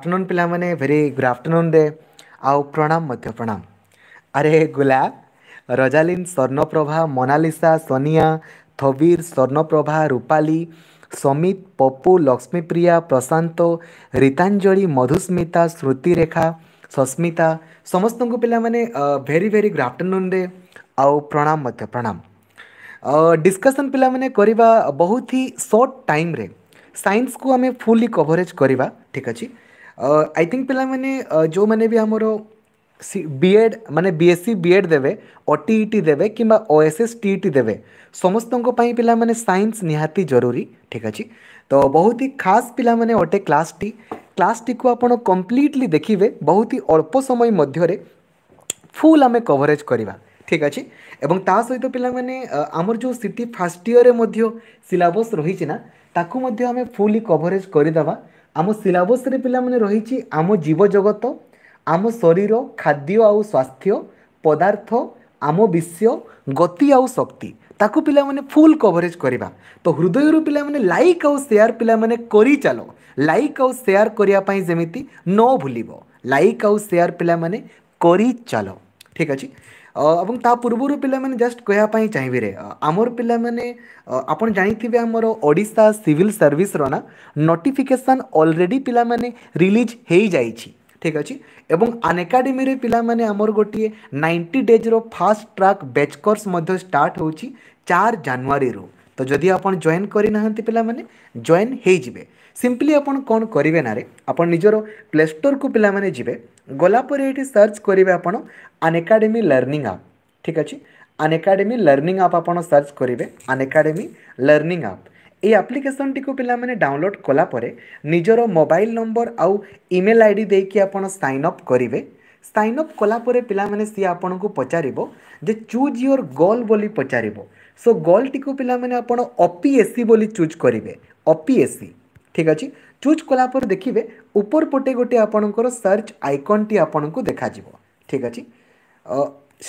Afternoon पाने very good afternoon दे आउ प्रणाम मध्य प्रणाम अरे गुलाब रजालीन स्वर्णप्रभा मोनालीसा सोनिया थबीर स्वर्णप्रभा रूपाली समित पप्पू लक्ष्मीप्रिया प्रशांत रीतांजलि मधुस्मिता श्रुतिरेखा सस्मिता समस्त को पाने भेरी भेरी गुड आफ्टरनून दे आउ प्रणाम मध्य प्रणाम डिस्कसन पाने बहुत ही सर्ट टाइम रे साइंस को हमें फुली कवरेज करवा ठीक अच्छे ଆଇ ଥିଙ୍କ ପିଲାମାନେ ଯେଉଁମାନେ ବି ଆମର ସି ବି ମାନେ ବି ଏସ୍ ସି ବି ଏଡ଼୍ ଦେବେ ଓ ଟି ଇ ଟି ଦେବେ କିମ୍ବା ଓ ଏସ୍ ଏସ୍ ଟି ଇ ଟି ଦେବେ ସମସ୍ତଙ୍କ ପାଇଁ ପିଲାମାନେ ସାଇନ୍ସ ନିହାତି ଜରୁରୀ ଠିକ୍ ଅଛି ତ ବହୁତ ହି ଖାସ୍ ପିଲାମାନେ ଅଟେ କ୍ଲାସ୍ଟି କ୍ଲାସ୍ଟିକୁ ଆପଣ କମ୍ପ୍ଲିଟଲି ଦେଖିବେ ବହୁତ ହି ଅଳ୍ପ ସମୟ ମଧ୍ୟରେ ଫୁଲ୍ ଆମେ କଭରେଜ୍ କରିବା ଠିକ୍ ଅଛି ଏବଂ ତା ସହିତ ପିଲାମାନେ ଆମର ଯେଉଁ ସିଟି ଫାର୍ଷ୍ଟ ଇୟର୍ରେ ମଧ୍ୟ ସିଲାବସ୍ ରହିଛି ନା ତାକୁ ମଧ୍ୟ ଆମେ ଫୁଲି କଭରେଜ୍ କରିଦେବା ଆମ ସିଲାବସ୍ରେ ପିଲାମାନେ ରହିଛି ଆମ ଜୀବଜଗତ ଆମ ଶରୀର ଖାଦ୍ୟ ଆଉ ସ୍ୱାସ୍ଥ୍ୟ ପଦାର୍ଥ ଆମ ବିଶ୍ୱ ଗତି ଆଉ ଶକ୍ତି ତାକୁ ପିଲାମାନେ ଫୁଲ୍ କଭରେଜ୍ କରିବା ତ ହୃଦୟରୁ ପିଲାମାନେ ଲାଇକ୍ ଆଉ ସେୟାର ପିଲାମାନେ କରିଚାଲ ଲାଇକ୍ ଆଉ ସେୟାର କରିବା ପାଇଁ ଯେମିତି ନ ଭୁଲିବ ଲାଇକ୍ ଆଉ ସେୟାର ପିଲାମାନେ କରିଚାଲ ଠିକ୍ ଅଛି ଏବଂ ତା ପୂର୍ବରୁ ପିଲାମାନେ ଜଷ୍ଟ କହିବା ପାଇଁ ଚାହିଁବେ ଆମର ପିଲାମାନେ ଆପଣ ଜାଣିଥିବେ ଆମର ଓଡ଼ିଶା ସିଭିଲ୍ ସର୍ଭିସ୍ର ନା ନୋଟିଫିକେସନ୍ ଅଲରେଡ଼ି ପିଲାମାନେ ରିଲିଜ୍ ହୋଇଯାଇଛି ଠିକ୍ ଅଛି ଏବଂ ଆନ୍ଏକାଡେମୀରେ ପିଲାମାନେ ଆମର ଗୋଟିଏ ନାଇଣ୍ଟି ଡେଜ୍ର ଫାଷ୍ଟ ଟ୍ରାକ୍ ବ୍ୟାଚ୍ କୋର୍ସ ମଧ୍ୟ ଷ୍ଟାର୍ଟ ହେଉଛି ଚାରି ଜାନୁଆରୀରୁ ତ ଯଦି ଆପଣ ଜଏନ୍ କରିନାହାନ୍ତି ପିଲାମାନେ ଜଏନ୍ ହୋଇଯିବେ ସିମ୍ପଲି ଆପଣ କ'ଣ କରିବେ ନାରେ ଆପଣ ନିଜର ପ୍ଲେ ଷ୍ଟୋର୍କୁ ପିଲାମାନେ ଯିବେ ଗଲାପରେ ଏଠି ସର୍ଚ୍ଚ କରିବେ ଆପଣ ଆନ୍ ଏକାଡେମୀ ଲର୍ଣ୍ଣିଂ ଆପ୍ ଠିକ୍ ଅଛି ଆନ୍ ଏକାଡେମୀ ଲର୍ଣ୍ଣିଂ ଆପ୍ ଆପଣ ସର୍ଚ୍ଚ କରିବେ ଆନ୍ ଏକାଡେମୀ ଲର୍ଣ୍ଣିଂ ଆପ୍ এই আপ্লিকেসনটিকে পিলামানে ডাউনলোড কলাপরে নিজের মোবাইল নম্বর আউ ইমেল আইডি দেইকি আপনার সাইন অপ করবে সাইন অপ কলাপরে পিলামানে সি আপনার পচারিব যে চুজ ইয়োর গোল বলি পচারিব সো গোলটিকে পিলামানে আপনার অপিএসসি বলি চুজ করবে অপিএসসি ঠিক আছে ଚୁଜ୍ କଲାପରେ ଦେଖିବେ ଉପର ପଟେ ଗୋଟେ ଆପଣଙ୍କର ସର୍ଚ୍ଚ ଆଇକନ୍ଟି ଆପଣଙ୍କୁ ଦେଖାଯିବ ଠିକ୍ ଅଛି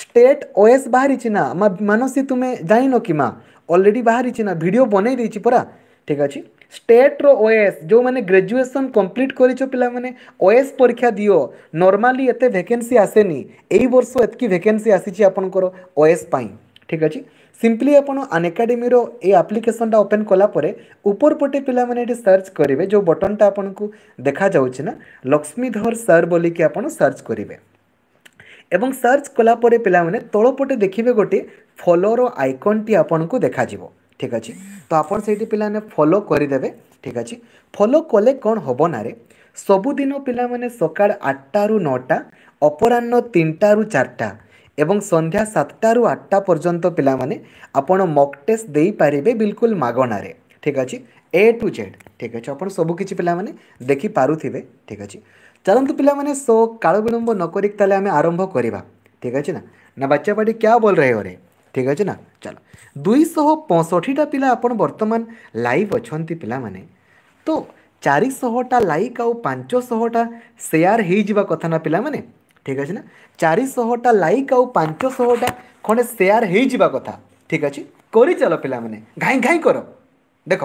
ଷ୍ଟେଟ୍ ଓ ଏସ୍ ବାହାରିଛି ନା ମାନସୀ ତୁମେ ଜାଣିନ କି ମା ଅଲରେଡ଼ି ବାହାରିଛି ନା ଭିଡ଼ିଓ ବନେଇ ଦେଇଛି ପରା ଠିକ୍ ଅଛି ଷ୍ଟେଟ୍ର ଓ ଏସ୍ ଯେଉଁମାନେ ଗ୍ରାଜୁଏସନ୍ କମ୍ପ୍ଲିଟ୍ କରିଛ ପିଲାମାନେ ଓ ଏସ୍ ପରୀକ୍ଷା ଦିଅ ନର୍ମାଲି ଏତେ ଭେକେନ୍ସି ଆସେନି ଏଇ ବର୍ଷ ଏତିକି ଭେକେନ୍ସି ଆସିଛି ଆପଣଙ୍କର ଓ ଏସ୍ ପାଇଁ ଠିକ୍ ଅଛି ସିମ୍ପଲି ଆପଣ ଆନଏକାଡେମୀର ଏ ଆପ୍ଲିକେସନଟା ଓପେନ୍ କଲାପରେ ଉପର ପଟେ ପିଲାମାନେ ଏଠି ସର୍ଚ୍ଚ କରିବେ ଯେଉଁ ବଟନଟା ଆପଣଙ୍କୁ ଦେଖାଯାଉଛି ନା ଲକ୍ଷ୍ମୀଧର ସାର୍ ବୋଲିକି ଆପଣ ସର୍ଚ୍ଚ କରିବେ ଏବଂ ସର୍ଚ୍ଚ କଲାପରେ ପିଲାମାନେ ତଳପଟେ ଦେଖିବେ ଗୋଟିଏ ଫଲୋର ଆଇକନ୍ଟି ଆପଣଙ୍କୁ ଦେଖାଯିବ ଠିକ୍ ଅଛି ତ ଆପଣ ସେଇଠି ପିଲାମାନେ ଫଲୋ କରିଦେବେ ଠିକ୍ ଅଛି ଫଲୋ କଲେ କ'ଣ ହେବ ନାରେ ସବୁଦିନ ପିଲାମାନେ ସକାଳ ଆଠଟାରୁ ନଅଟା ଅପରାହ୍ନ ତିନିଟାରୁ ଚାରିଟା এবং ସନ୍ଧ୍ୟା ସାତଟାରୁ ଆଠଟା ପର୍ଯ୍ୟନ୍ତ ପିଲାମାନେ ଆପଣ ମକ୍ ଟେଷ୍ଟ ଦେଇପାରିବେ ବିଲକୁଲ ମାଗଣାରେ ଠିକ୍ ଅଛି ଏ ଟୁ ଜେଡ଼୍ ଠିକ୍ ଅଛି ଆପଣ ସବୁକିଛି ପିଲାମାନେ ଦେଖିପାରୁଥିବେ ଠିକ୍ ଅଛି ଚାଲନ୍ତୁ ପିଲାମାନେ ସୋ କାଳ ବିଳମ୍ବ ନ କରିକି ତାହେଲେ ଆମେ ଆରମ୍ଭ କରିବା ଠିକ୍ ଅଛି ନା ନା ବାଚ୍ଚା ପାଟି କ୍ୟା ବୋଲ୍ ରହେ ଓରେ ଠିକ୍ ଅଛି ନା ଚାଲ ଦୁଇଶହ ପଞ୍ଚଷଠିଟା ପିଲା ଆପଣ ବର୍ତ୍ତମାନ ଲାଇଭ୍ ଅଛନ୍ତି ପିଲାମାନେ ତ ଚାରିଶହଟା ଲାଇକ୍ ଆଉ ପାଞ୍ଚଶହଟା ସେୟାର ହେଇଯିବା କଥା ନା ପିଲାମାନେ ঠিক আছে না চারিশহটা লাইক আউ পাঁচশহটা খণ্ডে সেয়ার হয়েযা কথা ঠিক আছে করে চাল পিলা মানে ঘাই ঘাই কর দেখ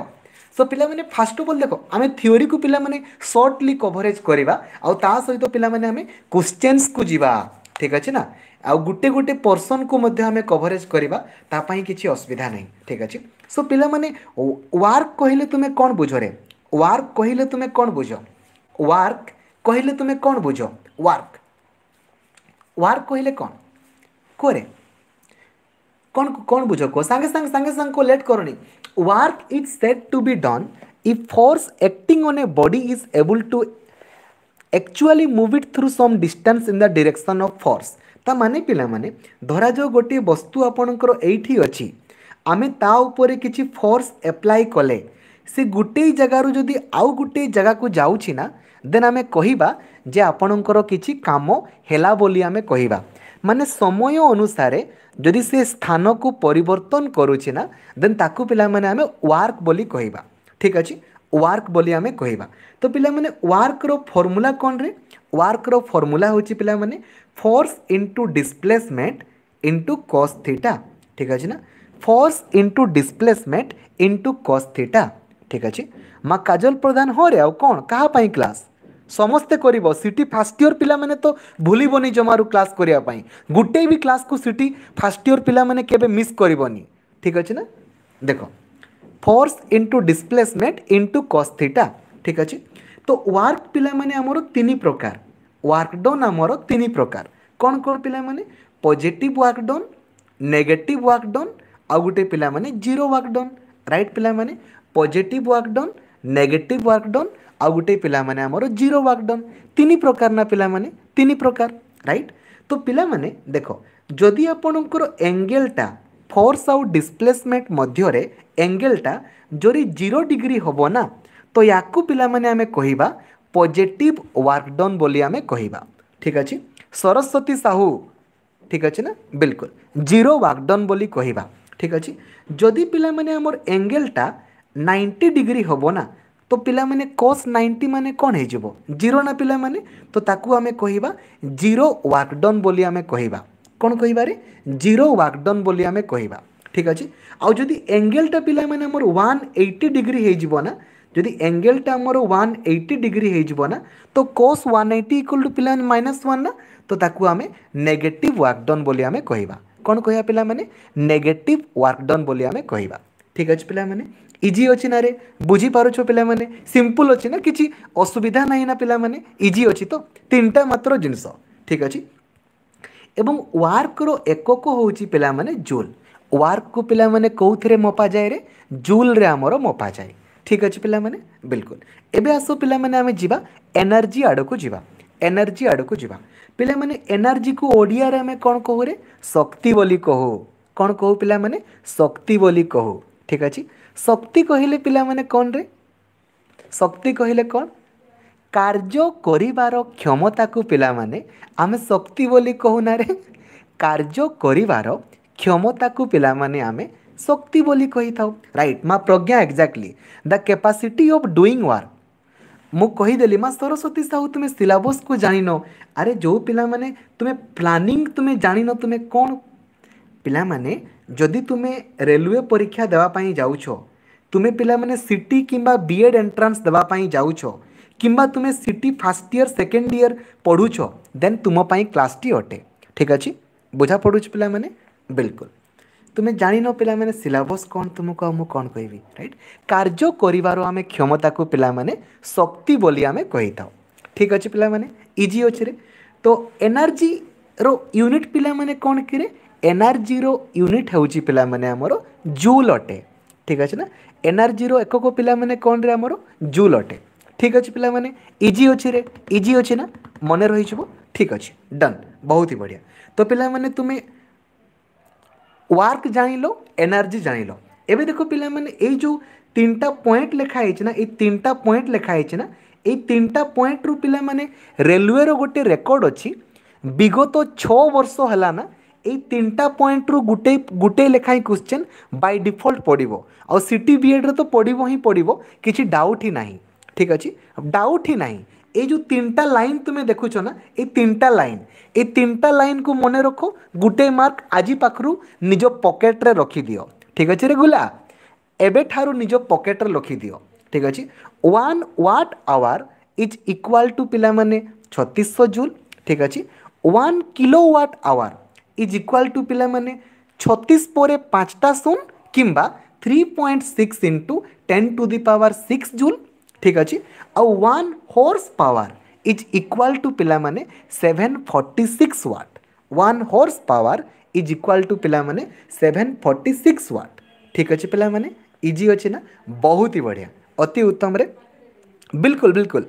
সো পিলামানে ফার্স্ট অফ অল দেখ আমি থিওরি কু পিলামানে সর্টলি কভরেজ করিবা আউ তা সহিত পিলামানে আমি কোশ্চেন্স কু যিবা ঠিক আছে না আউ গোটে গোটে পর্সন কু মধ্যে আমি কভরেজ করিবা তা পাই কিছু অসুবিধা নাই ঠিক আছে সো পিলামানে ওয়ার্ক কহিলে তুমি কোন বুঝরে ওয়ার্ক কহিলে তুমি কোন বুঝ ওয়ার্ক কহিলে তুমি কোন বুঝ ওয়ার্ক ୱାର୍କ କହିଲେ କ'ଣ করে কোন কোন বুঝো কো সাঙ্গে সাঙ্গে সাঙ্গে সাঙ্গে কোলেট করনি work is said to be done if force acting on a body is able to actually move it through some distance in the direction of force তা মানে পিলামানে ধরাযাও গোটিয়ে বস্তু আপনার এইটি অছি আমি তা উপরে কিছু ফোর্স এপ্লাই কলে ସେ ଗୋଟିଏ ଜାଗାରୁ ଯଦି ଆଉ ଗୋଟିଏ ଜାଗାକୁ ଯାଉଛି ନା ଦେନ୍ ଆମେ କହିବା ଯେ ଆପଣଙ୍କର କିଛି କାମ ହେଲା ବୋଲି ଆମେ କହିବା ମାନେ ସମୟ ଅନୁସାରେ ଯଦି ସେ ସ୍ଥାନକୁ ପରିବର୍ତ୍ତନ କରୁଛି ନା ଦେନ୍ ତାକୁ ପିଲାମାନେ ଆମେ ୱାର୍କ ବୋଲି କହିବା ଠିକ୍ ଅଛି ୱାର୍କ ବୋଲି ଆମେ କହିବା ତ ପିଲାମାନେ ୱାର୍କର ଫର୍ମୁଲା କ'ଣ ରେ ୱାର୍କର ଫର୍ମୁଲା ହେଉଛି ପିଲାମାନେ force into displacement into cos theta ଠିକ୍ ଅଛି ନା force into displacement into cos theta ঠিক ଅଛି ମା କାଜଲ ପ୍ରଧାନ ହଁରେ ଆଉ କ'ଣ କାହା ପାଇଁ କ୍ଲାସ୍ ସମସ୍ତେ କରିବ ସିଟି ଫାର୍ଷ୍ଟ ଇୟର୍ ପିଲାମାନେ ତ ଭୁଲିବନି ଜମାରୁ କ୍ଲାସ୍ କରିବା ପାଇଁ ଗୋଟେ ବି କ୍ଲାସ୍କୁ ସିଟି ଫାର୍ଷ୍ଟ ଇୟର୍ ପିଲାମାନେ କେବେ ମିସ୍ କରିବନି ଠିକ୍ ଅଛି ନା ଦେଖ force into displacement into cos theta ଠିକ୍ ଅଛି ତ ୱାର୍କ ପିଲାମାନେ ଆମର ତିନି ପ୍ରକାର ୱାର୍କ ଡନ୍ ଆମର ତିନି ପ୍ରକାର କ'ଣ କ'ଣ ପିଲାମାନେ positive work done negative work done ଆଉ ଗୋଟେ ପିଲାମାନେ ଜିରୋ ୱାର୍କ ଡନ୍ ରାଇଟ୍ ପିଲାମାନେ positive work done negative work done आउ गोटे पाने जीरो व्वर्क डन तीन प्रकार ना पाने तीन प्रकार रईट तो पाने देख जदि आपणकर एंगेलटा फोर्स आउ डिस्प्लेसमेंट मध्य एंगेलटा जदि जीरो डिग्री हम ना तो या पाने आम कह पजिट व्वर्क डन आम कह ठीक अच्छे सरस्वती साहू ठीक अच्छे ना বিলকুল जीरो ওয়ার্কডন বলি কহিবা ঠিক আছে যদি পিলামানে আমার ନାଇଣ୍ଟି ଡିଗ୍ରୀ ହେବ ନା ତ ପିଲାମାନେ କସ୍ ନାଇଣ୍ଟି ମାନେ କ'ଣ ହେଇଯିବ ଜିରୋ ନା ପିଲାମାନେ ତ ତାକୁ ଆମେ କହିବା ଜିରୋ ୱାର୍କ ଡନ୍ ବୋଲି ଆମେ କହିବା କ'ଣ କହିବାରେ ଜିରୋ ୱାର୍କ ଡନ୍ ବୋଲି ଆମେ କହିବା ଠିକ୍ ଅଛି ଆଉ ଯଦି ଏଙ୍ଗେଲଟା ପିଲାମାନେ ଆମର ୱାନ୍ ଏଇଟି ଡିଗ୍ରୀ ହେଇଯିବ ନା ଯଦି ଏଙ୍ଗେଲଟା ଆମର ୱାନ୍ ଏଇଟି ଡିଗ୍ରୀ ହେଇଯିବ ନା ତ cos one eighty equal to ପିଲାମାନେ ମାଇନସ୍ ୱାନ୍ ନା ତ ତାକୁ ଆମେ ନେଗେଟିଭ୍ ୱାର୍କ ଡନ୍ ବୋଲି ଆମେ କହିବା କ'ଣ କହିବା ପିଲାମାନେ ନେଗେଟିଭ୍ ୱାର୍କ ଡନ୍ ବୋଲି ଆମେ କହିବା ଠିକ୍ ଅଛି ପିଲାମାନେ ଇଜି ଅଛି ନା ରେ ବୁଝିପାରୁଛୁ ପିଲାମାନେ ସିମ୍ପୁଲ୍ ଅଛି ନା କିଛି ଅସୁବିଧା ନାହିଁ ନା ପିଲାମାନେ ଇଜି ଅଛି ତ ତିନିଟା ମାତ୍ର ଜିନିଷ ଠିକ୍ ଅଛି ଏବଂ ୱାର୍କର ଏକକ ହେଉଛି ପିଲାମାନେ ଜୁଲ୍ ୱାର୍କକୁ ପିଲାମାନେ କେଉଁଥିରେ ମପାଯାଏ ରେ ଜୁଲ୍ରେ ଆମର ମପାଯାଏ ଠିକ୍ ଅଛି ପିଲାମାନେ ବିଲକୁଲ ଏବେ ଆସ ପିଲାମାନେ ଆମେ ଯିବା ଏନର୍ଜି ଆଡ଼କୁ ଯିବା ଏନର୍ଜି ଆଡ଼କୁ ଯିବା ପିଲାମାନେ ଏନର୍ଜିକୁ ଓଡ଼ିଆରେ ଆମେ କ'ଣ କହୁ ରେ ଶକ୍ତି ବୋଲି କହୁ କ'ଣ କହୁ ପିଲାମାନେ ଶକ୍ତି ବୋଲି କହୁ ଠିକ୍ ଅଛି ଶକ୍ତି କହିଲେ ପିଲାମାନେ କ'ଣରେ ଶକ୍ତି କହିଲେ କ'ଣ କାର୍ଯ୍ୟ କରିବାର କ୍ଷମତାକୁ ପିଲାମାନେ ଆମେ ଶକ୍ତି ବୋଲି କହୁନାରେ କାର୍ଯ୍ୟ କରିବାର କ୍ଷମତାକୁ ପିଲାମାନେ ଆମେ ଶକ୍ତି ବୋଲି କହିଥାଉ ରାଇଟ୍ ମା Pragya exactly the capacity of doing work ମୁଁ କହିଦେଲି ମା ସରସ୍ୱତୀ ସାହୁ ତୁମେ ସିଲାବସ୍କୁ ଜାଣିନ ଆରେ ଯେଉଁ ପିଲାମାନେ ତୁମେ ପ୍ଲାନିଂ ତୁମେ ଜାଣିନ ତୁମେ କ'ଣ ପିଲାମାନେ ଯଦି ତୁମେ ରେଲୱେ ପରୀକ୍ଷା ଦେବା ପାଇଁ ଯାଉଛ ତୁମେ ପିଲାମାନେ ସିଟି କିମ୍ବା ବିଏଡ଼୍ ଏଣ୍ଟ୍ରାନ୍ସ ଦେବା ପାଇଁ ଯାଉଛ କିମ୍ବା ତୁମେ CT first year second year ପଢ଼ୁଛ ଦେନ୍ ତୁମ ପାଇଁ କ୍ଲାସ୍ଟି ଅଟେ ଠିକ୍ ଅଛି ବୁଝା ପଡ଼ୁଛି ପିଲାମାନେ ବିଲକୁଲ ତୁମେ ଜାଣିନ ପିଲାମାନେ ସିଲାବସ୍ କ'ଣ ତୁମକୁ ଆଉ ମୁଁ କ'ଣ କହିବି ରାଇଟ୍ କାର୍ଯ୍ୟ କରିବାର ଆମେ କ୍ଷମତାକୁ ପିଲାମାନେ ଶକ୍ତି ବୋଲି ଆମେ କହିଥାଉ ଠିକ୍ ଅଛି ପିଲାମାନେ ଇଜି ଅଛିରେ ତ ଏନର୍ଜିର ୟୁନିଟ୍ ପିଲାମାନେ କ'ଣ କିରେ ଏନ୍ଆର୍ଜିର ୟୁନିଟ୍ ହେଉଛି ପିଲାମାନେ ଆମର ଜୁଲ୍ ଅଟେ ଠିକ୍ ଅଛି ନା ଏନ୍ଆର୍ଜିର ଏକକ ପିଲାମାନେ କ'ଣରେ ଆମର ଜୁଲ୍ ଅଟେ ଠିକ୍ ଅଛି ପିଲାମାନେ ଇଜି ଅଛି ରେ ଇଜି ଅଛି ନା ମନେ ରହିଯିବ ଠିକ୍ ଅଛି ଡନ୍ ବହୁତ ହି ବଢ଼ିଆ ତ ପିଲାମାନେ ତୁମେ ୱାର୍କ ଜାଣିଲ ଏନର୍ଜି ଜାଣିଲ ଏବେ ଦେଖ ପିଲାମାନେ ଏଇ ଯେଉଁ ତିନିଟା ପଏଣ୍ଟ ଲେଖା ହେଇଛି ନା ଏଇ ତିନିଟା ପଏଣ୍ଟ ଲେଖା ହେଇଛି ନା ଏଇ ତିନିଟା ପଏଣ୍ଟରୁ ପିଲାମାନେ ରେଲୱେର ଗୋଟେ ରେକର୍ଡ଼ ଅଛି ବିଗତ ଛଅ ବର୍ଷ ହେଲା ନା এই তিনটা পয়েন্টরু গোটে গোটে লেখাই কোশ্চেন বাই ডিফল্ট পড়ব আউ সিটি বিএড্রে তো পড়ব ହିଁ পড়ব কিছু ডাউট ହିଁ ନାହିଁ ঠিক আছে ডাউট ହିଁ ନାହିଁ এই যে তিনটা লাইন তুমি দেখুছ না এই তিনটা লাইন এই তিনটা লাইন কু মনে রখ গোটে মার্ক আজি পাখু নিজ পকেট্রে রখিদিও ঠিক আছে রে গুলা এবে ঠারু নিজ পকেট্রে রখিদিও ঠিক আছে one watt hour is equal to পিলামানে ছত্রিশশো জুল ঠিক আছে one kilo watt hour is equal to পিলামানে ছতিশ পরে পাঁচটা শূন্য কিংবা three point six into ten to the power six joule ঠিক আছে আউ one horse power is equal to পিলামানে seven forty six watt one horse power is equal to পিলামানে সেভেন ফর্টি সিক্স ওয়াট ঠিক আছে পিলামানে ইজি ଅଛି ନା ବହୁତ ହି ବଢ଼ିଆ ଅତି ଉତ୍ତମରେ ବିଲକୁଲ ବିଲକୁଲ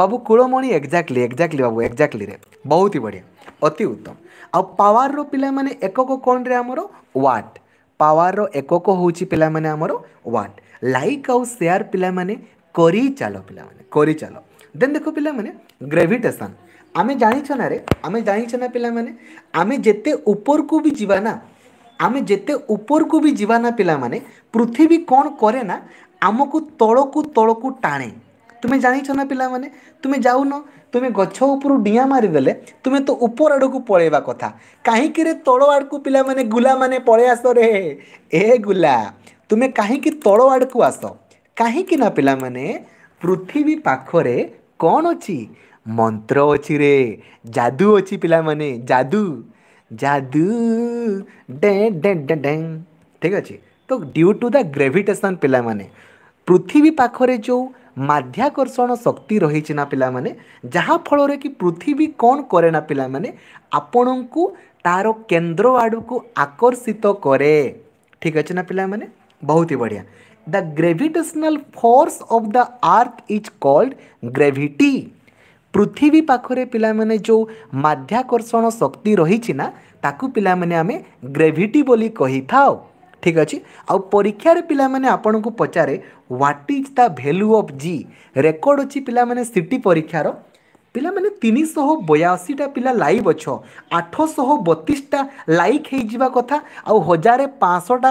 ବାବୁ କୁଳମଣି ଏକ୍ଜାକ୍ଟଲି ଏକ୍ଜାକ୍ଟଲି ବାବୁ ଏକ୍ଜାକ୍ଟଲିରେ ବହୁତ ହି ବଢ଼ିଆ ଅତି ଉତ୍ତମ ଆଉ ପାୱାରର ପିଲାମାନେ ଏକକ କ'ଣରେ ଆମର ୱାଟ୍ ପାୱାରର ଏକକ ହେଉଛି ପିଲାମାନେ ଆମର ୱାଟ୍ ଲାଇକ୍ ଆଉ ସେୟାର ପିଲାମାନେ କରିଚାଲ ପିଲାମାନେ କରିଚାଲ ଦେନ୍ ଦେଖ ପିଲାମାନେ ଗ୍ରେଭିଟେସନ୍ ଆମେ ଜାଣିଛ ନା ରେ ଆମେ ଜାଣିଛ ନା ପିଲାମାନେ ଆମେ ଯେତେ ଉପରକୁ ବି ଯିବା ନା ଆମେ ଯେତେ ଉପରକୁ ବି ଯିବା ନା ପିଲାମାନେ ପୃଥିବୀ କ'ଣ କରେ ନା ଆମକୁ ତଳକୁ ତଳକୁ ଟାଣେ ତୁମେ ଜାଣିଛ ନା ପିଲାମାନେ ତୁମେ ଯାଉନ ତୁମେ ଗଛ ଉପରୁ ଡିଆଁ ମାରିଦେଲେ ତୁମେ ତ ଉପର ଆଡ଼କୁ ପଳେଇବା କଥା କାହିଁକିରେ ତଳ ଆଡ଼କୁ ପିଲାମାନେ ଗୁଲାମାନେ ପଳେଇ ଆସ ରେ ଏ ଗୁଲା ତୁମେ କାହିଁକି ତଳ ଆଡ଼କୁ ଆସ କାହିଁକି ନା ପିଲାମାନେ ପୃଥିବୀ ପାଖରେ କ'ଣ ଅଛି ମନ୍ତ୍ର ଅଛି ରେ ଯାଦୁ ଅଛି ପିଲାମାନେ ଯାଦୁ ଯାଦୁ ଡେଁ ଡେଁ ଡେଁ ଡେଁ ଠିକ୍ ଅଛି ତ ଡ୍ୟୁ ଟୁ ଦ ଗ୍ରାଭିଟେସନ୍ ପିଲାମାନେ ପୃଥିବୀ ପାଖରେ ଯେଉଁ मध्याकर्षण शक्ति रही पाने जहाँफल कि पृथ्वी कौन कैना पाने आपण को तार केन्द्र आड़ को आकर्षित कै ठीक अच्छे ना पाने बहुत ही बढ़िया the gravitational force of the earth is called gravity पृथ्वी पाखे पाने जो मध्याकर्षण शक्ति रही पाने ग्रेविटी बोली कही था। ଠିକ୍ ଅଛି ଆଉ ପରୀକ୍ଷାରେ ପିଲାମାନେ ଆପଣଙ୍କୁ ପଚାରେ what is the value of g record ଅଛି ପିଲାମାନେ ସିଟି ପରୀକ୍ଷାର ପିଲାମାନେ ତିନିଶହ ବୟାଅଶୀଟା ପିଲା ଲାଇଭ୍ ଅଛ ଆଠଶହ ବତିଶଟା ଲାଇକ୍ ହେଇଯିବା କଥା ଆଉ ହଜାରେ ପାଞ୍ଚଶହଟା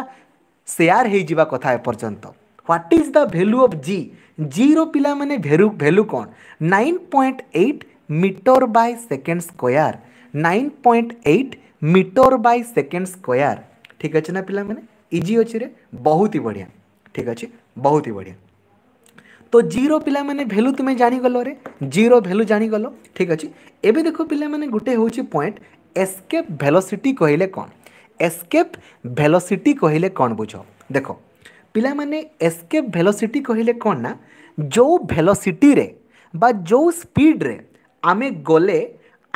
ସେୟାର ହେଇଯିବା କଥା ଏପର୍ଯ୍ୟନ୍ତ what is the value of g ଜିର ପିଲାମାନେ ଭ୍ୟାଲୁ ଭ୍ୟାଲ୍ୟୁ କ'ଣ nine point eight metre by second square nine point eight metre by second square ଠିକ୍ ଅଛି ନା ପିଲାମାନେ ଇଜି ଅଛିରେ ବହୁତ ହି ବଢ଼ିଆ ଠିକ୍ ଅଛି ବହୁତ ହି ବଢ଼ିଆ ତ ଜିରୋ ପିଲାମାନେ ଭ୍ୟାଲୁ ତୁମେ ଜାଣିଗଲ ରେ ଜିରୋ ଭ୍ୟାଲୁ ଜାଣିଗଲ ଠିକ୍ ଅଛି ଏବେ ଦେଖ ପିଲାମାନେ ଗୋଟେ ହେଉଛି ପଏଣ୍ଟ ଏସ୍କେପ୍ ଭେଲୋସିଟି କହିଲେ କ'ଣ ଏସ୍କେପ୍ ଭେଲୋସିଟି କହିଲେ କ'ଣ ବୁଝ ଦେଖ ପିଲାମାନେ ଏସ୍କେପ୍ ଭେଲୋସିଟି କହିଲେ କ'ଣ ନା ଯେଉଁ ଭେଲୋସିଟିରେ ବା ଯେଉଁ ସ୍ପିଡ଼ରେ ଆମେ ଗଲେ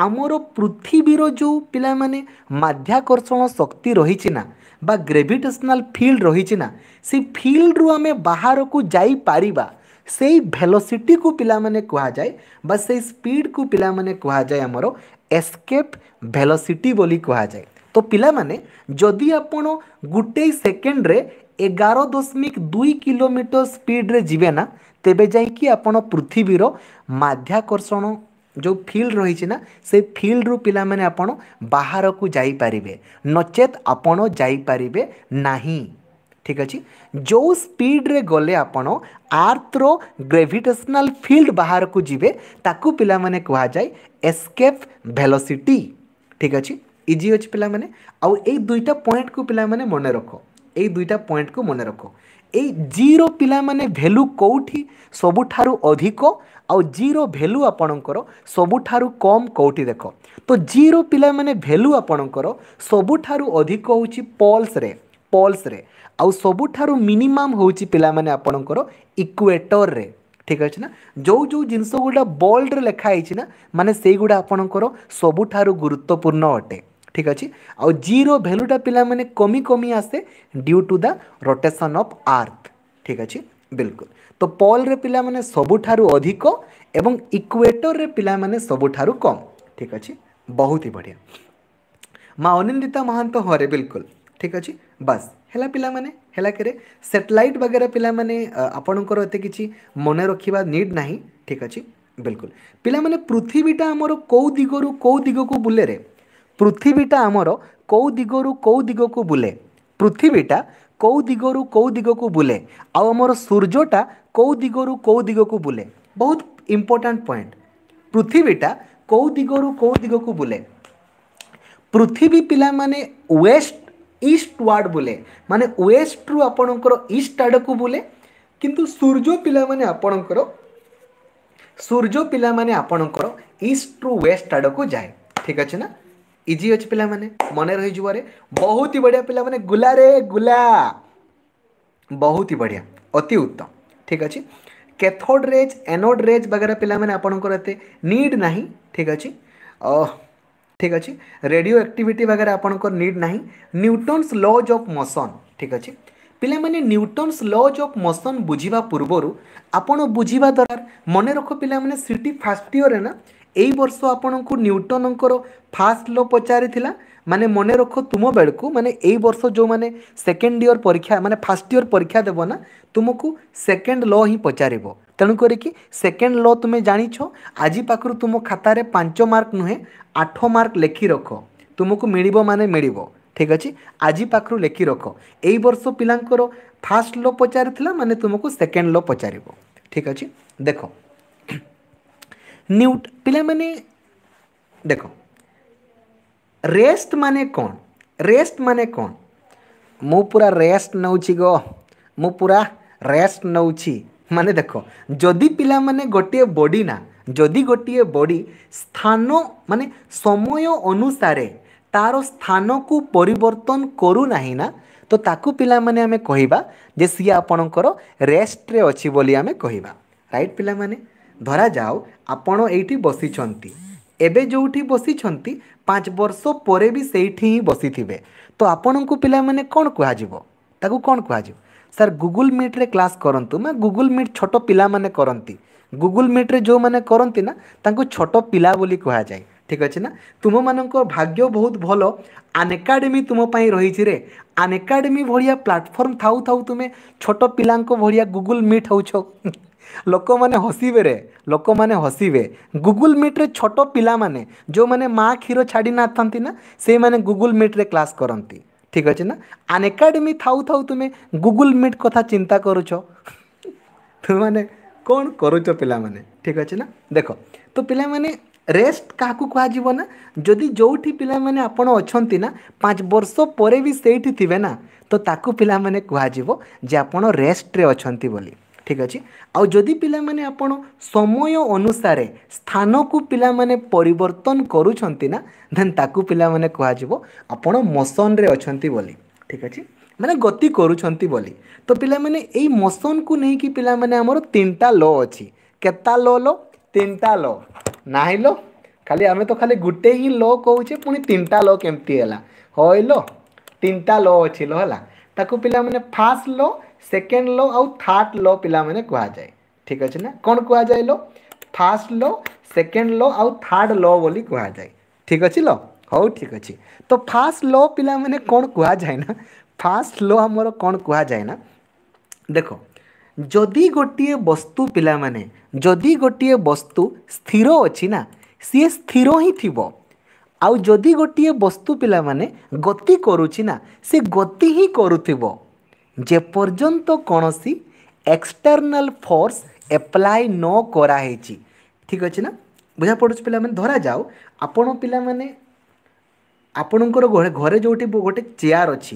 ଆମର ପୃଥିବୀର ଯେଉଁ ପିଲାମାନେ ମାଧ୍ୟାକର୍ଷଣ ଶକ୍ତି ରହିଛି ନା ବା ଗ୍ରେଭିଟେସନାଲ୍ ଫିଲ୍ଡ ରହିଛି ନା ସେ ଫିଲ୍ଡରୁ ଆମେ ବାହାରକୁ ଯାଇପାରିବା ସେଇ ଭେଲୋସିଟିକୁ ପିଲାମାନେ କୁହାଯାଏ ବା ସେଇ ସ୍ପିଡ଼କୁ ପିଲାମାନେ କୁହାଯାଏ ଆମର ଏସ୍କେପ୍ ଭେଲୋସିଟି ବୋଲି କୁହାଯାଏ ତ ପିଲାମାନେ ଯଦି ଆପଣ ଗୋଟେ ସେକେଣ୍ଡରେ ଏଗାର ଦଶମିକ ଦୁଇ କିଲୋମିଟର ସ୍ପିଡ଼ରେ ଯିବେ ନା ତେବେ ଯାଇକି ଆପଣ ପୃଥିବୀର ମାଧ୍ୟାକର୍ଷଣ जो फिल्ड रही ना से फिल्ड्रु पाने आपण बाहर को जापरेंगे नचेत आपण जापरेंगे ना ঠিক আছে যে স্পিড্রে গলে আপনার আর্থর গ্রেভিটেসনাল ফিল্ড বাহারক যাবে তাকে পিলা মানে কুহযায় এসকেপ ভেলোসিটি ঠিক আছে ইজি অছি পিলা মানে আউ এই দুইটা পয়েন্ট কু পিলা মানে মনে রখ এই দুইটা পয়েন্ট কু মনে রখ এই জির পিলা মানে ভ্যালু কোটি সবুঠার অধিক আউ জির ভ্যালু আপনার সবুঠার কম কোটি দেখ তো জির পিলা মানে ভ্যালু আপনার সবুঠার অধিক হচ্ছে পলসরে পলসরে আবুঠার মিনিমাম হচ্ছে পিলা মানে আপনার ইকুয়েটর ঠিক আছে না যৌ যৌ জিনিসগুলো বল্ড লেখা হয়েছি না মানে সেইগুলো আপনার সবুঠার গুরুত্বপূর্ণ অটে ঠিক ଅଛି ଆଉ ଜିର ଭ୍ୟାଲୁଟା ପିଲାମାନେ କମି କମି ଆସେ due to the rotation of earth ଠିକ୍ ଅଛି ବିଲକୁଲ ତ ପଲ୍ରେ ପିଲାମାନେ ସବୁଠାରୁ ଅଧିକ ଏବଂ ଇକ୍ୱେଟର୍ରେ ପିଲାମାନେ ସବୁଠାରୁ କମ୍ ଠିକ୍ ଅଛି ବହୁତ ହି ବଢ଼ିଆ ମା ଅନିନ୍ଦିତା ମହାନ୍ତ ହରେ ବିଲକୁଲ ଠିକ୍ ଅଛି ବାସ୍ ହେଲା ପିଲାମାନେ ହେଲା କେରେ ସେଟେଲାଇଟ୍ ବଗେରା ପିଲାମାନେ ଆପଣଙ୍କର ଏତେ କିଛି ମନେ ରଖିବା ନିଡ୍ ନାହିଁ ଠିକ୍ ଅଛି ବିଲକୁଲ ପିଲାମାନେ ପୃଥିବୀଟା ଆମର କେଉଁ ଦିଗରୁ କେଉଁ ଦିଗକୁ ବୁଲେରେ ପୃଥିବୀଟା ଆମର କେଉଁ ଦିଗରୁ କେଉଁ ଦିଗକୁ ବୁଲେ ପୃଥିବୀଟା କେଉଁ ଦିଗରୁ କେଉଁ ଦିଗକୁ ବୁଲେ ଆଉ ଆମର ସୂର୍ଯ୍ୟଟା କେଉଁ ଦିଗରୁ କେଉଁ ଦିଗକୁ ବୁଲେ ବହୁତ ଇମ୍ପୋର୍ଟାଣ୍ଟ ପଏଣ୍ଟ ପୃଥିବୀଟା କେଉଁ ଦିଗରୁ କେଉଁ ଦିଗକୁ ବୁଲେ ପୃଥିବୀ ପିଲାମାନେ ୱେଷ୍ଟ ଇଷ୍ଟ ୱାର୍ଡ଼ ବୁଲେ ମାନେ ୱେଷ୍ଟରୁ ଆପଣଙ୍କର ଇଷ୍ଟ ଆଡ଼କୁ ବୁଲେ କିନ୍ତୁ ସୂର୍ଯ୍ୟ ପିଲାମାନେ ଆପଣଙ୍କର ସୂର୍ଯ୍ୟ ପିଲାମାନେ ଆପଣଙ୍କର ଇଷ୍ଟରୁ ୱେଷ୍ଟ ଆଡ଼କୁ ଯାଏ ଠିକ୍ ଅଛି ନା ଇଜି ଅଛି ପିଲାମାନେ ମନେ ରହିଯିବରେ ବହୁତ ହି ବଢ଼ିଆ ପିଲାମାନେ ଗୁଲାରେ ଗୁଲା ବହୁତ ହି ବଢ଼ିଆ ଅତି ଉତ୍ତମ ଠିକ୍ ଅଛି କ୍ୟାଥୋଡ଼ ରେଜ୍ ଏନୋଡ଼ ରେଜ୍ ବଗେରା ପିଲାମାନେ ଆପଣଙ୍କର ଏତେ ନିଡ୍ ନାହିଁ ଠିକ୍ ଅଛି ଠିକ୍ ଅଛି ରେଡ଼ିଓ ଆକ୍ଟିଭିଟି ବଗେରା ଆପଣଙ୍କର ନିଡ୍ ନାହିଁ ନ୍ୟୁଟନ୍ସ ଲଜ୍ ଅଫ୍ ମୋସନ୍ ଠିକ୍ ଅଛି ପିଲାମାନେ ନ୍ୟୁଟନ୍ସ ଲଜ୍ ଅଫ୍ ମୋସନ୍ ବୁଝିବା ପୂର୍ବରୁ ଆପଣ ବୁଝିବା ଦରକାର ମନେ ରଖ ପିଲାମାନେ ସିଟି ଫାର୍ଷ୍ଟ ଇୟର୍ରେ ନା ଏଇ ବର୍ଷ ଆପଣଙ୍କୁ ନ୍ୟୁଟନଙ୍କର ଫାଷ୍ଟ ଲ ପଚାରିଥିଲା ମାନେ ମନେ ରଖ ତୁମ ବେଳକୁ ମାନେ ଏଇ ବର୍ଷ ଯେଉଁମାନେ ସେକେଣ୍ଡ ଇୟର୍ ପରୀକ୍ଷା ମାନେ ଫାର୍ଷ୍ଟ ଇୟର୍ ପରୀକ୍ଷା ଦେବ ନା ତୁମକୁ ସେକେଣ୍ଡ ଲ ହିଁ ପଚାରିବ ତେଣୁ କରିକି ସେକେଣ୍ଡ ଲ ତୁମେ ଜାଣିଛ ଆଜି ପାଖରୁ ତୁମ ଖାତାରେ ପାଞ୍ଚ ମାର୍କ ନୁହେଁ ଆଠ ମାର୍କ ଲେଖି ରଖ ତୁମକୁ ମିଳିବ ମାନେ ମିଳିବ ଠିକ୍ ଅଛି ଆଜି ପାଖରୁ ଲେଖି ରଖ ଏଇ ବର୍ଷ ପିଲାଙ୍କର ଫାର୍ଷ୍ଟ ଲ ପଚାରିଥିଲା ମାନେ ତୁମକୁ ସେକେଣ୍ଡ ଲ ପଚାରିବ ଠିକ୍ ଅଛି ଦେଖ न्यूट पे देखो रेस्ट माने कौन रेस्ट माने कौन मु पूरा रेस्ट नौची गो मु पूरा रेस्ट नौ माने देख जदि पिला गोटे बॉडी ना जदि गोटे बॉडी स्थान माने समय अनुसार तार स्थान को परिवर्तन करू ना तो ताकू पिला माने सी आपनकर रेस्ट रे अछि बोली हमें कहिबा राइट ধরাযাও ଆପଣ ଏଇଠି ବସିଛନ୍ତି ଏବେ ଯେଉଁଠି ବସିଛନ୍ତି ପାଞ୍ଚ ବର୍ଷ ପରେ ବି ସେଇଠି ହିଁ ବସିଥିବେ ତ ଆପଣଙ୍କୁ ପିଲାମାନେ କ'ଣ କୁହାଯିବ ତାକୁ କ'ଣ କୁହାଯିବ ସାର୍ ଗୁଗୁଲ୍ ମିଟ୍ରେ କ୍ଲାସ୍ କରନ୍ତୁ ନା ଗୁଗୁଲ୍ ମିଟ୍ ଛୋଟ ପିଲାମାନେ କରନ୍ତି ଗୁଗୁଲ୍ ମିଟ୍ରେ ଯେଉଁମାନେ କରନ୍ତି ନା ତାଙ୍କୁ ଛୋଟ ପିଲା ବୋଲି କୁହାଯାଏ ଠିକ୍ ଅଛି ନା ତୁମମାନଙ୍କ ଭାଗ୍ୟ ବହୁତ ଭଲ ଆନ୍ ଏକାଡେମୀ ତୁମ ପାଇଁ ରହିଛି ରେ ଆନ୍ ଏକାଡେମୀ ଭଳିଆ ପ୍ଲାଟଫର୍ମ ଥାଉ ଥାଉ ତୁମେ ଛୋଟ ପିଲାଙ୍କ ଭଳିଆ ଗୁଗୁଲ୍ ମିଟ୍ ହେଉଛ ଲୋକମାନେ ହସିବେରେ ଲୋକମାନେ ହସିବେ ଗୁଗୁଲ୍ ମିଟ୍ରେ ଛୋଟ ପିଲାମାନେ ଯେଉଁମାନେ ମା' କ୍ଷୀର ଛାଡ଼ି ନଥାନ୍ତି ନା ସେଇମାନେ ଗୁଗୁଲ୍ ମିଟ୍ରେ କ୍ଲାସ୍ କରନ୍ତି ଠିକ୍ ଅଛି ନା ଆନ୍ ଏକାଡେମୀ ଥାଉ ଥାଉ ତୁମେ ଗୁଗୁଲ୍ ମିଟ୍ କଥା ଚିନ୍ତା କରୁଛ ତୁମେମାନେ କ'ଣ କରୁଛ ପିଲାମାନେ ଠିକ୍ ଅଛି ନା ଦେଖ ତ ପିଲାମାନେ ରେଷ୍ଟ କାହାକୁ କୁହାଯିବ ନା ଯଦି ଯେଉଁଠି ପିଲାମାନେ ଆପଣ ଅଛନ୍ତି ନା ପାଞ୍ଚ ବର୍ଷ ପରେ ବି ସେଇଠି ଥିବେ ନା ତ ତାକୁ ପିଲାମାନେ କୁହାଯିବ ଯେ ଆପଣ ରେଷ୍ଟରେ ଅଛନ୍ତି ବୋଲି ঠিক ଅଛି ଆଉ ଯଦି ପିଲାମାନେ ଆପଣ ସମୟ ଅନୁସାରେ ସ୍ଥାନକୁ ପିଲାମାନେ ପରିବର୍ତ୍ତନ କରୁଛନ୍ତି ନା ଦେନ୍ ତାକୁ ପିଲାମାନେ କୁହାଯିବ ଆପଣ ମୋସନ୍ରେ ଅଛନ୍ତି ବୋଲି ଠିକ୍ ଅଛି ମାନେ ଗତି କରୁଛନ୍ତି ବୋଲି ତ ପିଲାମାନେ ଏଇ ମୋସନ୍କୁ ନେଇକି ପିଲାମାନେ ଆମର ତିନିଟା ଲ ଅଛି କେତା ଲ ଲ ତିନିଟା ଲ ନାହିଁ ଲ ଖାଲି ଆମେ ତ ଖାଲି ଗୋଟେ ହିଁ ଲ କହୁଛେ ପୁଣି ତିନିଟା ଲ କେମିତି ହେଲା ହଇ ଲ ତିନିଟା ଲ ଅଛି ଲ ହେଲା ତାକୁ ପିଲାମାନେ ଫାର୍ଷ୍ଟ ଲ ସେକେଣ୍ଡ ଲ ଆଉ ଥାର୍ଡ଼ ଲ ପିଲାମାନେ କୁହାଯାଏ ଠିକ୍ ଅଛି ନା କ'ଣ କୁହାଯାଏ ଲ ଫାର୍ଷ୍ଟ ଲ ସେକେଣ୍ଡ ଲ ଆଉ ଥାର୍ଡ଼ ଲ ବୋଲି କୁହାଯାଏ ଠିକ୍ ଅଛି ଲ ହଉ ଠିକ୍ ଅଛି ତ ଫାର୍ଷ୍ଟ ଲ ପିଲାମାନେ କ'ଣ କୁହାଯାଏ ନା ଫାର୍ଷ୍ଟ ଲ ଆମର କ'ଣ କୁହାଯାଏ ନା ଦେଖ ଯଦି ଗୋଟିଏ ବସ୍ତୁ ପିଲାମାନେ ଯଦି ଗୋଟିଏ ବସ୍ତୁ ସ୍ଥିର ଅଛି ନା ସିଏ ସ୍ଥିର ହିଁ ଥିବ ଆଉ ଯଦି ଗୋଟିଏ ବସ୍ତୁ ପିଲାମାନେ ଗତି କରୁଛି ନା ସେ ଗତି ହିଁ କରୁଥିବ ଯେପର୍ଯ୍ୟନ୍ତ କୌଣସି ଏକ୍ସଟର୍ନାଲ୍ ଫୋର୍ସ ଆପ୍ଲାଏ ନ করা ଠିକ୍ ଅଛି ନା না বুঝা পড়ুছি পিলামানে ধরা যাও ଆପଣଙ୍କର ଘରେ ଯେଉଁଠି ଗୋଟେ ଚେୟାର ଅଛି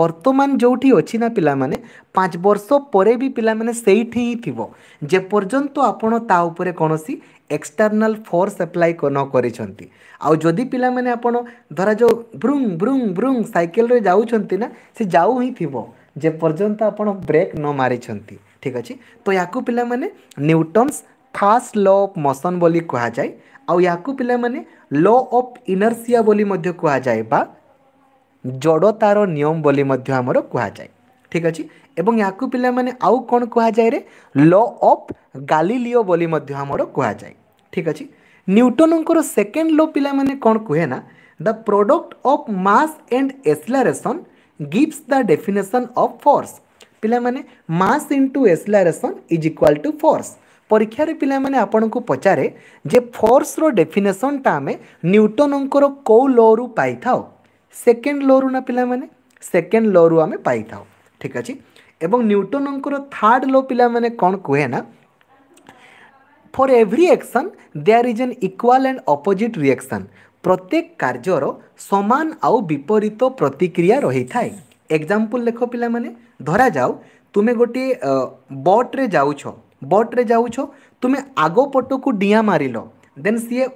ବର୍ତ୍ତମାନ ଯେଉଁଠି ଅଛି ନା ପିଲାମାନେ ପାଞ୍ଚ ବର୍ଷ ପରେ ବି ପିଲାମାନେ ସେଇଠି ହିଁ ଥିବ ଯେପର୍ଯ୍ୟନ୍ତ ଆପଣ ତା ଉପରେ କୌଣସି ଏକ୍ସଟର୍ନାଲ୍ ଫୋର୍ସ ଆପ୍ଲାଏ ନ କରିଛନ୍ତି ଆଉ ଯଦି ପିଲାମାନେ ଆପଣ ଧରାଯାଉ ବ୍ରୁଙ୍ଗ ବ୍ରୁଙ୍ଗ ବ୍ରୁଙ୍ଗ ସାଇକେଲରେ ଯାଉଛନ୍ତି ନା ସେ ଯାଉ ହିଁ ଥିବ যেপর্যন্ত আপনার ব্রেক ন মারি ঠিক আছে তো ইয়াকু পিলা মানে Newton's first law of motion বলি কুহযায় আকু পিলা মানে ল অফ ইনর্সিয়া বলি কুয়া কুহযায় বা জড়তার নিয়ম বলি মধ্য আমার কুহযায় ঠিক আছে এবং ইয়াকু পিলা মানে আউ কুয়া যায় রে ল অফ গালিলিও বলি মধ্য আমার কুয়া যায় ঠিক আছে নিউটনঙ্কর সেকেন্ড ল পিলা মানে কোণ কুহে না the product of mass and acceleration gives the definition of force ପିଲାମାନେ mass into acceleration is equal to force ପରୀକ୍ଷାରେ ପିଲାମାନେ ଆପଣଙ୍କୁ ପଚାରେ ଯେ ଫୋର୍ସର ଡେଫିନେସନ୍ଟା ଆମେ ନ୍ୟୁଟନଙ୍କର କେଉଁ ଲ'ରୁ ପାଇଥାଉ ସେକେଣ୍ଡ ଲ'ରୁ ନା ପିଲାମାନେ ସେକେଣ୍ଡ ଲ'ରୁ ଆମେ ପାଇଥାଉ ଠିକ୍ ଅଛି ଏବଂ ନ୍ୟୁଟନଙ୍କର ଥାର୍ଡ଼ ଲ ପିଲାମାନେ କ'ଣ କୁହେ ନା for every action there is an equal and opposite reaction प्रत्येक कार्यर सामान आउ विपरीत प्रतिक्रिया रही थाए एक्जामपल लेख पाने धर जाओ तुम्हें गोटे बट्रे जाऊ बट्रे जाऊ तुम्हें आगपट को डिया मार दे सीए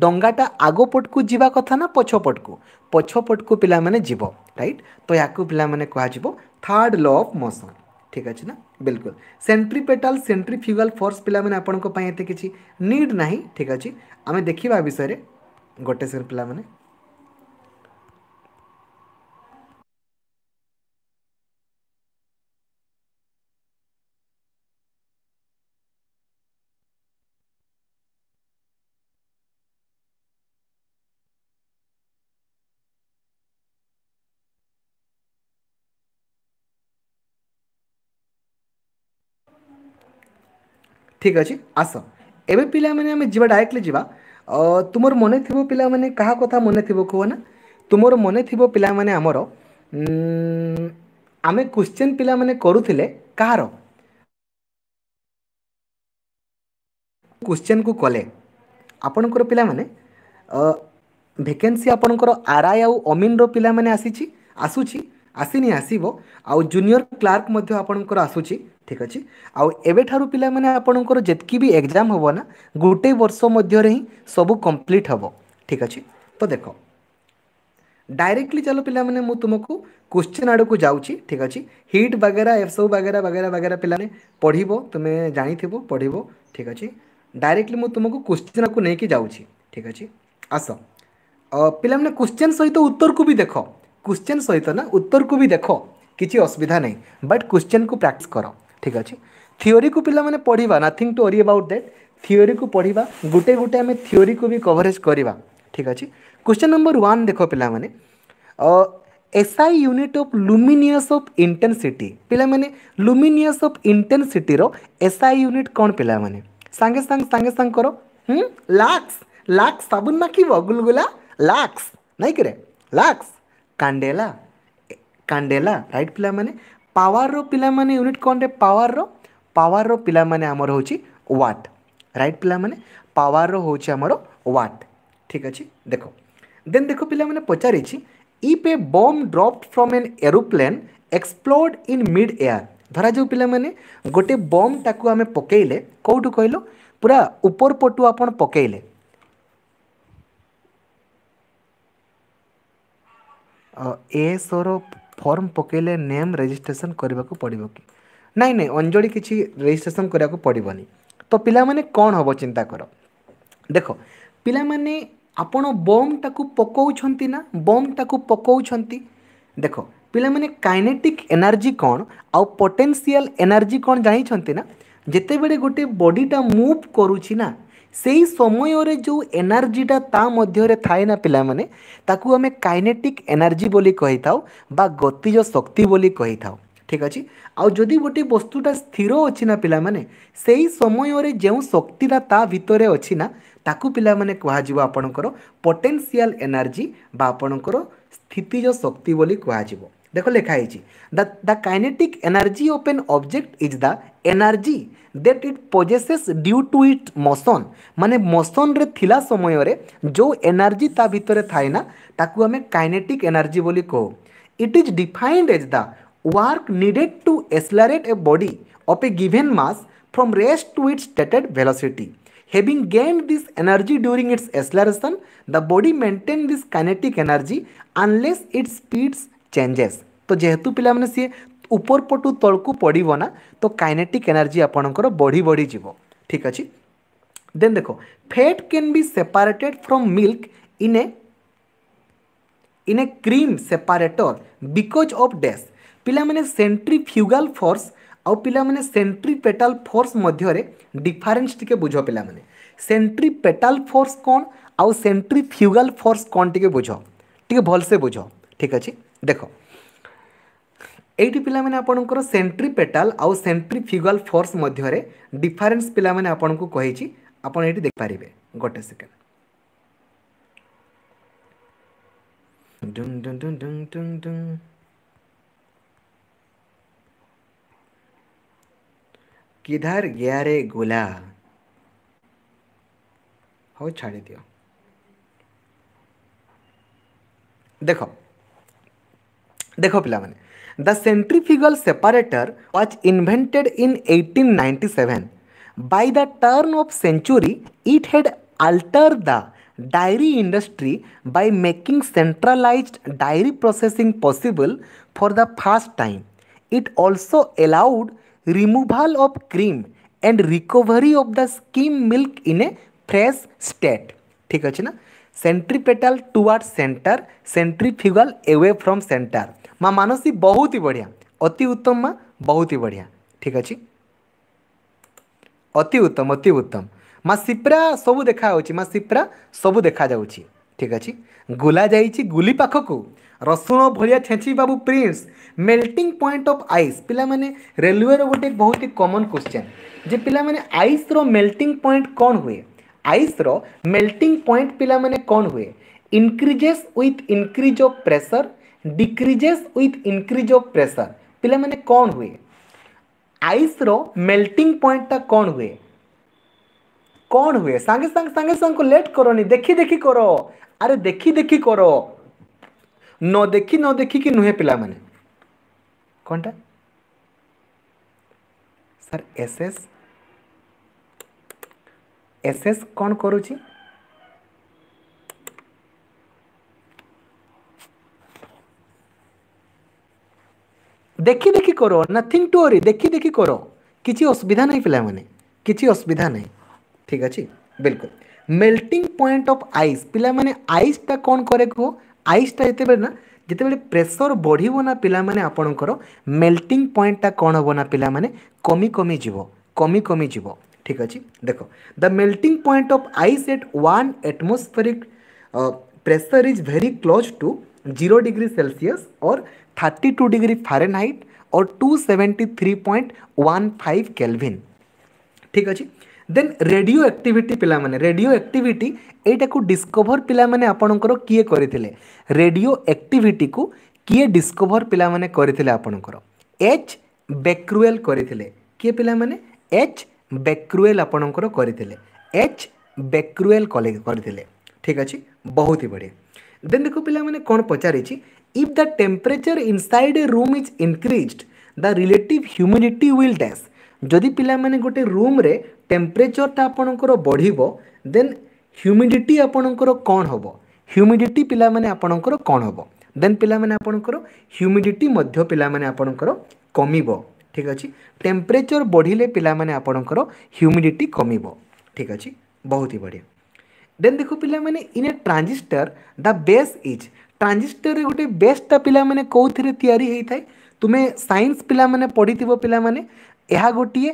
डाटा पट को जीवा कथा ना पछपट को पछपट को पाने रईट तो या पाने थार्ड ल अफ मोसन ठीक अच्छे ना बिल्कुल सेंट्रीपेटाल सेंट्रीफ्युगल फोर्स पे आपंत किसी निड ना ठीक अच्छे आम देखा विषय में ଗୋଟେ ସେକେଣ୍ଡ ପିଲାମାନେ ଠିକ୍ ଅଛି ଆସ ଏବେ ପିଲାମାନେ ଆମେ ଯିବା ଡାଇରେକ୍ଟଲି ଯିବା ତୁମର ମନେ ଥିବ ପିଲାମାନେ କାହା କଥା ମନେ ଥିବ କୁହ ନା ତୁମର ମନେ ଥିବ ପିଲାମାନେ ଆମର ଆମେ କ୍ୱେଶ୍ଚିନ୍ ପିଲାମାନେ କରୁଥିଲେ କାହାର କ୍ୱେଶ୍ଚିନ୍କୁ କଲେ ଆପଣଙ୍କର ପିଲାମାନେ ଭେକେନ୍ସି ଆପଣଙ୍କର ଆର୍ ଆଇ ଆଉ ଅମିନ୍ର ପିଲାମାନେ ଆସିଛି ଆସୁଛି ଆସିନି ଆସିବ ଆଉ ଜୁନିୟର କ୍ଲାର୍କ ମଧ୍ୟ ଆପଣଙ୍କର ଆସୁଛି ठीक अच्छे आउ ଏବେଠାରୁ ପିଲାମାନେ ଆପଣଙ୍କର भी ବି ଏକ୍ଜାମ୍ गोटे वर्ष मध्य ही सब कम्प्लीट हम ठीक अच्छे तो देख डायरेक्टली चलो पे मु तुमको क्वेश्चन आड़ को जाऊँगी ठीक अच्छे हिट वगैरह एफ सब वगैरह वगैरह वगैरह पे पढ़ तुम्हें जाथ पढ़ ठीक अच्छे डायरेक्टली मुझे तुमको क्वेश्चन को लेकिन जाऊँ ठीक अच्छे आस पे क्वेश्चन सहित उत्तर को भी देख क्वेश्चन सहित ना उत्तर को भी देख किसी असुविधा नहीं बट क्वेश्चन को प्राक्ट कर ठीक अच्छे थीओरी को पाने पढ़ा nothing to worry about that theory को पढ़ा गोटे गोटे आम थिरी को भी कवरेज करवा ठीक अच्छे क्वेश्चन नंबर वन देख पाने S I unit of luminous of intensity पिला माने luminous of intensity S I unit कौन पिला माने सांगे सांग सांगे सांग करो हम्म लाक्स लाक्स साबुन माख गुलगुला लाक्स नहीं करे लाक्स कांडेला कांडेला राइट पिला ପାୱାରର ପିଲାମାନେ ୟୁନିଟ୍ କ'ଣରେ ପାୱାରର ପାୱାରର ପିଲାମାନେ ଆମର ହେଉଛି ୱାଟ୍ ରାଇଟ୍ ପିଲାମାନେ ପାୱାରର ହେଉଛି ଆମର ୱାଟ୍ ଠିକ୍ ଅଛି ଦେଖ ଦେନ୍ ଦେଖ ପିଲାମାନେ ପଚାରିଛି if a bomb drop from an aeroplane explode in mid air ଧରାଯାଉ ପିଲାମାନେ ଗୋଟେ ବମ୍ଟାକୁ ଆମେ ପକାଇଲେ କେଉଁଠୁ କହିଲ ପୁରା ଉପର ପଟୁ ଆପଣ ପକାଇଲେ ଏ ସର ଫର୍ମ ପକାଇଲେ ନେମ୍ ରେଜିଷ୍ଟ୍ରେସନ୍ କରିବାକୁ ପଡ଼ିବ କି ନାଇଁ ନାଇଁ ଅଞ୍ଜଳି କିଛି ରେଜିଷ୍ଟ୍ରେସନ୍ କରିବାକୁ ପଡ଼ିବନି ତ ପିଲାମାନେ କ'ଣ ହେବ ଚିନ୍ତା କର ଦେଖ ପିଲାମାନେ ଆପଣ ବମ୍ଟାକୁ ପକାଉଛନ୍ତି ନା ବମ୍ଟାକୁ ପକାଉଛନ୍ତି ଦେଖ ପିଲାମାନେ କାଇନେଟିକ୍ ଏନର୍ଜି କ'ଣ ଆଉ ପୋଟେନ୍ସିଆଲ୍ ଏନର୍ଜି କ'ଣ ଜାଣିଛନ୍ତି ନା ଯେତେବେଳେ ଗୋଟେ ବଡ଼ିଟା ମୁଭ୍ କରୁଛି ନା ସେଇ ସମୟରେ ଯେଉଁ ଏନର୍ଜିଟା ତା ମଧ୍ୟରେ ଥାଏ ନା ପିଲାମାନେ ତାକୁ ଆମେ କାଇନେଟିକ୍ ଏନର୍ଜି ବୋଲି କହିଥାଉ ବା ଗତିଜ ଶକ୍ତି ବୋଲି କହିଥାଉ ଠିକ୍ ଅଛି ଆଉ ଯଦି ଗୋଟେ ବସ୍ତୁଟା ସ୍ଥିର ଅଛି ନା ପିଲାମାନେ ସେଇ ସମୟରେ ଯେଉଁ ଶକ୍ତିଟା ତା ଭିତରେ ଅଛି ନା ତାକୁ ପିଲାମାନେ କୁହାଯିବ ଆପଣଙ୍କର ପଟେନ୍ସିଆଲ୍ ଏନର୍ଜି ବା ଆପଣଙ୍କର ସ୍ଥିତିଜ ଶକ୍ତି ବୋଲି କୁହାଯିବ ଦେଖ ଲେଖା ହେଇଛି the the kinetic energy of an object is the energy that it possesses due to its motion মানে motion রে থিলা সময়রে যো এনার্জি তা ভিতরে থাকে না তাকু আমি কাইনেটিক এনার্জি বলি কহু it is defined as the work needed to accelerate a body of a given mass from rest to its stated velocity. Having gained this energy during its acceleration, the body maintain this kinetic energy unless its speeds changes. तो जेहेतु पे सी ଉପରପଟୁ ତଳକୁ ପଡ଼ିବ ନା ତ kinetic energy ଆପଣଙ୍କର ବଢ଼ି ବଢ଼ିଯିବ ଠିକ୍ ଅଛି ଦେନ୍ ଦେଖ fat can be separated from milk in a in a cream separator because of dash ପିଲାମାନେ ସେଣ୍ଟ୍ରିଫ୍ୟୁଗାଲ୍ ଫୋର୍ସ ଆଉ ପିଲାମାନେ ସେଣ୍ଟ୍ରିପେଟାଲ୍ ଫୋର୍ସ ମଧ୍ୟରେ ଡିଫରେନ୍ସ ଟିକେ ବୁଝ ପିଲାମାନେ ସେଣ୍ଟ୍ରିପେଟାଲ୍ ଫୋର୍ସ କ'ଣ ଆଉ ସେଣ୍ଟ୍ରିଫ୍ୟୁଗାଲ୍ ଫୋର୍ସ କ'ଣ ଟିକେ ବୁଝ ଟିକେ ଭଲସେ ବୁଝ ଠିକ୍ ଅଛି ଦେଖ এইটি পিলামানে আপনার সেন্ট্রিপেটাল আউ সেন্ট্রিফিগাল ফোর্স মধ্যে ডিফারেন্স পিলামানে আপনার কহিছি আপনার এটি দেখিপারে গোটে সেকেন্ড ডুং ডুং ডুং ডুং ডুং ডুং किधर गया रे गोला हो छाड़ी दियो देखो देखो पिला मैंने The centrifugal separator was invented in 1897. By the turn of century, it had altered the dairy industry by making centralized dairy processing possible for the first time. It also allowed removal of cream and recovery of the skim milk in a fresh state. ঠিক towards center, centrifugal away from center. ମା ମାନସୀ ବହୁତ ହି ବଢ଼ିଆ ଅତି ଉତ୍ତମ ମା ବହୁତ ହି ବଢ଼ିଆ ଠିକ୍ ଅଛି ଅତି ଉତ୍ତମ ଅତି ଉତ୍ତମ ମା ସିପ୍ରା ସବୁ ଦେଖାଯାଉଛି ମା ସିପ୍ରା ସବୁ ଦେଖାଯାଉଛି ଠିକ୍ ଅଛି ଗୁଲା ଯାଇଛି ଗୁଲି ପାଖକୁ ରସୁଣ ଭଳିଆ ଛେଞ୍ଚି ବାବୁ Prince melting point of ice ପିଲାମାନେ ରେଲୱେର ଗୋଟେ ବହୁତ ହି କମନ୍ କ୍ୱେଶ୍ଚନ୍ ଯେ ପିଲାମାନେ ଆଇସ୍ର ମେଲ୍ଟିଂ ପଏଣ୍ଟ କ'ଣ ହୁଏ ଆଇସ୍ର ମେଲ୍ଟିଂ ପଏଣ୍ଟ ପିଲାମାନେ କ'ଣ ହୁଏ increases with increase of pressure decreases with increase of pressure पे मैंने कौन हुए आइसरो मेल्टिंग पॉइंटा कौन हुए कौन हुए सांगे सांगे सांगे सांग को लेट करो नहीं देखी देखी करो अरे देखी देखी करो न देखी न देखी कि नुहे पिला मैंने कौन था सर एसएस एसएस कौन करुची ଦେଖି ଦେଖି କର ନଥିଙ୍ଗ ଟୁ ଓରି ଦେଖି ଦେଖି କର କିଛି ଅସୁବିଧା ନାହିଁ ପିଲାମାନେ କିଛି ଅସୁବିଧା ନାହିଁ ଠିକ୍ ଅଛି ବିଲକୁଲ ମେଲ୍ଟିଂ ପଏଣ୍ଟ ଅଫ୍ ଆଇସ୍ ପିଲାମାନେ ଆଇସ୍ଟା କ'ଣ କରେ କୁହ ଆଇସ୍ଟା ଯେତେବେଳେ ନା ଯେତେବେଳେ ପ୍ରେସର ବଢ଼ିବ ନା ପିଲାମାନେ ଆପଣଙ୍କର ମେଲ୍ଟିଂ ପଏଣ୍ଟଟା କ'ଣ ହେବ ନା ପିଲାମାନେ କମି କମିଯିବ କମି କମିଯିବ ଠିକ୍ ଅଛି ଦେଖ the melting point of ice at one atmospheric pressure is very close to zero degree Celsius or 32 degree Fahrenheit और 273.15 केल्विन ठीक अच्छे देन रेडियो एक्टिविटी पिलाମାନେ रेडियो एक्टिविटी एटाकू डिस्कवर पिलाମାନେ आपणकर किए करथिले रेडियो एक्टिविटी को किए डिस्कभर पे करथिले आपणकर एच बेक्रुएल करते किए पिलाମାନେ एच बेक्रुएल आपणकर करथिले एच बेक्रुएल कलेक्ट करथिले ठीक अछि बहुत ही बढ़िया देन देखो पे कौन पचारिछि If the temperature inside a room is increased, the relative humidity will dash. যদি ପିଲାମାନେ ଗୋଟେ ରୁମ୍ରେ ଟେମ୍ପରେଚର୍ଟା ଆପଣଙ୍କର ବଢ଼ିବ ଦେନ୍ ହ୍ୟୁମିଡ଼ିଟି ଆପଣଙ୍କର କ'ଣ ହେବ ହ୍ୟୁମିଡ଼ିଟି ପିଲାମାନେ ଆପଣଙ୍କର କ'ଣ ହେବ ଦେନ୍ ପିଲାମାନେ ଆପଣଙ୍କର ହ୍ୟୁମିଡ଼ିଟି ମଧ୍ୟ ପିଲାମାନେ ଆପଣଙ୍କର କମିବ ଠିକ୍ ଅଛି ଟେମ୍ପରେଚର୍ ବଢ଼ିଲେ ପିଲାମାନେ ଆପଣଙ୍କର ହ୍ୟୁମିଡ଼ିଟି କମିବ ଠିକ୍ ଅଛି ବହୁତ ହି ବଢ଼ିଆ ଦେନ୍ ଦେଖ ପିଲାମାନେ in a transistor the base is transistor গোটে বেস্টটা পিলামানে কোউথিরে তৈরি হইথাই তুমি সাইন্স পিলামানে পড়িথিব পিলামানে ଏହା ଗୋଟିଏ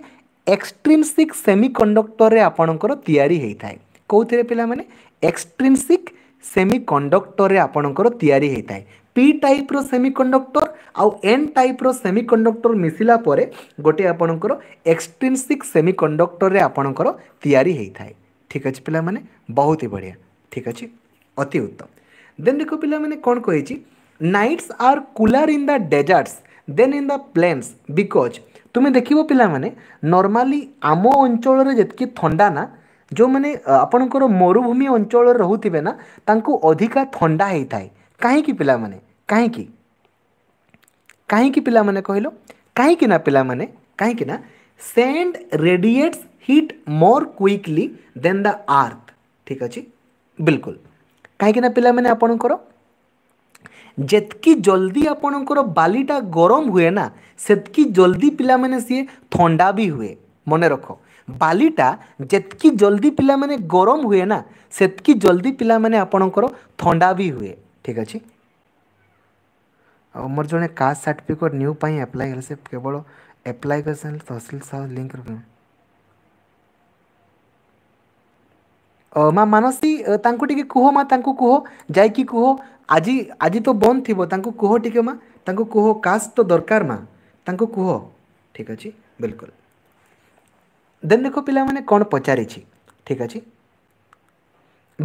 ଏକ୍ସଟ୍ରିନ୍ସିକ୍ ସେମିକଣ୍ଡକ୍ଟରରେ ଆପଣଙ୍କର ତିଆରି ହୋଇଥାଏ କେଉଁଥିରେ ପିଲାମାନେ ଏକ୍ସଟ୍ରିନ୍ସିକ୍ ସେମିକଣ୍ଡକ୍ଟରରେ ଆପଣଙ୍କର ତିଆରି ହୋଇଥାଏ ପି ଟାଇପ୍ର ସେମିକଣ୍ଡକ୍ଟର ଆଉ ଏନ୍ ଟାଇପ୍ର ସେମିକଣ୍ଡକ୍ଟର ମିଶିଲା ପରେ ଗୋଟିଏ ଆପଣଙ୍କର ଏକ୍ସଟ୍ରିନ୍ସିକ୍ ସେମିକଣ୍ଡକ୍ଟରରେ ଆପଣଙ୍କର ତିଆରି ହୋଇଥାଏ ଠିକ୍ ଅଛି ପିଲାମାନେ ବହୁତ ହି ବଢ଼ିଆ ଠିକ୍ ଅଛି ଅତି ଉତ୍ତମ देन देख पे कौन कही nights are cooler in the deserts than in the plains because तुम्हें देख पे नर्माली आम अंचल जितकी थंडा ना जो मैंने आपणकर मरूभूमि अंचल रोते ना तधिका थंडा होता है कहीं पाने कहीं कहीं पाने कहल कहीं पाने कहीं sand radiates heat more quickly than the earth ठीक अच्छे बिल्कुल कहीं पे आपणकर जितकी जल्दी आपणकर बालीटा गरम हुए ना से जल्दी पाने सी थंडा भी हुए मन रख बालीटा जितकी जल्दी पाने गरम हुए ना से जल्दी पाने आपणकर थंडा भी हुए ठीक अच्छे और मोर जो कास्ट सार्टिफिकेट न्यू पाई एप्लाई से केवल एप्लाई कर तहसिल सह लिंक रखें माँ मानसी टे कह माँ कह जा कह आज आज तो बंद थी कह टे माँ कह का तो दरकार माँ कह ठीक अच्छे बिलकुल देन देख पाने कौन पचारि ठीक अच्छे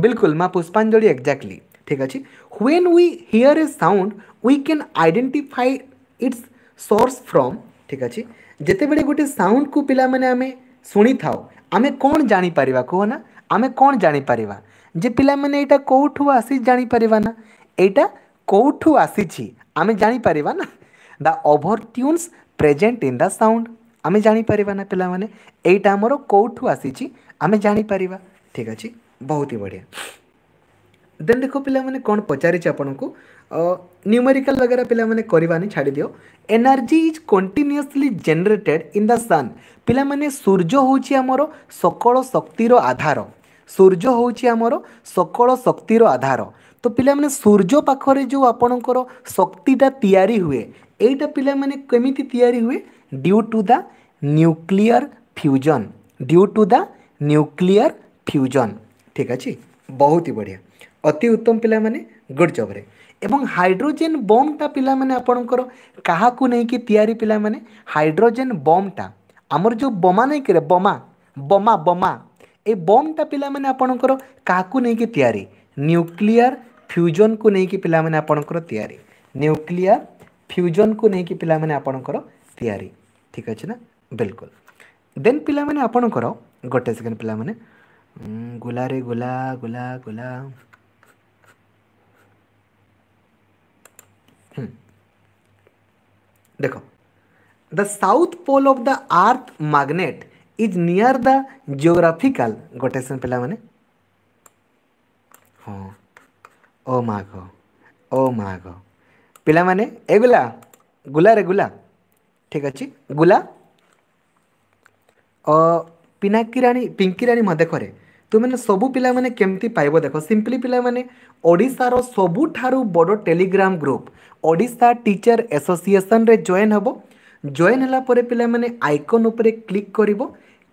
बिल्कुल माँ पुष्पाजलि एक्जाक्टली ठीक अच्छे when we hear a sound we can identify its source from ठीक अच्छे जिते बड़े गोटे साउंड को पिला माने आमे शुणी था आम कौन जानी कहना आम कौन जापर जे पाने कौठ आसीपर ना यहाँ कौठ आसी आम जापर ना the tunes present in the sound आम जापर ना पेटा आमर कौठ आसी आम जापर ठीक अच्छे बहुत ही बढ़िया देन देखो पे कौन पचारे आपण को न्यूमेरिकल वगैरह पे नहीं छाड़ दियो energy is continuously generated in the sun पे सूर्य हूँ आमर सकल शक्तिर आधार ସୂର୍ଯ୍ୟ ହେଉଛି ଆମର ସକଳ ଶକ୍ତିର ଆଧାର ତ ପିଲାମାନେ ସୂର୍ଯ୍ୟ ପାଖରେ ଯେଉଁ ଆପଣଙ୍କର ଶକ୍ତିଟା ତିଆରି ହୁଏ ଏଇଟା ପିଲାମାନେ କେମିତି ତିଆରି ହୁଏ due to the nuclear fusion due to the nuclear fusion ଠିକ୍ ଅଛି ବହୁତ ହି ବଢ଼ିଆ ଅତି ଉତ୍ତମ ପିଲାମାନେ ଗୁଡ଼ ଜବ୍ରେ ଏବଂ ହାଇଡ୍ରୋଜେନ୍ ବମ୍ଟା ପିଲାମାନେ ଆପଣଙ୍କର କାହାକୁ ନେଇକି ତିଆରି ପିଲାମାନେ ହାଇଡ୍ରୋଜେନ୍ ବମ୍ଟା ଆମର ଯେଉଁ ବମା ନାଇଁକିରେ ବମା ବମା ବମା ଏ ବମ୍ଟା ପିଲାମାନେ ଆପଣଙ୍କର କାହାକୁ ନେଇକି ତିଆରି ନ୍ୟୁକ୍ଲିୟର ଫ୍ୟୁଜନ୍କୁ ନେଇକି ପିଲାମାନେ ଆପଣଙ୍କର ତିଆରି ନ୍ୟୁକ୍ଲିୟର ଫ୍ୟୁଜନ୍କୁ ନେଇକି ପିଲାମାନେ ଆପଣଙ୍କର ତିଆରି ଠିକ୍ ଅଛି ନା ବିଲକୁଲ ଦେନ୍ ପିଲାମାନେ ଆପଣଙ୍କର ଗୋଟେ ସେକେଣ୍ଡ ପିଲାମାନେ ଗୁଲାରେ ଗୁଲା ଗୁଲା ଗୁଲା देखो the south pole of the earth magnet is near the geographical গোটেসন পিলামানে ହଁ ଓ ମାଘ ଓ ମାଘ ପିଲାମାନେ ଏ ଗୁଲା ଗୁଲାରେ ଗୁଲା ଠିକ୍ ଅଛି ଗୁଲା ଅ ପିନାକିରାଣୀ ପିଙ୍କିରାଣୀ ମଦେଖରେ ତୁମେମାନେ ସବୁ ପିଲାମାନେ କେମିତି ପାଇବ ଦେଖ ସିମ୍ପଲି ପିଲାମାନେ ଓଡ଼ିଶାର ସବୁଠାରୁ ବଡ଼ ଟେଲିଗ୍ରାମ ଗ୍ରୁପ୍ ଓଡ଼ିଶା ଟିଚର ଆସୋସିଏସନରେ ଜଏନ୍ ହେବ ଜଏନ୍ ହେଲା ପରେ ପିଲାମାନେ ଆଇକନ୍ ଉପରେ କ୍ଲିକ୍ କରିବ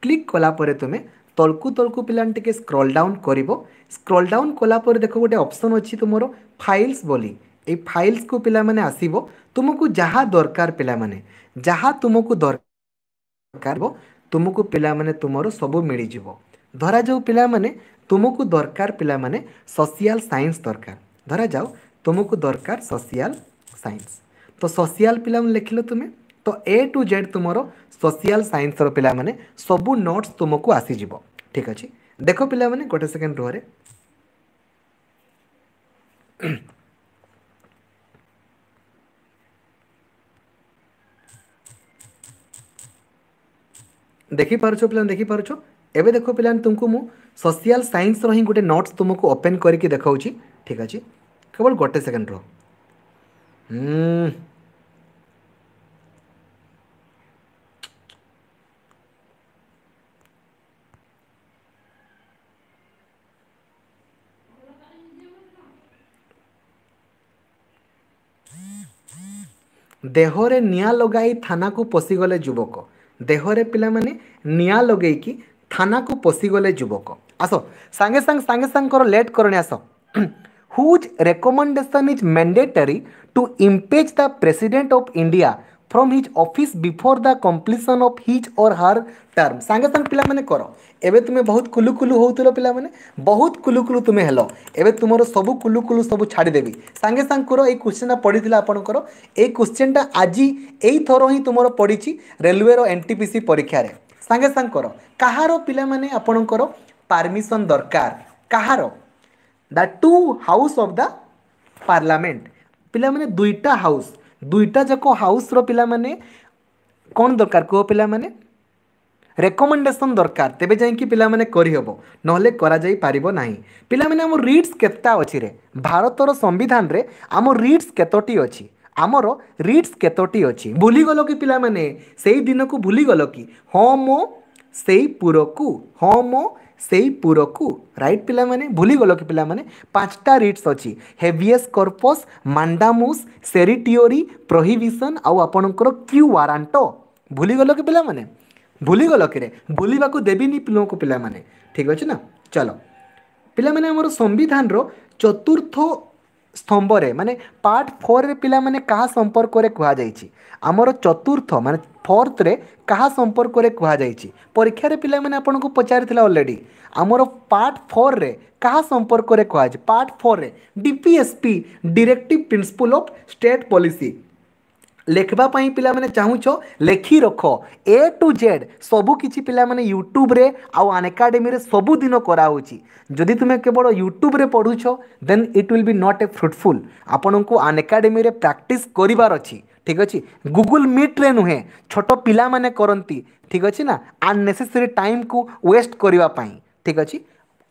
ক্লিক কলাপরে তুমি তলকু তলকু পিলান টিকে স্ক্রল ডাউন করব স্ক্রল ডাউন কলাপরে দেখ গোটে অপসন অছি তোমার ফাইলস বলি এই ফাইলস কু পিলামানে আসিব তুমকু যাহা দরকার পিলামানে যাহা তুমকু দরকার তুমকু পিলামানে তোমার সবু মিলিযিব ধরাযাও পিলামানে তুমকু দরকার পিলামানে সোশিয়াল সাইন্স দরকার ধরাযাও তুমকু দরকার সোশিয়াল সাইন্স তো সোশিয়াল পিলামানে লেখিল তুমি তো এ টু জেড তোমার সোশিয়াল সাইন্সর পিলামানে সবু নোটস তুমকু আসিযিব ঠিক আছে দেখ পিলামানে গোটে সেকেন্ড রুহরে ଦେଖିପାରୁଛ ପିଲାମାନେ ଦେଖିପାରୁଛ ଏବେ ଦେଖ ପିଲାମାନେ ତୁମକୁ ମୁଁ ସୋସିଆଲ ସାଇନ୍ସର ହିଁ ଗୋଟେ ନୋଟ୍ସ ତୁମକୁ ଓପେନ୍ କରିକି ଦେଖାଉଛି ଠିକ୍ ଅଛି କେବଳ ଗୋଟେ ସେକେଣ୍ଡ ରୁହ देहरे निआ लग थाना को पशिगले जुवक देहरे पाने लगे कि थाना को पशिगले जुवक आसो सांगे सांग सांगे सांग करो लेट करणी आस whose recommendation is mandatory to impeach the president of India from his office before the completion of his or her term sange sang pila mane karo ebe tume bahut kulu kulu houtilo pila mane bahut kulu kulu tume helo ebe tumoro sabu kulu kulu sabu chhadi debi sange sang koro ei question ta padithila apankaro ei question ta aji ei thoro hi tumoro padichi railway ro ntpc parikha re sange sang karo kaharo pila mane apankaro permission darkar kaharo the two house of the parliament pila mane duita house ଦୁଇଟା ଯାକ ହାଉସ୍ର ପିଲାମାନେ କ'ଣ ଦରକାର କୁହ ପିଲାମାନେ recommendation ଦରକାର ତେବେ ଯାଇକି ପିଲାମାନେ କରିହେବ ନହେଲେ କରାଯାଇପାରିବ ନାହିଁ ପିଲାମାନେ ଆମ ରିଟ୍ସ କେତେଟା ଅଛିରେ ଭାରତର ସମ୍ବିଧାନରେ ଆମ ରିଟ୍ସ କେତୋଟି ଅଛି ଆମର ରିଟ୍ସ କେତୋଟି ଅଛି ଭୁଲିଗଲ କି ପିଲାମାନେ ସେଇ ଦିନକୁ ଭୁଲିଗଲ କି ହଁ ମୋ ସେଇ ପୁରକୁ ହଁ ମୋ ସେଇ ପୁରକୁ ରାଇଟ୍ ପିଲାମାନେ ଭୁଲିଗଲ କି ପିଲାମାନେ ପାଞ୍ଚଟା ରିଟ୍ସ ଅଛି ହେଭିଏସ୍ କର୍ପସ୍ ମାଣ୍ଡାମୁସ୍ ସେରିଟିଓରି ପ୍ରୋହିବିସନ୍ ଆଉ ଆପଣଙ୍କର କ୍ୟୁ ୱାରାଣ୍ଟ ଭୁଲିଗଲ କି ପିଲାମାନେ ଭୁଲିଗଲ କିରେ ଭୁଲିବାକୁ ଦେବିନି ପିଲାଙ୍କୁ ପିଲାମାନେ ଠିକ୍ ଅଛି ନା ଚାଲ ପିଲାମାନେ ଆମର ସମ୍ବିଧାନର ଚତୁର୍ଥ ସ୍ତମ୍ଭରେ ମାନେ ପାର୍ଟ ଫୋର୍ରେ ପିଲାମାନେ କାହା ସମ୍ପର୍କରେ କୁହାଯାଇଛି ଆମର ଚତୁର୍ଥ ମାନେ ଫୋର୍ଥରେ କାହା ସମ୍ପର୍କରେ କୁହାଯାଇଛି ପରୀକ୍ଷାରେ ପିଲାମାନେ ଆପଣଙ୍କୁ ପଚାରିଥିଲା ଅଲରେଡ଼ି ଆମର ପାର୍ଟ ଫୋର୍ରେ କାହା ସମ୍ପର୍କରେ କୁହାଯାଇଛି ପାର୍ଟ ଫୋର୍ରେ DPSP directive principle of state policy ଲେଖିବା ପାଇଁ ପିଲାମାନେ ଚାହୁଁଛ ଲେଖି ରଖ ଏ ଟୁ ଜେଡ଼୍ ସବୁ କିଛି ପିଲାମାନେ ୟୁଟ୍ୟୁବ୍ରେ ଆଉ ଆନ୍ ଏକାଡେମୀରେ ସବୁଦିନ କରାହେଉଛି ଯଦି ତୁମେ କେବଳ ୟୁଟ୍ୟୁବ୍ରେ ପଢ଼ୁଛ ଦେନ୍ it will be not a ଫ୍ରୁଟଫୁଲ୍ ଆପଣଙ୍କୁ ଆନ୍ ଏକାଡେମୀରେ ପ୍ରାକ୍ଟିସ୍ କରିବାର ଅଛି ଠିକ୍ ଅଛି ଗୁଗୁଲ୍ ମିଟ୍ରେ ନୁହେଁ ଛୋଟ ପିଲାମାନେ କରନ୍ତି ଠିକ୍ ଅଛି ନା ଆନ୍ନେସେସରୀ ଟାଇମ୍କୁ ୱେଷ୍ଟ କରିବା ପାଇଁ ଠିକ୍ ଅଛି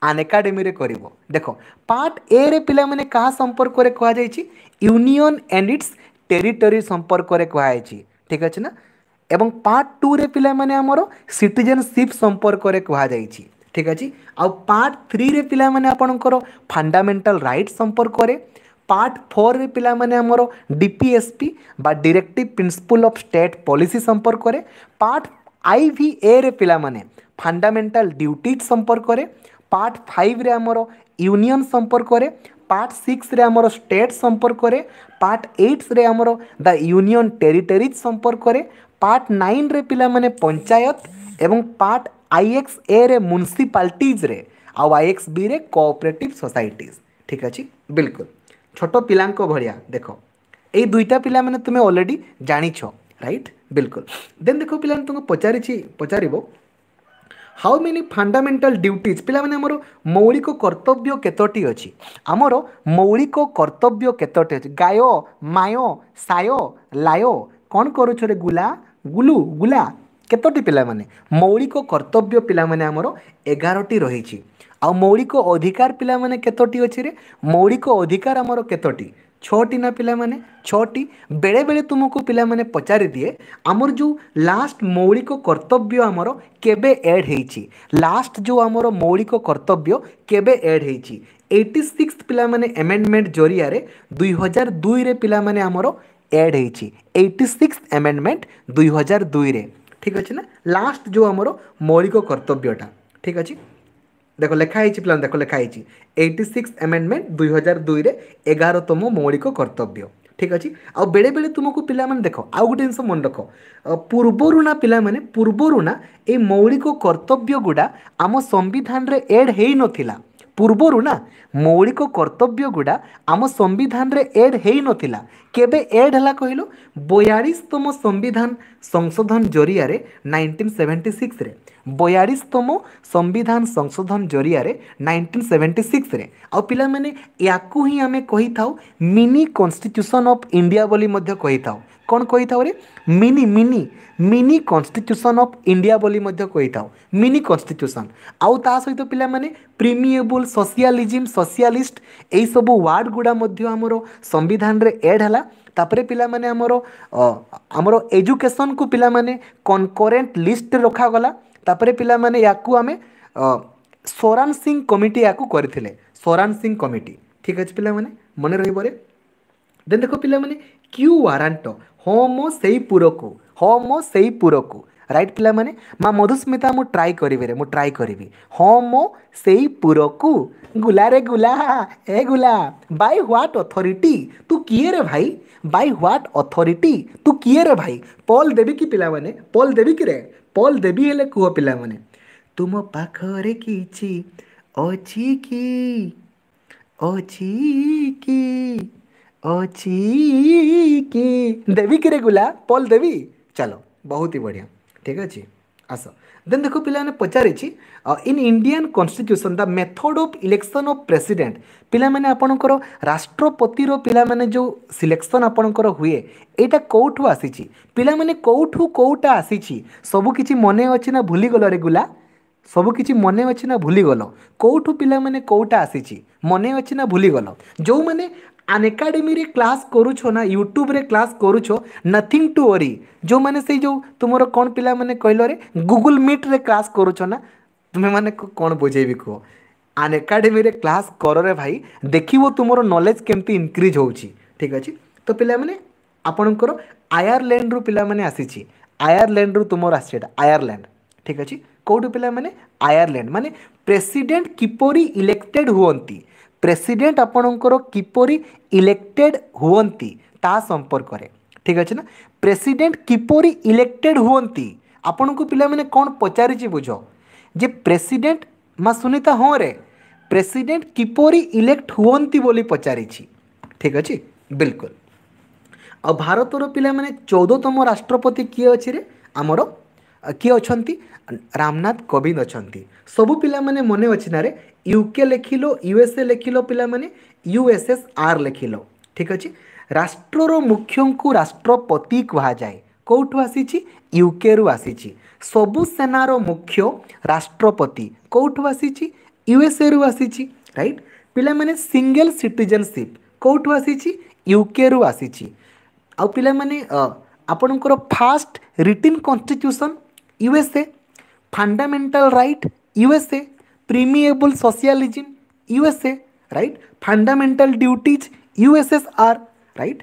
আন একাডেমিরে করিব দেখো পার্ট এ রে পিলামানে কাহা সম্পর্করে কুয়া যাইছি ইউনিয়ন এন্ড ইটস টেরিটরি সম্পর্করে কুহাইছি ঠিক আছে না এবং পার্ট টুরে পিলামানে আমার সিটিজেনশিপ সম্পর্করে কুহাযাইছি ঠিক আছে আউ পার্ট থ্রিরে পিলামানে আপনার ফান্ডামেন্টাল রাইট সম্পর্করে পার্ট ফোর্রে পিলামানে আমার ডিপিএসপি বা directive principle of state policy সম্পর্করে পার্ট আইভিএরে পিলামানে ফান্ডামেন্টাল ডিউটি সম্পর্করে পার্ট ফাইভরে আমার ইউনিয়ন সম্পর্করে ପାର୍ଟ ସିକ୍ସରେ ଆମର ଷ୍ଟେଟ୍ ସମ୍ପର୍କରେ ପାର୍ଟ ଏଇଟ୍ରେ ଆମର ଦ ୟୁନିୟନ୍ ଟେରିଟୋରିଜ୍ ସମ୍ପର୍କରେ ପାର୍ଟ ନାଇନ୍ରେ ପିଲାମାନେ ପଞ୍ଚାୟତ ଏବଂ ପାର୍ଟ ଆଇଏକ୍ସ ଏରେ ମ୍ୟୁନିସିପାଲିଟିଜ୍ରେ ଆଉ ଆଇଏକ୍ସ ବିରେ କୋଅପରେଟିଭ୍ ସୋସାଇଟିଜ୍ ଠିକ୍ ଅଛି ବିଲକୁଲ ଛୋଟ ପିଲାଙ୍କ ଭଳିଆ ଦେଖ ଏଇ ଦୁଇଟା ପିଲାମାନେ ତୁମେ ଅଲରେଡ଼ି ଜାଣିଛ ରାଇଟ୍ ବିଲକୁଲ ଦେନ୍ ଦେଖ ପିଲାମାନେ ତୁମକୁ ପଚାରିଛି ପଚାରିବ ହାଉ ମେନି ଫଣ୍ଡାମେଣ୍ଟାଲ ଡ୍ୟୁଟିଜ୍ ପିଲାମାନେ ଆମର ମୌଳିକ କର୍ତ୍ତବ୍ୟ କେତୋଟି ଅଛି ଆମର ମୌଳିକ କର୍ତ୍ତବ୍ୟ କେତୋଟି ଅଛି ଗାୟ ମାୟ ସାୟ ଲାୟ କ'ଣ କରୁଛ ରେ ଗୁଲା ଗୁଲୁ ଗୁଲା କେତୋଟି ପିଲାମାନେ ମୌଳିକ କର୍ତ୍ତବ୍ୟ ପିଲାମାନେ ଆମର ଏଗାରଟି ରହିଛି ଆଉ ମୌଳିକ ଅଧିକାର ପିଲାମାନେ କେତୋଟି ଅଛି ରେ ମୌଳିକ ଅଧିକାର ଆମର କେତୋଟି ଛଅଟି ନା ପିଲାମାନେ ଛଅଟି ବେଳେବେଳେ ତୁମକୁ ପିଲାମାନେ ପଚାରିଦିଏ ଆମର ଯେଉଁ ଲାଷ୍ଟ ମୌଳିକ କର୍ତ୍ତବ୍ୟ ଆମର କେବେ ଏଡ଼୍ ହେଇଛି ଲାଷ୍ଟ ଯେଉଁ ଆମର ମୌଳିକ କର୍ତ୍ତବ୍ୟ କେବେ ଏଡ଼୍ ହେଇଛି ଏଇଟି ସିକ୍ସ ପିଲାମାନେ ଆମେଣ୍ଡମେଣ୍ଟ ଜରିଆରେ ଦୁଇ ହଜାର ଦୁଇରେ ପିଲାମାନେ ଆମର ଏଡ଼୍ ହେଇଛି ଏଇଟି ସିକ୍ସ ଆମେଣ୍ଡମେଣ୍ଟ ଦୁଇ ହଜାର ଦୁଇରେ ଠିକ୍ ଅଛି ନା ଲାଷ୍ଟ ଯେଉଁ ଆମର ମୌଳିକ କର୍ତ୍ତବ୍ୟଟା ଠିକ୍ ଅଛି ଦେଖ ଲେଖା ହେଇଛି ପିଲାମାନେ ଦେଖ ଲେଖା ହେଇଛି ଏଇଟି ସିକ୍ସ ଏମେଣ୍ଡମେଣ୍ଟ ଦୁଇ ହଜାର ଦୁଇରେ ଏଗାରତମ ମୌଳିକ କର୍ତ୍ତବ୍ୟ ଠିକ୍ ଅଛି ଆଉ ବେଳେବେଳେ ତୁମକୁ ପିଲାମାନେ ଦେଖ ଆଉ ଗୋଟେ ଜିନିଷ ମନେ ରଖ ପୂର୍ବରୁ ନା ପିଲାମାନେ ପୂର୍ବରୁ ନା ଏଇ ମୌଳିକ କର୍ତ୍ତବ୍ୟ ଗୁଡ଼ା ଆମ ସମ୍ବିଧାନରେ ଏଡ଼୍ ହେଇନଥିଲା ପୂର୍ବରୁ ନା ମୌଳିକ କର୍ତ୍ତବ୍ୟ ଗୁଡ଼ା ଆମ ସମ୍ବିଧାନରେ ଏଡ୍ ହେଇନଥିଲା କେବେ ଏଡ୍ ହେଲା କହିଲ ବୟାଳିଶତମ ସମ୍ବିଧାନ ସଂଶୋଧନ ଜରିଆରେ ନାଇଣ୍ଟିନ୍ ସେଭେଣ୍ଟି ସିକ୍ସରେ ବୟାଳିଶତମ ସମ୍ବିଧାନ ସଂଶୋଧନ ଜରିଆରେ ନାଇଣ୍ଟିନ୍ ସେଭେଣ୍ଟି ସିକ୍ସରେ ଆଉ ପିଲାମାନେ ୟାକୁ ହିଁ ଆମେ କହିଥାଉ ମିନି କନଷ୍ଟିଚ୍ୟୁସନ୍ ଅଫ୍ ଇଣ୍ଡିଆ ବୋଲି ମଧ୍ୟ କହିଥାଉ କ'ଣ କହିଥାଉ ରେ mini mini mini constitution of India ବୋଲି ମଧ୍ୟ କହିଥାଉ ମିନି କନଷ୍ଟିଚ୍ୟୁସନ୍ ଆଉ ତା ସହିତ ପିଲାମାନେ ପ୍ରିମିଏବୁଲ୍ ସୋସିଆଲିଜିମ୍ ସୋସିଆଲିଷ୍ଟ ଏଇସବୁ ୱାର୍ଡ଼ ଗୁଡ଼ା ମଧ୍ୟ ଆମର ସମ୍ବିଧାନରେ ଏଡ଼୍ ହେଲା ତାପରେ ପିଲାମାନେ ଆମର ଆମର ଏଜୁକେସନ୍କୁ ପିଲାମାନେ କରେଣ୍ଟ ଲିଷ୍ଟରେ ରଖାଗଲା ତାପରେ ପିଲାମାନେ ୟାକୁ ଆମେ ସୋରାନ ସିଂ କମିଟି ୟାକୁ କରିଥିଲେ ସୋରାନ ସିଂ କମିଟି ଠିକ୍ ଅଛି ପିଲାମାନେ ମନେ ରହିବରେ ଦେନ୍ ଦେଖ ପିଲାମାନେ କ୍ୟୁ ୱାରାଣ୍ଟ ହୋମୋ ସେଇ ପୁରକୁ ହୋମୋ ସେଇ ପୁରକୁ ରାଇଟ୍ ପିଲାମାନେ ମା ମଧୁସ୍ମିତା ମୁଁ ଟ୍ରାଏ କରିବିରେ ମୁଁ ଟ୍ରାଏ କରିବି ହଁ ମୋ ସେଇ ପୁରକୁ ଗୁଲାରେ ଗୁଲା ଏ ଗୁଲା ବାଇ ହ୍ୱାଟ୍ ଅଥରିଟି ତୁ କିଏ ରେ ଭାଇ ବାଇ ହ୍ୱାଟ୍ ଅଥରିଟି ତୁ କିଏ ରେ ଭାଇ ପଲ୍ ଦେବି କି ପିଲାମାନେ ପଲ୍ ଦେବି କିରେ ପଲ୍ ଦେବି ହେଲେ କୁହ ପିଲାମାନେ ତୁମ ପାଖରେ କିଛି ଅଛି କି ଅଛି କି ଅଛି କି ଦେବି କିରେ ଗୁଲା ପଲ୍ ଦେବି ଚାଲ ବହୁତ ହି ବଢ଼ିଆ ଠିକ୍ ଅଛି ଆସ ଦେନ୍ ଦେଖ ପିଲାମାନେ ପଚାରିଛି in Indian constitution the method of election of president ପିଲାମାନେ ଆପଣଙ୍କର ରାଷ୍ଟ୍ରପତିର ପିଲାମାନେ ଯେଉଁ ସିଲେକ୍ସନ୍ ଆପଣଙ୍କର ହୁଏ ଏଇଟା କେଉଁଠୁ ଆସିଛି ପିଲାମାନେ କେଉଁଠୁ କେଉଁଟା ଆସିଛି ସବୁକିଛି ମନେ ଅଛି ନା ଭୁଲିଗଲ ରେଗୁଲା ସବୁକିଛି ମନେ ଅଛି ନା ଭୁଲିଗଲ କେଉଁଠୁ ପିଲାମାନେ କେଉଁଟା ଆସିଛି ମନେ ଅଛି ନା ଭୁଲିଗଲ ଯେଉଁମାନେ अनएकाडेमी क्लास करुछो ना यूट्यूब रे क्लास करुछो नथिंग टू वरी जो मैंने से जो तुम कौन पिला मैंने कहल रे गूगल मीट रे क्लास करुछो ना तुम्हें मैंने कौन बुझेबी कहो अनएकाडेमी रे क्लास कर रे भाई देखिबो तुमरो नॉलेज केमती इनक्रीज होउची ठीक अछि तो पिला माने ଆପଣଙ୍କର ଆୟାରଲ୍ୟାଣ୍ଡରୁ ପିଲାମାନେ ଆସିଛି ଆୟାରଲ୍ୟାଣ୍ଡରୁ ତୁମର ଆସିଛି ଏଇଟା ଆୟାରଲ୍ୟାଣ୍ଡ ଠିକ୍ ଅଛି କେଉଁଠୁ ପିଲାମାନେ ଆୟାରଲ୍ୟାଣ୍ଡ ମାନେ ପ୍ରେସିଡେଣ୍ଟ କିପରି ଇଲେକ୍ଟେଡ଼ ହୁଅନ୍ତି ପ୍ରେସିଡେଣ୍ଟ ଆପଣଙ୍କର କିପରି ଇଲେକ୍ଟେଡ଼ ହୁଅନ୍ତି ତା ସମ୍ପର୍କରେ ଠିକ୍ ଅଛି ନା ପ୍ରେସିଡେଣ୍ଟ କିପରି ଇଲେକ୍ଟେଡ଼ ହୁଅନ୍ତି ଆପଣଙ୍କୁ ପିଲାମାନେ କ'ଣ ପଚାରିଛି ବୁଝ ଯେ ପ୍ରେସିଡେଣ୍ଟ ମା ସୁନିତା ହଁରେ ପ୍ରେସିଡେଣ୍ଟ କିପରି ଇଲେକ୍ଟ ହୁଅନ୍ତି ବୋଲି ପଚାରିଛି ଠିକ୍ ଅଛି ବିଲକୁଲ ଆଉ ଭାରତର ପିଲାମାନେ ଚଉଦତମ ରାଷ୍ଟ୍ରପତି କିଏ ଅଛି ରେ ଆମର କିଏ ଅଛନ୍ତି ରାମନାଥ କୋବିନ୍ଦ ଅଛନ୍ତି ସବୁ ପିଲାମାନେ ମନେ ଅଛି ନାରେ ୟୁକେ ଲେଖିଲ ୟୁଏସ୍ଏ ଲେଖିଲ ପିଲାମାନେ ୟୁଏସ୍ଏସ୍ଆର୍ ଲେଖିଲ ଠିକ୍ ଅଛି ରାଷ୍ଟ୍ରର ମୁଖ୍ୟଙ୍କୁ ରାଷ୍ଟ୍ରପତି କୁହାଯାଏ କେଉଁଠୁ ଆସିଛି ୟୁକେରୁ ଆସିଛି ସବୁ ସେନାର ମୁଖ୍ୟ ରାଷ୍ଟ୍ରପତି କେଉଁଠୁ ଆସିଛି ୟୁଏସ୍ଏରୁ ଆସିଛି ରାଇଟ୍ ପିଲାମାନେ ସିଙ୍ଗଲ ସିଟିଜେନସିପ୍ କେଉଁଠୁ ଆସିଛି ୟୁକେରୁ ଆସିଛି ଆଉ ପିଲାମାନେ ଆପଣଙ୍କର first written constitution USA, fundamental right, USA, permeable socialism, USA, right, fundamental duties, USSR, right,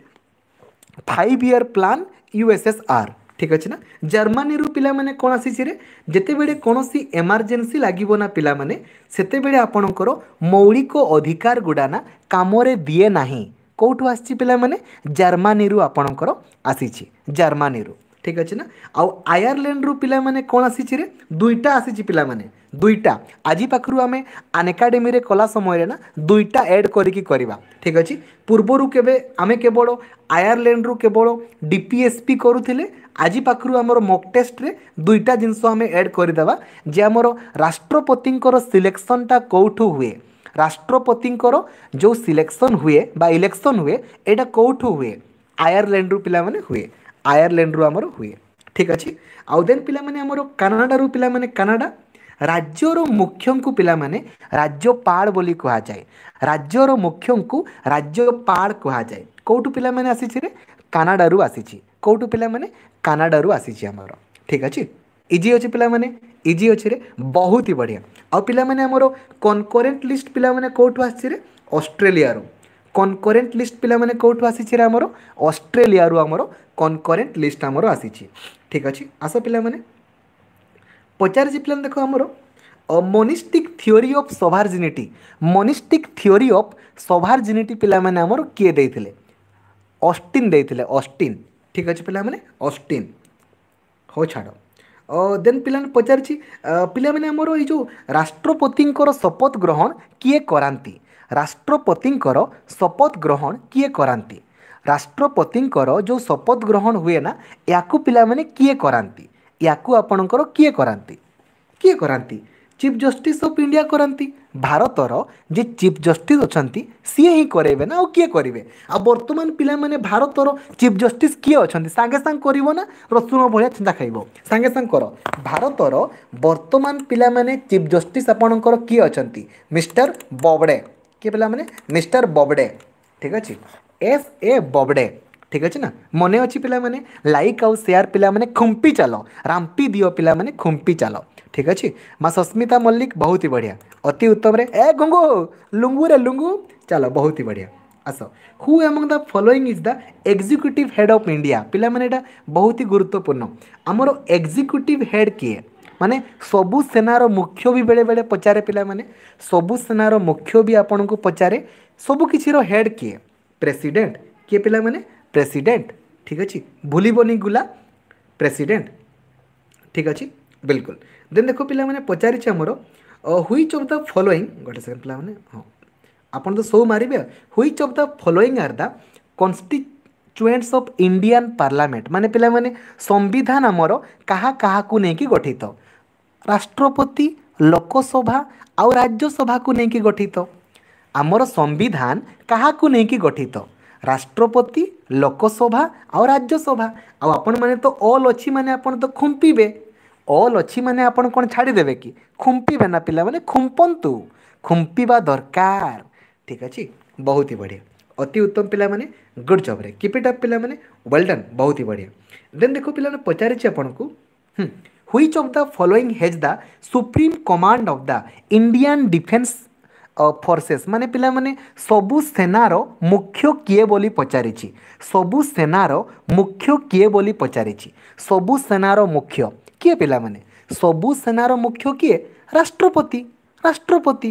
five year plan, USSR. ঠিক আছে না ଜର୍ମାନୀରୁ ପିଲାମାନେ କ'ଣ ଆସିଛି ରେ ଯେତେବେଳେ କୌଣସି ଏମର୍ଜେନ୍ସି ଲାଗିବ ନା ପିଲାମାନେ ସେତେବେଳେ ଆପଣଙ୍କର ମୌଳିକ ଅଧିକାର ଗୁଡ଼ାନା କାମରେ ଦିଏ ନାହିଁ କେଉଁଠୁ ଆସିଛି ପିଲାମାନେ ଜର୍ମାନୀରୁ ଆପଣଙ୍କର ଆସିଛି ଜର୍ମାନୀରୁ ঠিক আছে না আউ আয়ারল্যান্ডরু পিলামানে কোণ আসিছি রে দুইটা আসিছি পিলামানে দুইটা আজি পাখু আমি আনএকাডেমি কলা সময় না দুইটা এড করিকি করা ঠিক আছে পূর্বর কেবে আমি কেবল আয়ারল্যান্ডরু কেবল ডিপিএসপি করুলে আজি পাখু আমার মক টেস্টরে দুইটা জিনিস আমি এড করিদেবা যে আমার রাষ্ট্রপতিঙ্কর সিলেকশনটা কোঠু হুয়ে রাষ্ট্রপতিঙ্কর যে সিলেকশন হুয়ে বা ইলেকশন হুয়ে এটা কোঠু হুয়ে আয়ারল্যান্ডরু পিলামানে হুয়ে ଆୟାରଲ୍ୟାଣ୍ଡରୁ ଆମର ହୁଏ ଠିକ୍ ଅଛି ଆଉ ଦେନ୍ ପିଲାମାନେ ଆମର କାନାଡ଼ାରୁ ପିଲାମାନେ କାନାଡ଼ା ରାଜ୍ୟର ମୁଖ୍ୟଙ୍କୁ ପିଲାମାନେ ରାଜ୍ୟପାଳ ବୋଲି କୁହାଯାଏ ରାଜ୍ୟର ମୁଖ୍ୟଙ୍କୁ ରାଜ୍ୟପାଳ କୁହାଯାଏ କେଉଁଠୁ ପିଲାମାନେ ଆସିଛିରେ କାନାଡ଼ାରୁ ଆସିଛି କେଉଁଠୁ ପିଲାମାନେ କାନାଡ଼ାରୁ ଆସିଛି ଆମର ଠିକ୍ ଅଛି ଇଜି ଅଛି ପିଲାମାନେ ଇଜି ଅଛିରେ ବହୁତ ହି ବଢ଼ିଆ ଆଉ ପିଲାମାନେ ଆମର କନକରେଣ୍ଟ ଲିଷ୍ଟ ପିଲାମାନେ କେଉଁଠୁ ଆସିଛିରେ ଅଷ୍ଟ୍ରେଲିଆରୁ କନକରେଣ୍ଟ ଲିଷ୍ଟ ପିଲାମାନେ କେଉଁଠୁ ଆସିଛିରେ ଆମର ଅଷ୍ଟ୍ରେଲିଆରୁ ଆମର କନକରେଣ୍ଟ ଲିଷ୍ଟ ଆମର ଆସିଛି ଠିକ୍ ଅଛି ଆସ ପିଲାମାନେ ପଚାରିଛି ପିଲାମାନେ ଦେଖ ଆମର monistic theory of sovereignty monistic theory of sovereignty ପିଲାମାନେ ଆମର କିଏ ଦେଇଥିଲେ ଅଷ୍ଟିନ୍ ଦେଇଥିଲେ ଅଷ୍ଟିନ୍ ଠିକ୍ ଅଛି ପିଲାମାନେ ଅଷ୍ଟିନ୍ ହଉ ଛାଡ଼ ଦେନ୍ ପିଲାମାନେ ପଚାରିଛି ପିଲାମାନେ ଆମର ଏଇ ଯେଉଁ ରାଷ୍ଟ୍ରପତିଙ୍କର ଶପଥ ଗ୍ରହଣ କିଏ କରାନ୍ତି ରାଷ୍ଟ୍ରପତିଙ୍କର ଶପଥ ଗ୍ରହଣ କିଏ କରାନ୍ତି ରାଷ୍ଟ୍ରପତିଙ୍କର ଯେଉଁ ଶପଥ ଗ୍ରହଣ ହୁଏ ନା ୟାକୁ ପିଲାମାନେ କିଏ କରାନ୍ତି ୟାକୁ ଆପଣଙ୍କର କିଏ କରାନ୍ତି କିଏ କରାନ୍ତି ଚିଫ୍ ଜଷ୍ଟିସ୍ ଅଫ୍ ଇଣ୍ଡିଆ କରନ୍ତି ଭାରତର ଯେ ଚିଫ୍ ଜଷ୍ଟିସ୍ ଅଛନ୍ତି ସିଏ ହିଁ କରାଇବେ ନା ଆଉ କିଏ କରିବେ ଆଉ ବର୍ତ୍ତମାନ ପିଲାମାନେ ଭାରତର ଚିଫ୍ ଜଷ୍ଟିସ୍ କିଏ ଅଛନ୍ତି ସାଙ୍ଗେ ସାଙ୍ଗେ କରିବ ନା ରସୁଣ ଭଳିଆ ଚିନ୍ତା ଖାଇବ ସାଙ୍ଗେ ସାଙ୍ଗେ କର ଭାରତର ବର୍ତ୍ତମାନ ପିଲାମାନେ ଚିଫ୍ ଜଷ୍ଟିସ୍ ଆପଣଙ୍କର କିଏ ଅଛନ୍ତି ମିଷ୍ଟର ବବଡ଼େ କିଏ ପିଲାମାନେ ମିଷ୍ଟର ବବଡ଼େ ଠିକ୍ ଅଛି एफ ए बबडे ଠିକ୍ ଅଛି ନା ମନେ ଅଛି ପିଲାମାନେ ଲାଇକ୍ ଆଉ ସେୟାର ପିଲାମାନେ ଖୁମ୍ପି ଚାଲ ରାମ୍ପି ଦିଅ ପିଲାମାନେ ଖୁମ୍ପି ଚାଲ ଠିକ୍ ଅଛି ମା ସସ୍ମିତା ମଲ୍ଲିକ ବହୁତ ହି ବଢ଼ିଆ ଅତି ଉତ୍ତମରେ ଏ ଗଙ୍ଗୁ ଲୁଙ୍ଗୁରେ ଲୁଙ୍ଗୁ ଚାଲ ବହୁତ ହି ବଢ଼ିଆ ଆସ who among the following is the executive head of India ପିଲାମାନେ ଏଇଟା ବହୁତ ହି ଗୁରୁତ୍ୱପୂର୍ଣ୍ଣ ଆମର ଏକ୍ଜିକ୍ୟୁଟିଭ୍ ହେଡ଼୍ କିଏ ମାନେ ସବୁ ସେନାର ମୁଖ୍ୟ ବି ବେଳେବେଳେ ପଚାରେ ପିଲାମାନେ ସବୁ ସେନାର ମୁଖ୍ୟ ବି ଆପଣଙ୍କୁ ପଚାରେ ସବୁକିଛିର ହେଡ଼୍ କିଏ प्रेसिडेंट किए पे मैंने प्रेसिडेंट ठीक अच्छे भूलबनी गुला प्रेसीडेट ठीक अच्छे बिलकुल देन देख पे पचारिचर ह्विच अफ द फलोईंग गोटे सेकेंड हाँ आप तो मारे which of the following are the constituents of Indian parliament मान पे संविधान आमर क्या क्या कि गठित राष्ट्रपति लोकसभा आ राज्यसभा को लेकिन गठित ଆମର ସମ୍ବିଧାନ କାହାକୁ ନେଇକି ଗଠିତ ରାଷ୍ଟ୍ରପତି ଲୋକସଭା ଆଉ ରାଜ୍ୟସଭା ଆଉ ଆପଣମାନେ ତ ଅଲ୍ ଅଛି ମାନେ ଆପଣ ତ ଖୁମ୍ପିବେ ଅଲ୍ ଅଛି ମାନେ ଆପଣ କ'ଣ ଛାଡ଼ିଦେବେ କି ଖୁମ୍ପିବେ ନା ପିଲାମାନେ ଖୁମ୍ପନ୍ତୁ ଖୁମ୍ପିବା ଦରକାର ଠିକ୍ ଅଛି ବହୁତ ହି ବଢ଼ିଆ ଅତି ଉତ୍ତମ ପିଲାମାନେ ଗୁଡ଼୍ ଜବ୍ରେ କିପ୍ ଇଟ୍ ପିଲାମାନେ ୱେଲ୍ ଡନ୍ ବହୁତ ହି ବଢ଼ିଆ ଦେନ୍ ଦେଖ ପିଲାମାନେ ପଚାରିଛି ଆପଣଙ୍କୁ which of the following has the supreme command of the Indian defence forces uh, माने पाने सबु सेनार मुख्य किए बोली पचारि सबु सेनार मुख्य किए बोली पचारि सबु सेनार मुख्य किए पाने सबु सेनार मुख्य किए राष्ट्रपति राष्ट्रपति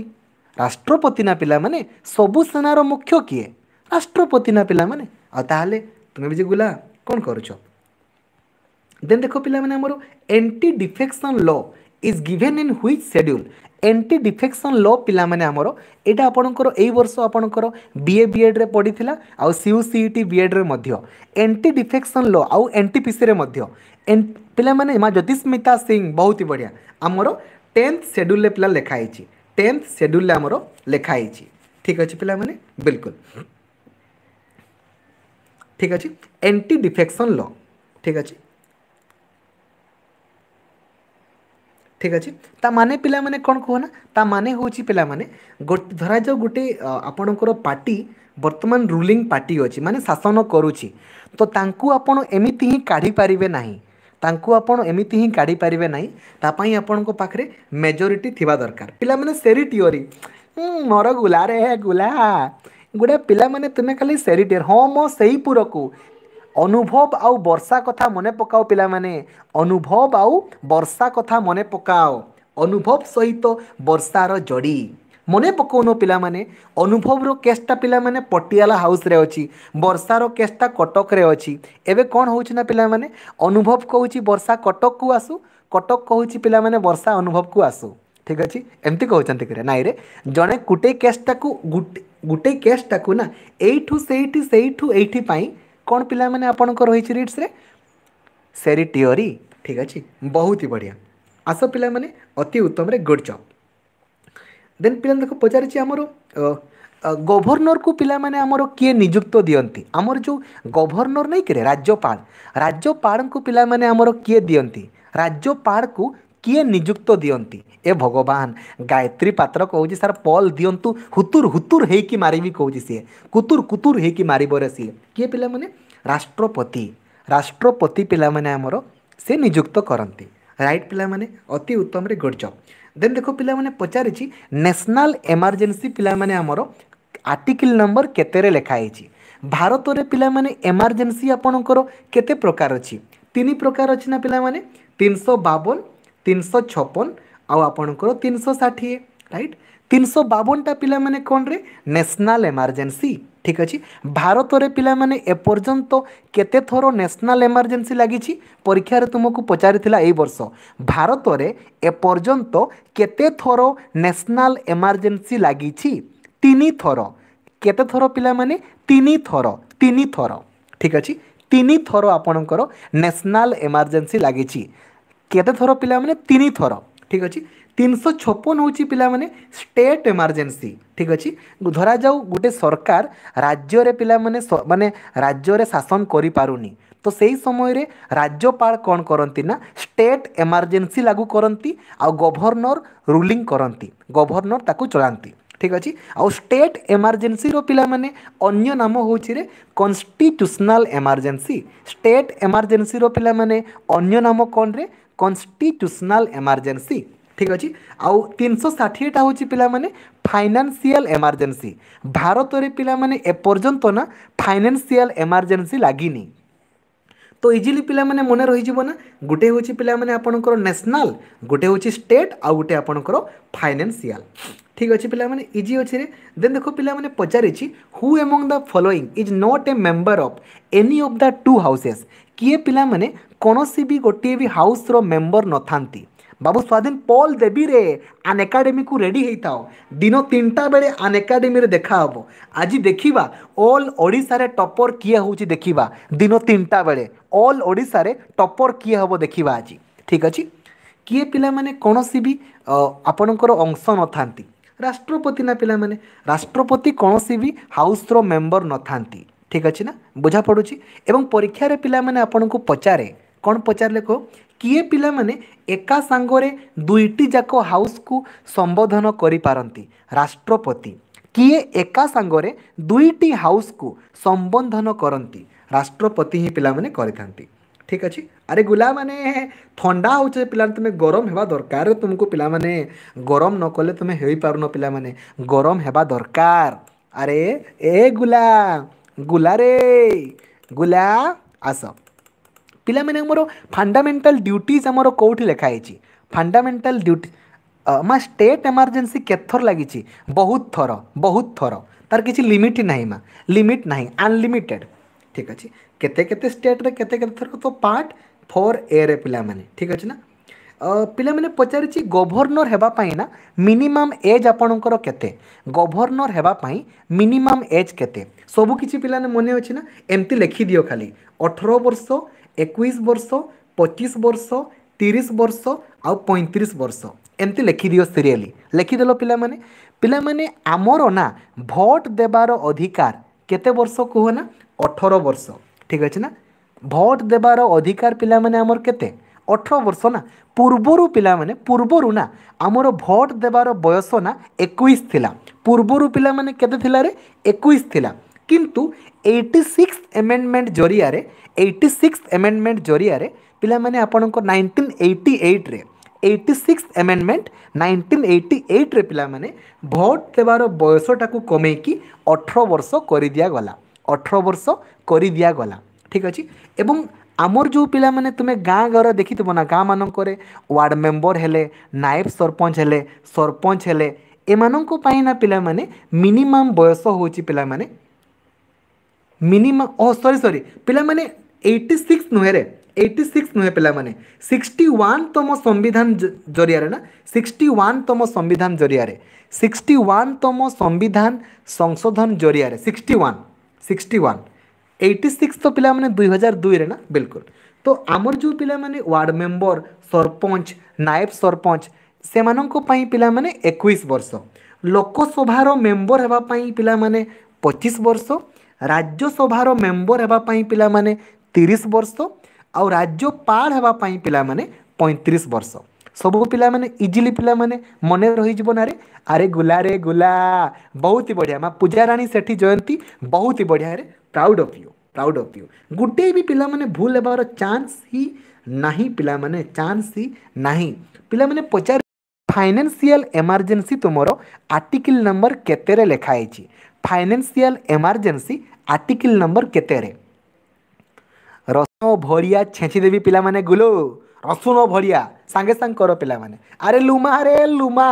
राष्ट्रपति ना पाने सबु सेनार मुख्य किए राष्ट्रपति ना पाने तुम्हें भी गुला कौन कर देन देख पाने anti defection law is given in which schedule anti defection law পিলামানে আমার এটা আপনার এই বর্ষ আপনার বিএ বিএড্রে পড়িলা আউ সিইটি বিএড্রে মধ্য এন্টি ডিফেকশন ল আউ এনটিপিসিরে মধ্য পিলামানে মা জ্যোতিস্মিতা সিং বহুত বঢ়িয়া আমার টেন্থ সেড্যুলে পিলা লেখা হয়েছি টেন্থ সেড্যুলে আমার লেখা হয়েছি ঠিক আছে পিলামানে বিলকুল ঠিক আছে এন্টি ডিফেকশন ল ঠিক আছে ठीक अच्छे ता ताने पाने कौन कहना ता माने हूँ पे धर जाओ गोटे आपणकर पार्टी वर्तमान रूलींग पार्टी अच्छी मानते शासन करुच्ची तो आपति ही काढ़ी पारे ना आपति ही काढ़ी पारे ना आपण पाखे मेजोरीटी थी दरकार पाने सेरी टीओरी मर गुला रे गुला गुड़ा पिला माने तुम्हें खाली सेरी टीयर हाँ मो से पुर को ଅନୁଭବ ଆଉ ବର୍ଷା କଥା ମନେ ପକାଅ ପିଲାମାନେ ଅନୁଭବ ଆଉ ବର୍ଷା କଥା ମନେ ପକାଅ ଅନୁଭବ ସହିତ ବର୍ଷାର ଜଡ଼ି ମନେ ପକାଉନ ପିଲାମାନେ ଅନୁଭବର କେସ୍ଟା ପିଲାମାନେ ପଟିଆଲା ହାଉସ୍ରେ ଅଛି ବର୍ଷାର କେସ୍ଟା କଟକରେ ଅଛି ଏବେ କ'ଣ ହେଉଛି ନା ପିଲାମାନେ ଅନୁଭବ କହୁଛି ବର୍ଷା କଟକକୁ ଆସୁ କଟକ କହୁଛି ପିଲାମାନେ ବର୍ଷା ଅନୁଭବକୁ ଆସୁ ଠିକ୍ ଅଛି ଏମିତି କହୁଛନ୍ତି କିରେ ନାଇଁରେ ଜଣେ ଗୋଟେ କେସ୍ଟାକୁ ଗୋଟେ କେସ୍ଟାକୁ ନା ଏଇଠୁ ସେଇଠି ସେଇଠୁ ଏଇଠି ପାଇଁ କ'ଣ ପିଲାମାନେ ଆପଣଙ୍କ ରହିଛି ରିଟ୍ସରେ ସେରି ଟିଓରି ଠିକ୍ ଅଛି ବହୁତ ହି ବଢ଼ିଆ ଆସ ପିଲାମାନେ ଅତି ଉତ୍ତମରେ ଗୁଡ଼୍ ଜବ୍ ଦେନ୍ ପିଲାମାନେ ତାକୁ ପଚାରିଛି ଆମର ଗଭର୍ଣ୍ଣରକୁ ପିଲାମାନେ ଆମର କିଏ ନିଯୁକ୍ତ ଦିଅନ୍ତି ଆମର ଯେଉଁ ଗଭର୍ଣ୍ଣର ନାଇଁ କିରେ ରାଜ୍ୟପାଳ ରାଜ୍ୟପାଳଙ୍କୁ ପିଲାମାନେ ଆମର କିଏ ଦିଅନ୍ତି ରାଜ୍ୟପାଳକୁ କିଏ ନିଯୁକ୍ତ ଦିଅନ୍ତି ଏ ଭଗବାନ ଗାୟତ୍ରୀ ପାତ୍ର କହୁଛି ସାର୍ ପଲ୍ ଦିଅନ୍ତୁ ହୁତୁର ହୁତୁର ହେଇକି ମାରିବି କହୁଛି ସିଏ କୁତୁର କୁତୁର ହେଇକି ମାରିବରେ ସିଏ କିଏ ପିଲାମାନେ ରାଷ୍ଟ୍ରପତି ରାଷ୍ଟ୍ରପତି ପିଲାମାନେ ଆମର ସେ ନିଯୁକ୍ତ କରନ୍ତି ରାଇଟ୍ ପିଲାମାନେ ଅତି ଉତ୍ତମରେ ଗୁଡ଼ ଜବ୍ ଦେନ୍ ଦେଖ ପିଲାମାନେ ପଚାରିଛି ନ୍ୟାସନାଲ୍ ଏମର୍ଜେନ୍ସି ପିଲାମାନେ ଆମର ଆର୍ଟିକିଲ୍ ନମ୍ବର କେତେରେ ଲେଖା ହେଇଛି ଭାରତରେ ପିଲାମାନେ ଏମର୍ଜେନ୍ସି ଆପଣଙ୍କର କେତେ ପ୍ରକାର ଅଛି ତିନି ପ୍ରକାର ଅଛି ନା ପିଲାମାନେ ତିନିଶହ ବାବନ ତିନିଶହ ଛପନ ଆଉ ଆପଣଙ୍କର ତିନିଶହ ଷାଠିଏ ରାଇଟ୍ ତିନିଶହ ବାବନଟା ପିଲାମାନେ କ'ଣରେ ନ୍ୟାସନାଲ୍ ଏମାର୍ଜେନ୍ସି ঠিক আছে ভারতের পিলা মানে এপর্যন্ত কেতে থর ন্যাশনাল এমার্জেন্সি লাগিছি পরীক্ষার তুমি পচারি এই বর্ষ ভারতের এপর্যন্ত কেতে থর ন্যাশনাল এমার্জেন্সি লাগিছি তিনি থর কেতে থর পিলা মানে তিনি থর তিনি থর ঠিক আছে তিনি থর আপনার ন্যাশনাল এমার্জেন্সি লাগিছি କେତେ ଥର ପିଲାମାନେ ତିନି ଥର ଠିକ୍ ଅଛି ତିନିଶହ ଛପନ ହେଉଛି ପିଲାମାନେ ଷ୍ଟେଟ୍ ଏମର୍ଜେନ୍ସି ଠିକ୍ ଅଛି ଧରାଯାଉ ଗୋଟେ ସରକାର ରାଜ୍ୟରେ ପିଲାମାନେ ମାନେ ରାଜ୍ୟରେ ଶାସନ କରିପାରୁନି ତ ସେହି ସମୟରେ ରାଜ୍ୟପାଳ କ'ଣ କରନ୍ତି ନା ଷ୍ଟେଟ୍ ଏମର୍ଜେନ୍ସି ଲାଗୁ କରନ୍ତି ଆଉ ଗଭର୍ଣ୍ଣର ରୁଲିଂ କରନ୍ତି ଗଭର୍ଣ୍ଣର ତାକୁ ଚଳାନ୍ତି ଠିକ୍ ଅଛି ଆଉ ଷ୍ଟେଟ୍ ଏମର୍ଜେନ୍ସିର ପିଲାମାନେ ଅନ୍ୟ ନାମ ହେଉଛି ରେ କନଷ୍ଟିଟ୍ୟୁସନାଲ୍ ଏମର୍ଜେନ୍ସି ଷ୍ଟେଟ୍ ଏମର୍ଜେନ୍ସିର ପିଲାମାନେ ଅନ୍ୟ ନାମ କ'ଣରେ কনস্টিট্ୟୁସନାଲ୍ ଏମର୍ଜେନ୍ସି ଠିକ୍ ଅଛି ଆଉ ତିନିଶହ ଷାଠିଏଟା ହେଉଛି ପିଲାମାନେ ଫାଇନାନ୍ସିଆଲ୍ ଏମର୍ଜେନ୍ସି ଭାରତରେ ପିଲାମାନେ ଏପର୍ଯ୍ୟନ୍ତ ନା ଫାଇନାନ୍ସିଆଲ୍ ଏମର୍ଜେନ୍ସି ଲାଗିନି তো ইজিলি পিলামানে মনে রহিযিব না গোটে হচ্ছে পিলামানে আপনার ন্যাশনাল গোটে হচ্ছে স্টেট আউ গোটে আপনার ফাইনান্সিয়াল ঠিক আছে পিলামানে ইজি অছি রে দেন দেখো পিলামানে পচারিছি who among the following is not a member of any of the two houses কিয়ে পিলামানে কোনসি বি গোটিয়ে বি হাউসর মেম্বর নথান্তি বাবু স্বাধীন পল দেবীরে আন একাডেমি কু রেডি হইথাও দিন তিনটা বেড়ে আন একাডেমিরে দেখা হব আজি দেখিবা অল ওড়িশারে টপর কিয়ে হচ্ছে দেখিবা দিন তিনটা বেড়ে অল ওড়িশারে টপর কিয়ে হব দেখিবা আজি ঠিক আছে কিয়ে পিলামানে কোনসি বি ଆପଣଙ୍କର ଅଂଶ ନଥାନ୍ତି ରାଷ୍ଟ୍ରପତି ନା ପିଲାମାନେ ରାଷ୍ଟ୍ରପତି କୌଣସି ବି ହାଉସ୍ର ମେମ୍ବର ନଥାନ୍ତି ଠିକ୍ ଅଛି ନା ବୁଝା ପଡ଼ୁଛି ଏବଂ ପରୀକ୍ଷାରେ ପିଲାମାନେ ଆପଣଙ୍କୁ ପଚାରେ କ'ଣ ପଚାରିଲେ କହ କିଏ ପିଲାମାନେ ଏକା ସାଙ୍ଗରେ ଦୁଇଟି ଯାକ ହାଉସ୍କୁ ସମ୍ବୋଧନ କରିପାରନ୍ତି ରାଷ୍ଟ୍ରପତି କିଏ ଏକା ସାଙ୍ଗରେ ଦୁଇଟି ହାଉସ୍କୁ ସମ୍ବୋଧନ କରନ୍ତି ରାଷ୍ଟ୍ରପତି ହିଁ ପିଲାମାନେ କରିଥାନ୍ତି ठीक अच्छे अरे गुला मैंने थंडा हो पा तुम गरम होगा दरकार तुमको पिला मैंने गरम नक तुम हो पार न पा मैंने गरम होगा दरकार अरे ए गुला गुला रे गुला आस पा मैंने फंडामेंटल ड्यूटीज आम कौटी लिखाई फंडामेंटल ड्यूटी माँ स्टेट एमरजेन्सी के थर लगी बहुत थर बहुत थर तार किसी लिमिट ही ना माँ लिमिट ना अनलिमिटेड ঠিক আছে কেতে কেতে স্টেট্রে কেতে কেତେ ଥର ତ ପାର୍ଟ ଫୋର୍ ଏରେ ପିଲାମାନେ ଠିକ୍ ଅଛି ନା ପିଲାମାନେ ପଚାରିଛି ଗଭର୍ଣ୍ଣର ହେବା ପାଇଁ ନା ମିନିମମ୍ ଏଜ୍ ଆପଣଙ୍କର କେତେ ଗଭର୍ଣ୍ଣର ହେବା ପାଇଁ ମିନିମମ୍ ଏଜ୍ କେତେ ସବୁ କିଛି ପିଲାମାନେ ମନେ ଅଛି ନା ଏମିତି ଲେଖିଦିଅ ଖାଲି ଅଠର ବର୍ଷ ଏକୋଇଶ ବର୍ଷ ପଚିଶ ବର୍ଷ ତିରିଶ ବର୍ଷ ଆଉ ପଇଁତିରିଶ ବର୍ଷ ଏମିତି ଲେଖିଦିଅ ସିରିଏଲି ଲେଖିଦେଲ ପିଲାମାନେ ପିଲାମାନେ ଆମର ନା ଭୋଟ୍ ଦେବାର ଅଧିକାର କେତେ ବର୍ଷ କୁହ ନା ଅଠର ବର୍ଷ ଠିକ୍ ଅଛି ନା ଭୋଟ ଦେବାର ଅଧିକାର ପିଲାମାନେ ଆମର କେତେ ଅଠର ବର୍ଷ ନା ପୂର୍ବରୁ ପିଲାମାନେ ପୂର୍ବରୁ ନା ଆମର ଭୋଟ ଦେବାର ବୟସ ନା ଏକୋଇଶ ଥିଲା ପୂର୍ବରୁ ପିଲାମାନେ କେତେ ଥିଲାରେ ଏକୋଇଶ ଥିଲା କିନ୍ତୁ ଏଇଟି ସିକ୍ସ ଏମେଣ୍ଡମେଣ୍ଟ ଜରିଆରେ ଏଇଟି ସିକ୍ସ ଏମେଣ୍ଡମେଣ୍ଟ ଜରିଆରେ ପିଲାମାନେ ଆପଣଙ୍କ ନାଇଣ୍ଟିନ୍ ଏଇଟି ଏଇଟ୍ରେ eighty six amendment nineteen eighty ଏଇଟ୍ରେ ପିଲାମାନେ ଭୋଟ ଦେବାର ବୟସଟାକୁ କମେଇକି ଅଠର ବର୍ଷ କରିଦିଆଗଲା ଅଠର ବର୍ଷ କରିଦିଆଗଲା ଠିକ୍ ଅଛି ଏବଂ ଆମର ଯେଉଁ ପିଲାମାନେ ତୁମେ ଗାଁ ଗାଁର ଦେଖିଥିବ ନା ଗାଁମାନଙ୍କରେ ୱାର୍ଡ଼ ମେମ୍ବର ହେଲେ ନାଏବ ସରପଞ୍ଚ ହେଲେ ସରପଞ୍ଚ ହେଲେ ଏମାନଙ୍କ ପାଇଁ ନା ପିଲାମାନେ ମିନିମମ୍ ବୟସ ହେଉଛି ପିଲାମାନେ ମିନିମମ୍ ଓ ସରି ସରି ପିଲାମାନେ ଏଇଟି ସିକ୍ସ ନୁହେଁରେ ଏଇଟି ସିକ୍ସ ନୁହେଁ ପିଲାମାନେ ସିକ୍ସଟି ୱାନ୍ ତମ ସମ୍ବିଧାନ ଜରିଆରେ ନା ସିକ୍ସଟି ୱାନ୍ ତମ ସମ୍ବିଧାନ ଜରିଆରେ ସିକ୍ସଟି ୱାନ୍ ତମ ସମ୍ବିଧାନ ସଂଶୋଧନ ଜରିଆରେ sixty one sixty one eighty six तो पिला मैंने दुई हजार दुई रे ना बिल्कुल तो आमर जो पिला मैंने वार्ड मेंबर सरपंच नायब सरपंच से मानी पिला मैंने एक बर्ष लोकसभा मेम्बर होगापी पिला मैंने पचीस वर्ष राज्यसभा मेम्बर होगापी पिला मैंने तीस वर्ष आ राज्यपाल होगापी पिला मैंने पैंतीस वर्ष सब पिला मैंने इजिली पिला मैंने मन रही जीवन आरे गुला रे गुला बहुत ही बढ़िया माँ पूजा राणी सेठी जयंती बहुत ही बढ़िया रे proud of you proud of you गोटे भी पिला मैंने भूल हेबार चान्स ही ना पिला मैंने चान्स ही ना पाने पचार फाइनेसीआल एमरजेन्सी तुम आर्टिकल नंबर केतखाई फाइनेसीआल एमरजेन्सी आर्टिकल नंबर केत रस भरिया छेचीदेवी पिला मैंने गुलू ରସୁଣ ଭଳିଆ ସାଙ୍ଗେ ସାଙ୍ଗେ କର ପିଲାମାନେ ଆରେ ଲୁମା ଆରେ ଲୁମା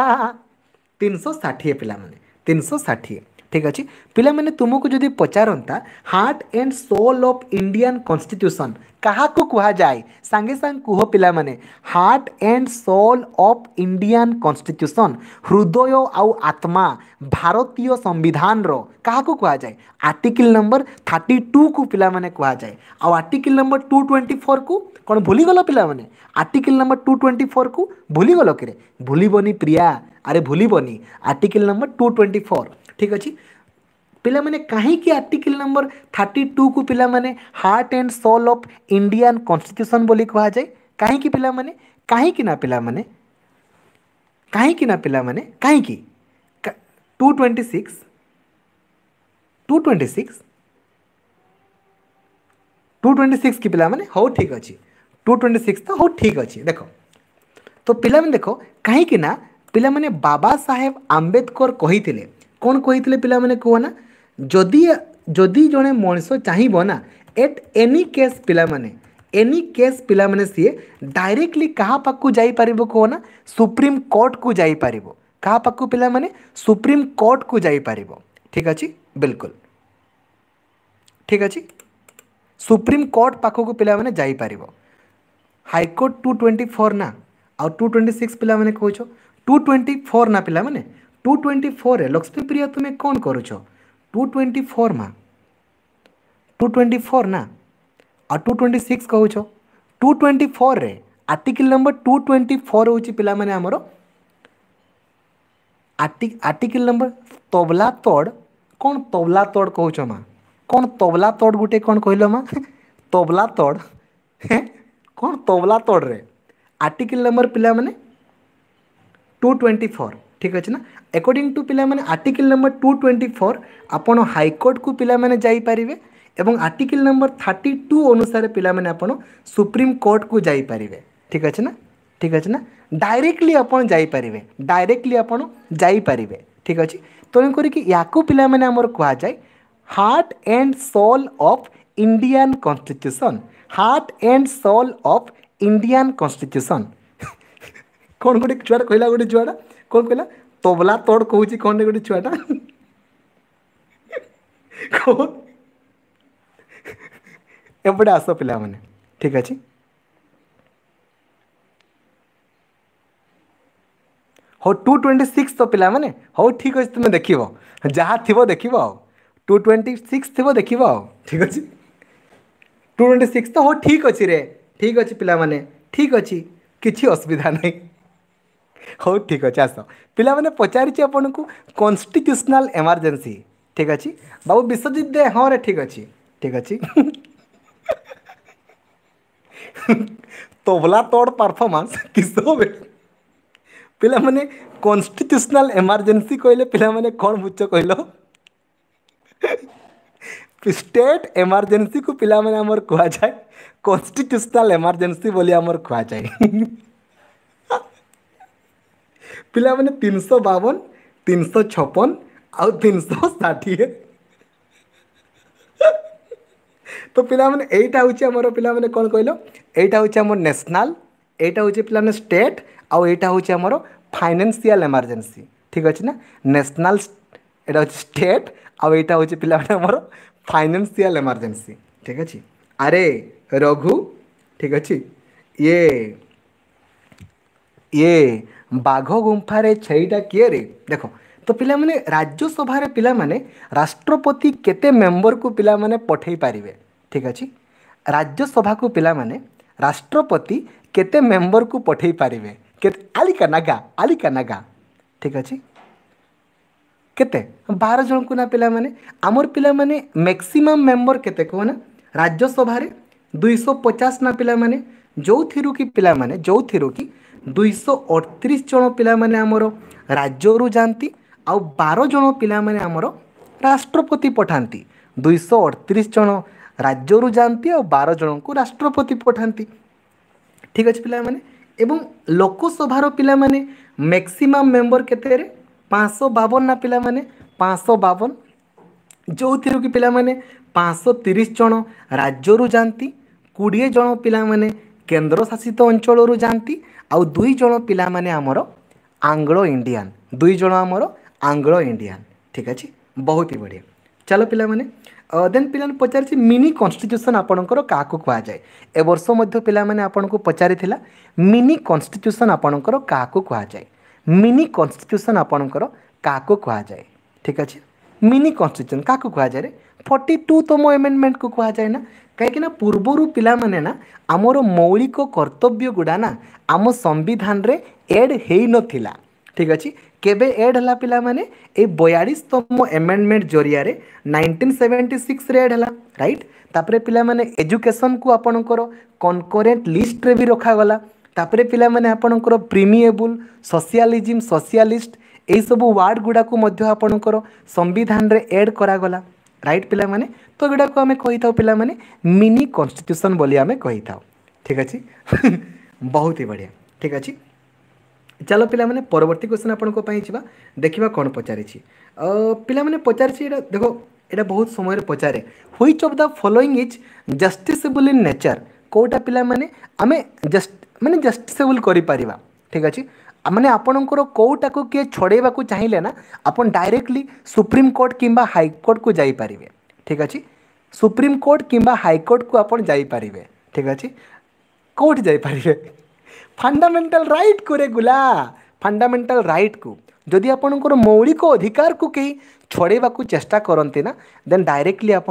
ତିନିଶହ ଷାଠିଏ ପିଲାମାନେ ତିନିଶହ ଷାଠିଏ ঠিক আছে ପିଲାମାନେ ତୁମକୁ ଯଦି ପଚାରନ୍ତା heart and soul of Indian constitution କାହାକୁ କୁହାଯାଏ ସାଙ୍ଗେ ସାଙ୍ଗେ କୁହ ପିଲାମାନେ heart and soul of Indian constitution ହୃଦୟ ଆଉ ଆତ୍ମା ଭାରତୀୟ ସମ୍ବିଧାନର କାହାକୁ କୁହାଯାଏ ଆର୍ଟିକିଲ୍ ନମ୍ବର ଥାର୍ଟି ଟୁକୁ ପିଲାମାନେ କୁହାଯାଏ ଆଉ ଆର୍ଟିକିଲ୍ ନମ୍ବର ଟୁ ଟ୍ୱେଣ୍ଟି ଫୋର୍କୁ କ'ଣ ଭୁଲିଗଲ ପିଲାମାନେ ଆର୍ଟିକିଲ୍ ନମ୍ବର ଟୁ ଟ୍ୱେଣ୍ଟି ଫୋର୍କୁ ଭୁଲିଗଲ କିରେ ଭୁଲିବନି ପ୍ରିୟା ଆରେ ଭୁଲିବନି article number two twenty four ठीक अच्छे पे कहीं आर्टिकल नंबर थर्टी टू को पाने heart and soul of Indian constitution कहा जाए कहीं पाने कहीं पाने कहीं पाने कहीं two twenty six two twenty six two twenty six की पाने हो ठीक अच्छे टू ट्वेंटी सिक्स तो हो ठीक अच्छे देख तो पाने देख कहीं पाने बाबा साहेब आम्बेदकर कही कौन कही पे कहना जदि जदि जड़े मनिष ना एट एनी केस पे एनी केस पे सीए डायरेक्टली क्या पाक जापर कहना सुप्रीम कोर्ट को जापर क्या पाक पे सुप्रीम कोर्ट को जापर ठीक अच्छे बिल्कुल ठीक अच्छे सुप्रीम कोर्ट पाखक पे जापर हाइकोर्ट टू ट्वेंटी फोर ना आ टू ट्वेंटी सिक्स पे कौ टू ट्वेंटी फोर ना पे ટુ ટ્વેન્ટી ફોરે લક્ષ્મીપ્રિયા તમે કોણ કરો છો ટુ ટ્વેન્ટી ફોરમાં ટુ ટ્વેન્ટી ફોર ના આ ટુ ટ્વેન્ટી સિક્સ કહો છો ટુ ટ્વેન્ટી ફોરે article number two twenty four ହେଉଛି ପିଲାମାନେ ଆମର ଆର୍ଟିକଲ ନମ୍ବର ତବଲା ତଡ଼ କ'ଣ ତବଲା ତଡ଼ କହୁଛ ମା' କ'ଣ ତବଲା ତଡ଼ ଗୋଟେ କ'ଣ କହିଲ ମା' ତବଲା ତଡ଼ କ'ଣ ତବଲା ତଡ଼ରେ ଆର୍ଟିକଲ ନମ୍ବର ପିଲାମାନେ ଟୁ ଟ୍ୱେଣ୍ଟି ଫୋର୍ ঠিক ଅଛି ନା ଏକର୍ଡ଼ିଂ ଟୁ ପିଲାମାନେ article number two twenty four ଆପଣ ହାଇକୋର୍ଟକୁ ପିଲାମାନେ ଯାଇପାରିବେ ଏବଂ ଆର୍ଟିକିଲ ନମ୍ବର ଥାର୍ଟି ଟୁ ଅନୁସାରେ ପିଲାମାନେ ଆପଣ ସୁପ୍ରିମ କୋର୍ଟକୁ ଯାଇପାରିବେ ଠିକ୍ ଅଛି ନା ଠିକ୍ ଅଛି ନା ଡାଇରେକ୍ଟଲି ଆପଣ ଯାଇପାରିବେ ଡାଇରେକ୍ଟଲି ଆପଣ ଯାଇପାରିବେ ଠିକ୍ ଅଛି ତେଣୁ କରିକି ୟାକୁ ପିଲାମାନେ ଆମର କୁହାଯାଏ heart and soul of Indian constitution heart and soul of Indian constitution କ'ଣ ଗୋଟେ ଛୁଆଟା କହିଲା ଗୋଟେ ଛୁଆଟା कौन कहला तबला तोड कह कौन गोटे छुआटा एपटे आस पा मैंने ठीक अच्छे टू ट्वेंटी सिक्स तो पिला माने हो ठीक अच्छे तुम्हें देख जहाँ थो देख टू ट्वेंटी सिक्स थो देख ठीक अच्छे टू ट्वेंटी सिक्स तो हाँ ठीक अच्छे रे ठीक अच्छे पिला माने ठीक अच्छे किसी असुविधा नहीं ହଉ ଠିକ୍ ଅଛି ଆସ ପିଲାମାନେ ପଚାରିଛି ଆପଣଙ୍କୁ କନଷ୍ଟିଚ୍ୟୁସନାଲ୍ ଏମର୍ଜେନ୍ସି ଠିକ୍ ଅଛି ବାବୁ ବିଶ୍ୱଜିତ ଦେ ହଁରେ ଠିକ୍ ଅଛି ଠିକ୍ ଅଛି ତୋଭଲା ତୋଡ଼ ପରଫର୍ମାନ୍ସ କିଶୋର ପିଲାମାନେ କନଷ୍ଟିଚ୍ୟୁସନାଲ୍ ଏମର୍ଜେନ୍ସି କହିଲେ ପିଲାମାନେ କ'ଣ ବୁଝ କହିଲ ଷ୍ଟେଟ୍ ଏମର୍ଜେନ୍ସିକୁ ପିଲାମାନେ ଆମର କୁହାଯାଏ କନଷ୍ଟିଚ୍ୟୁସନାଲ୍ ଏମର୍ଜେନ୍ସି ବୋଲି ଆମର କୁହାଯାଏ ପିଲାମାନେ ତିନିଶହ ବାବନ ତିନିଶହ ଛପନ ଆଉ ତିନିଶହ ଷାଠିଏ ତ ପିଲାମାନେ ଏଇଟା ହେଉଛି ଆମର ପିଲାମାନେ କ'ଣ କହିଲ ଏଇଟା ହେଉଛି ଆମର ନ୍ୟାସନାଲ୍ ଏଇଟା ହେଉଛି ପିଲାମାନେ ଷ୍ଟେଟ୍ ଆଉ ଏଇଟା ହେଉଛି ଆମର ଫାଇନାନ୍ସିଆଲ୍ ଏମର୍ଜେନ୍ସି ଠିକ୍ ଅଛି ନା ନ୍ୟାସନାଲ୍ ଏଇଟା ହେଉଛି ଷ୍ଟେଟ୍ ଆଉ ଏଇଟା ହେଉଛି ପିଲାମାନେ ଆମର ଫାଇନାନ୍ସିଆଲ୍ ଏମର୍ଜେନ୍ସି ଠିକ୍ ଅଛି ଆରେ ରଘୁ ଠିକ୍ ଅଛି ଇଏ ଇଏ बाघ गुंफार छेईटा किए रे देख तो पाने राज्यसभा पाने राष्ट्रपति केम्बर को पाने पठे पारे ठीक अच्छे राज्यसभा को पाने राष्ट्रपति केम्बर को पठे पारे आलिका नागा आलिका नागा ठीक अच्छे के बारह जन को ना पाने आमर पाने मैक्सीम मेम्बर के राज्यसभा दुई पचास ना पाने जो थी पाने जो थी ଦୁଇଶହ ଅଠତିରିଶ ଜଣ ପିଲାମାନେ ଆମର ରାଜ୍ୟରୁ ଯାଆନ୍ତି ଆଉ ବାର ଜଣ ପିଲାମାନେ ଆମର ରାଷ୍ଟ୍ରପତି ପଠାନ୍ତି ଦୁଇଶହ ଅଠତିରିଶ ଜଣ ରାଜ୍ୟରୁ ଯାଆନ୍ତି ଆଉ ବାର ଜଣଙ୍କୁ ରାଷ୍ଟ୍ରପତି ପଠାନ୍ତି ଠିକ୍ ଅଛି ପିଲାମାନେ ଏବଂ ଲୋକସଭାର ପିଲାମାନେ ମ୍ୟାକ୍ସିମମ୍ ମେମ୍ବର କେତେରେ ପାଞ୍ଚଶହ ବାବନ ନା ପିଲାମାନେ ପାଞ୍ଚଶହ ବାବନ ଯେଉଁଥିରୁ କି ପିଲାମାନେ ପାଞ୍ଚଶହ ତିରିଶ ଜଣ ରାଜ୍ୟରୁ ଯାଆନ୍ତି କୋଡ଼ିଏ ଜଣ ପିଲାମାନେ କେନ୍ଦ୍ରଶାସିତ ଅଞ୍ଚଳରୁ ଯାଆନ୍ତି ଆଉ ଦୁଇ ଜଣ ପିଲାମାନେ ଆମର ଆଙ୍ଗ୍ଲୋ ଇଣ୍ଡିଆନ୍ ଦୁଇ ଜଣ ଆମର ଆଙ୍ଗ୍ଲୋ ଇଣ୍ଡିଆନ୍ ଠିକ୍ ଅଛି ବହୁତ ହି ବଢ଼ିଆ ଚାଲ ପିଲାମାନେ ଦେନ୍ ପିଲାମାନେ ପଚାରିଛି ମିନି କନଷ୍ଟିଚ୍ୟୁସନ୍ ଆପଣଙ୍କର କାହାକୁ କୁହାଯାଏ ଏ ବର୍ଷ ମଧ୍ୟ ପିଲାମାନେ ଆପଣଙ୍କୁ ପଚାରିଥିଲା ମିନି କନଷ୍ଟିଚ୍ୟୁସନ୍ ଆପଣଙ୍କର କାହାକୁ କୁହାଯାଏ ମିନି କନଷ୍ଟିଚ୍ୟୁସନ୍ ଆପଣଙ୍କର କାହାକୁ କୁହାଯାଏ ଠିକ୍ ଅଛି ମିନି କନଷ୍ଟିଚ୍ୟୁସନ୍ କାହାକୁ କୁହାଯାଏ ଫର୍ଟି ଟୁ ତମ ଏମେଣ୍ଡମେଣ୍ଟକୁ କୁହାଯାଏ ନା କାହିଁକିନା ପୂର୍ବରୁ ପିଲାମାନେ ନା ଆମର ମୌଳିକ କର୍ତ୍ତବ୍ୟ ଗୁଡ଼ା ନା ଆମ ସମ୍ବିଧାନରେ ଏଡ଼୍ ହେଇନଥିଲା ଠିକ୍ ଅଛି କେବେ ଏଡ଼୍ ହେଲା ପିଲାମାନେ ଏଇ ବୟାଳିଶତମ ଏମେଣ୍ଡମେଣ୍ଟ ଜରିଆରେ ନାଇଣ୍ଟିନ୍ ସେଭେଣ୍ଟି ସିକ୍ସରେ ଏଡ଼୍ ହେଲା ରାଇଟ୍ ତାପରେ ପିଲାମାନେ ଏଜୁକେସନ୍କୁ ଆପଣଙ୍କର କନକରେଣ୍ଟ ଲିଷ୍ଟରେ ବି ରଖାଗଲା ତାପରେ ପିଲାମାନେ ଆପଣଙ୍କର ପ୍ରିମିଏବୁଲ୍ ସୋସିଆଲିଜିମ୍ ସୋସିଆଲିଷ୍ଟ ଏହିସବୁ ୱାର୍ଡ଼ ଗୁଡ଼ାକୁ ମଧ୍ୟ ଆପଣଙ୍କର ସମ୍ବିଧାନରେ ଏଡ଼୍ କରାଗଲା ରାଇଟ୍ ପିଲାମାନେ ତ ଏଗୁଡ଼ାକୁ ଆମେ କହିଥାଉ ପିଲାମାନେ ମିନି କନଷ୍ଟିଟ୍ୟୁସନ୍ ବୋଲି ଆମେ କହିଥାଉ ଠିକ୍ ଅଛି ବହୁତ ହି ବଢ଼ିଆ ଠିକ୍ ଅଛି ଚାଲ ପିଲାମାନେ ପରବର୍ତ୍ତୀ କ୍ୱେଶ୍ଚନ୍ ଆପଣଙ୍କ ପାଇଁ ଯିବା ଦେଖିବା କ'ଣ ପଚାରିଛି ପିଲାମାନେ ପଚାରିଛି ଏଇଟା ଦେଖ ଏଇଟା ବହୁତ ସମୟରେ ପଚାରେ which of the following is justiciable in nature କେଉଁଟା ପିଲାମାନେ ଆମେ ଜଷ୍ଟ ମାନେ ଜଷ୍ଟିସେବୁଲ୍ କରିପାରିବା ଠିକ୍ ଅଛି मैंने आपणकर कौटा को किए छड़ेवा चाहिए ना आप डायरेक्टली सुप्रीमकोर्ट कि हाइकोर्ट को जापारे ठीक अच्छे सुप्रीमकोर्ट कि हाइकोर्ट को आप जापारे ठीक अच्छे कौट जापारे फंडामेटाल रईट को रेगुला फंडामेटाल रईट को जदि आपणकर मौलिक अधिकार को कहीं छड़ेवा चेष्टा करते ना दे डायरेक्टली आप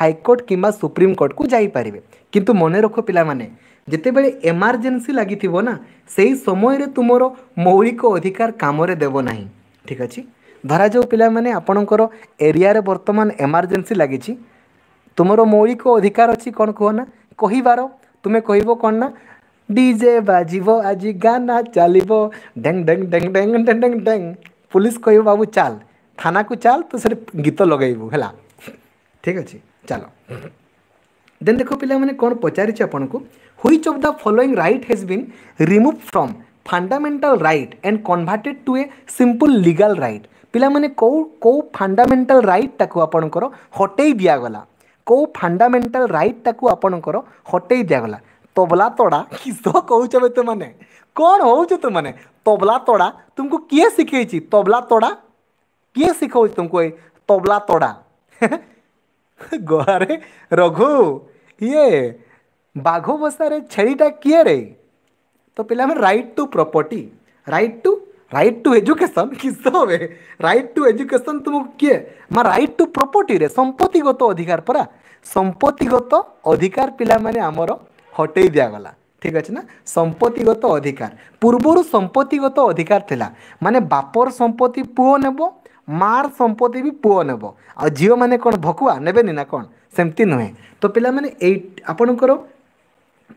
हाइकोर्ट कि सुप्रीमकोर्ट को जापारे कि मन रख पाने ଯେତେବେଳେ ଏମାର୍ଜେନ୍ସି ଲାଗିଥିବ ନା ସେଇ ସମୟରେ ତୁମର ମୌଳିକ ଅଧିକାର କାମରେ ଦେବ ନାହିଁ ଠିକ୍ ଅଛି ଧରାଯାଉ ପିଲାମାନେ ଆପଣଙ୍କର ଏରିଆରେ ବର୍ତ୍ତମାନ ଏମାର୍ଜେନ୍ସି ଲାଗିଛି ତୁମର ମୌଳିକ ଅଧିକାର ଅଛି କ'ଣ କୁହ ନା କହିବାର ତୁମେ କହିବ କ'ଣ ନା ଡିଜେ ବାଜିବ ଆଜି ଗାନା ଚାଲିବ ଡେଙ୍ଗ ଡେଙ୍ଗ ଡେଙ୍ଗ ଡେଙ୍ଗ ଡେଙ୍ଗ ଡେଙ୍ଗ ଡେଙ୍ଗ ପୁଲିସ କହିବ ବାବୁ ଚାଲ ଥାନାକୁ ଚାଲ ତ ସେଠି ଗୀତ ଲଗାଇବୁ ହେଲା ଠିକ୍ ଅଛି ଚାଲ ଦେନ୍ ଦେଖ ପିଲାମାନେ କ'ଣ ପଚାରିଛି ଆପଣଙ୍କୁ which of the following right has been removed from fundamental right and converted to a simple legal right ପିଲାମାନେ କେଉଁ କେଉଁ ଫଣ୍ଡାମେଣ୍ଟାଲ ରାଇଟ୍ଟାକୁ ଆପଣଙ୍କର ହଟେଇ ଦିଆଗଲା କେଉଁ ଫଣ୍ଡାମେଣ୍ଟାଲ ରାଇଟ୍ଟାକୁ ଆପଣଙ୍କର ହଟେଇ ଦିଆଗଲା ତବଲା ତଡ଼ା କିସ କହୁଛ ବେ ତୁମମାନେ କ'ଣ ହେଉଛ ତୁମମାନେ ତବଲା ତଡ଼ା ତୁମକୁ କିଏ ଶିଖେଇଛି ତବଲା ତଡ଼ା କିଏ ଶିଖାଉଛି ତୁମକୁ ଏ ତବଲା ତଡ଼ା ଘରେ ରଘୁ ଇଏ ବାଘ ବସାରେ ଛେଳିଟା କିଏ ରେ ତ ପିଲାମାନେ right to property right to right to education କିସବେ ରାଇଟ୍ ଟୁ ଏଜୁକେସନ୍ ତୁମକୁ କିଏ ମା ରାଇଟ୍ ଟୁ ପ୍ରପର୍ଟିରେ ସମ୍ପତ୍ତିଗତ ଅଧିକାର ପରା ସମ୍ପତ୍ତିଗତ ଅଧିକାର ପିଲାମାନେ ଆମର ହଟେଇ ଦିଆଗଲା ଠିକ୍ ଅଛି ନା ସମ୍ପତ୍ତିଗତ ଅଧିକାର ପୂର୍ବରୁ ସମ୍ପତ୍ତିଗତ ଅଧିକାର ଥିଲା ମାନେ ବାପର ସମ୍ପତ୍ତି ପୁଅ ନେବ ମାର ସମ୍ପତ୍ତି ବି ପୁଅ ନେବ ଆଉ ଝିଅମାନେ କ'ଣ ଭକୁଆ ନେବେନି ନା କ'ଣ ସେମିତି ନୁହେଁ ତ ପିଲାମାନେ ଏଇ ଆପଣଙ୍କର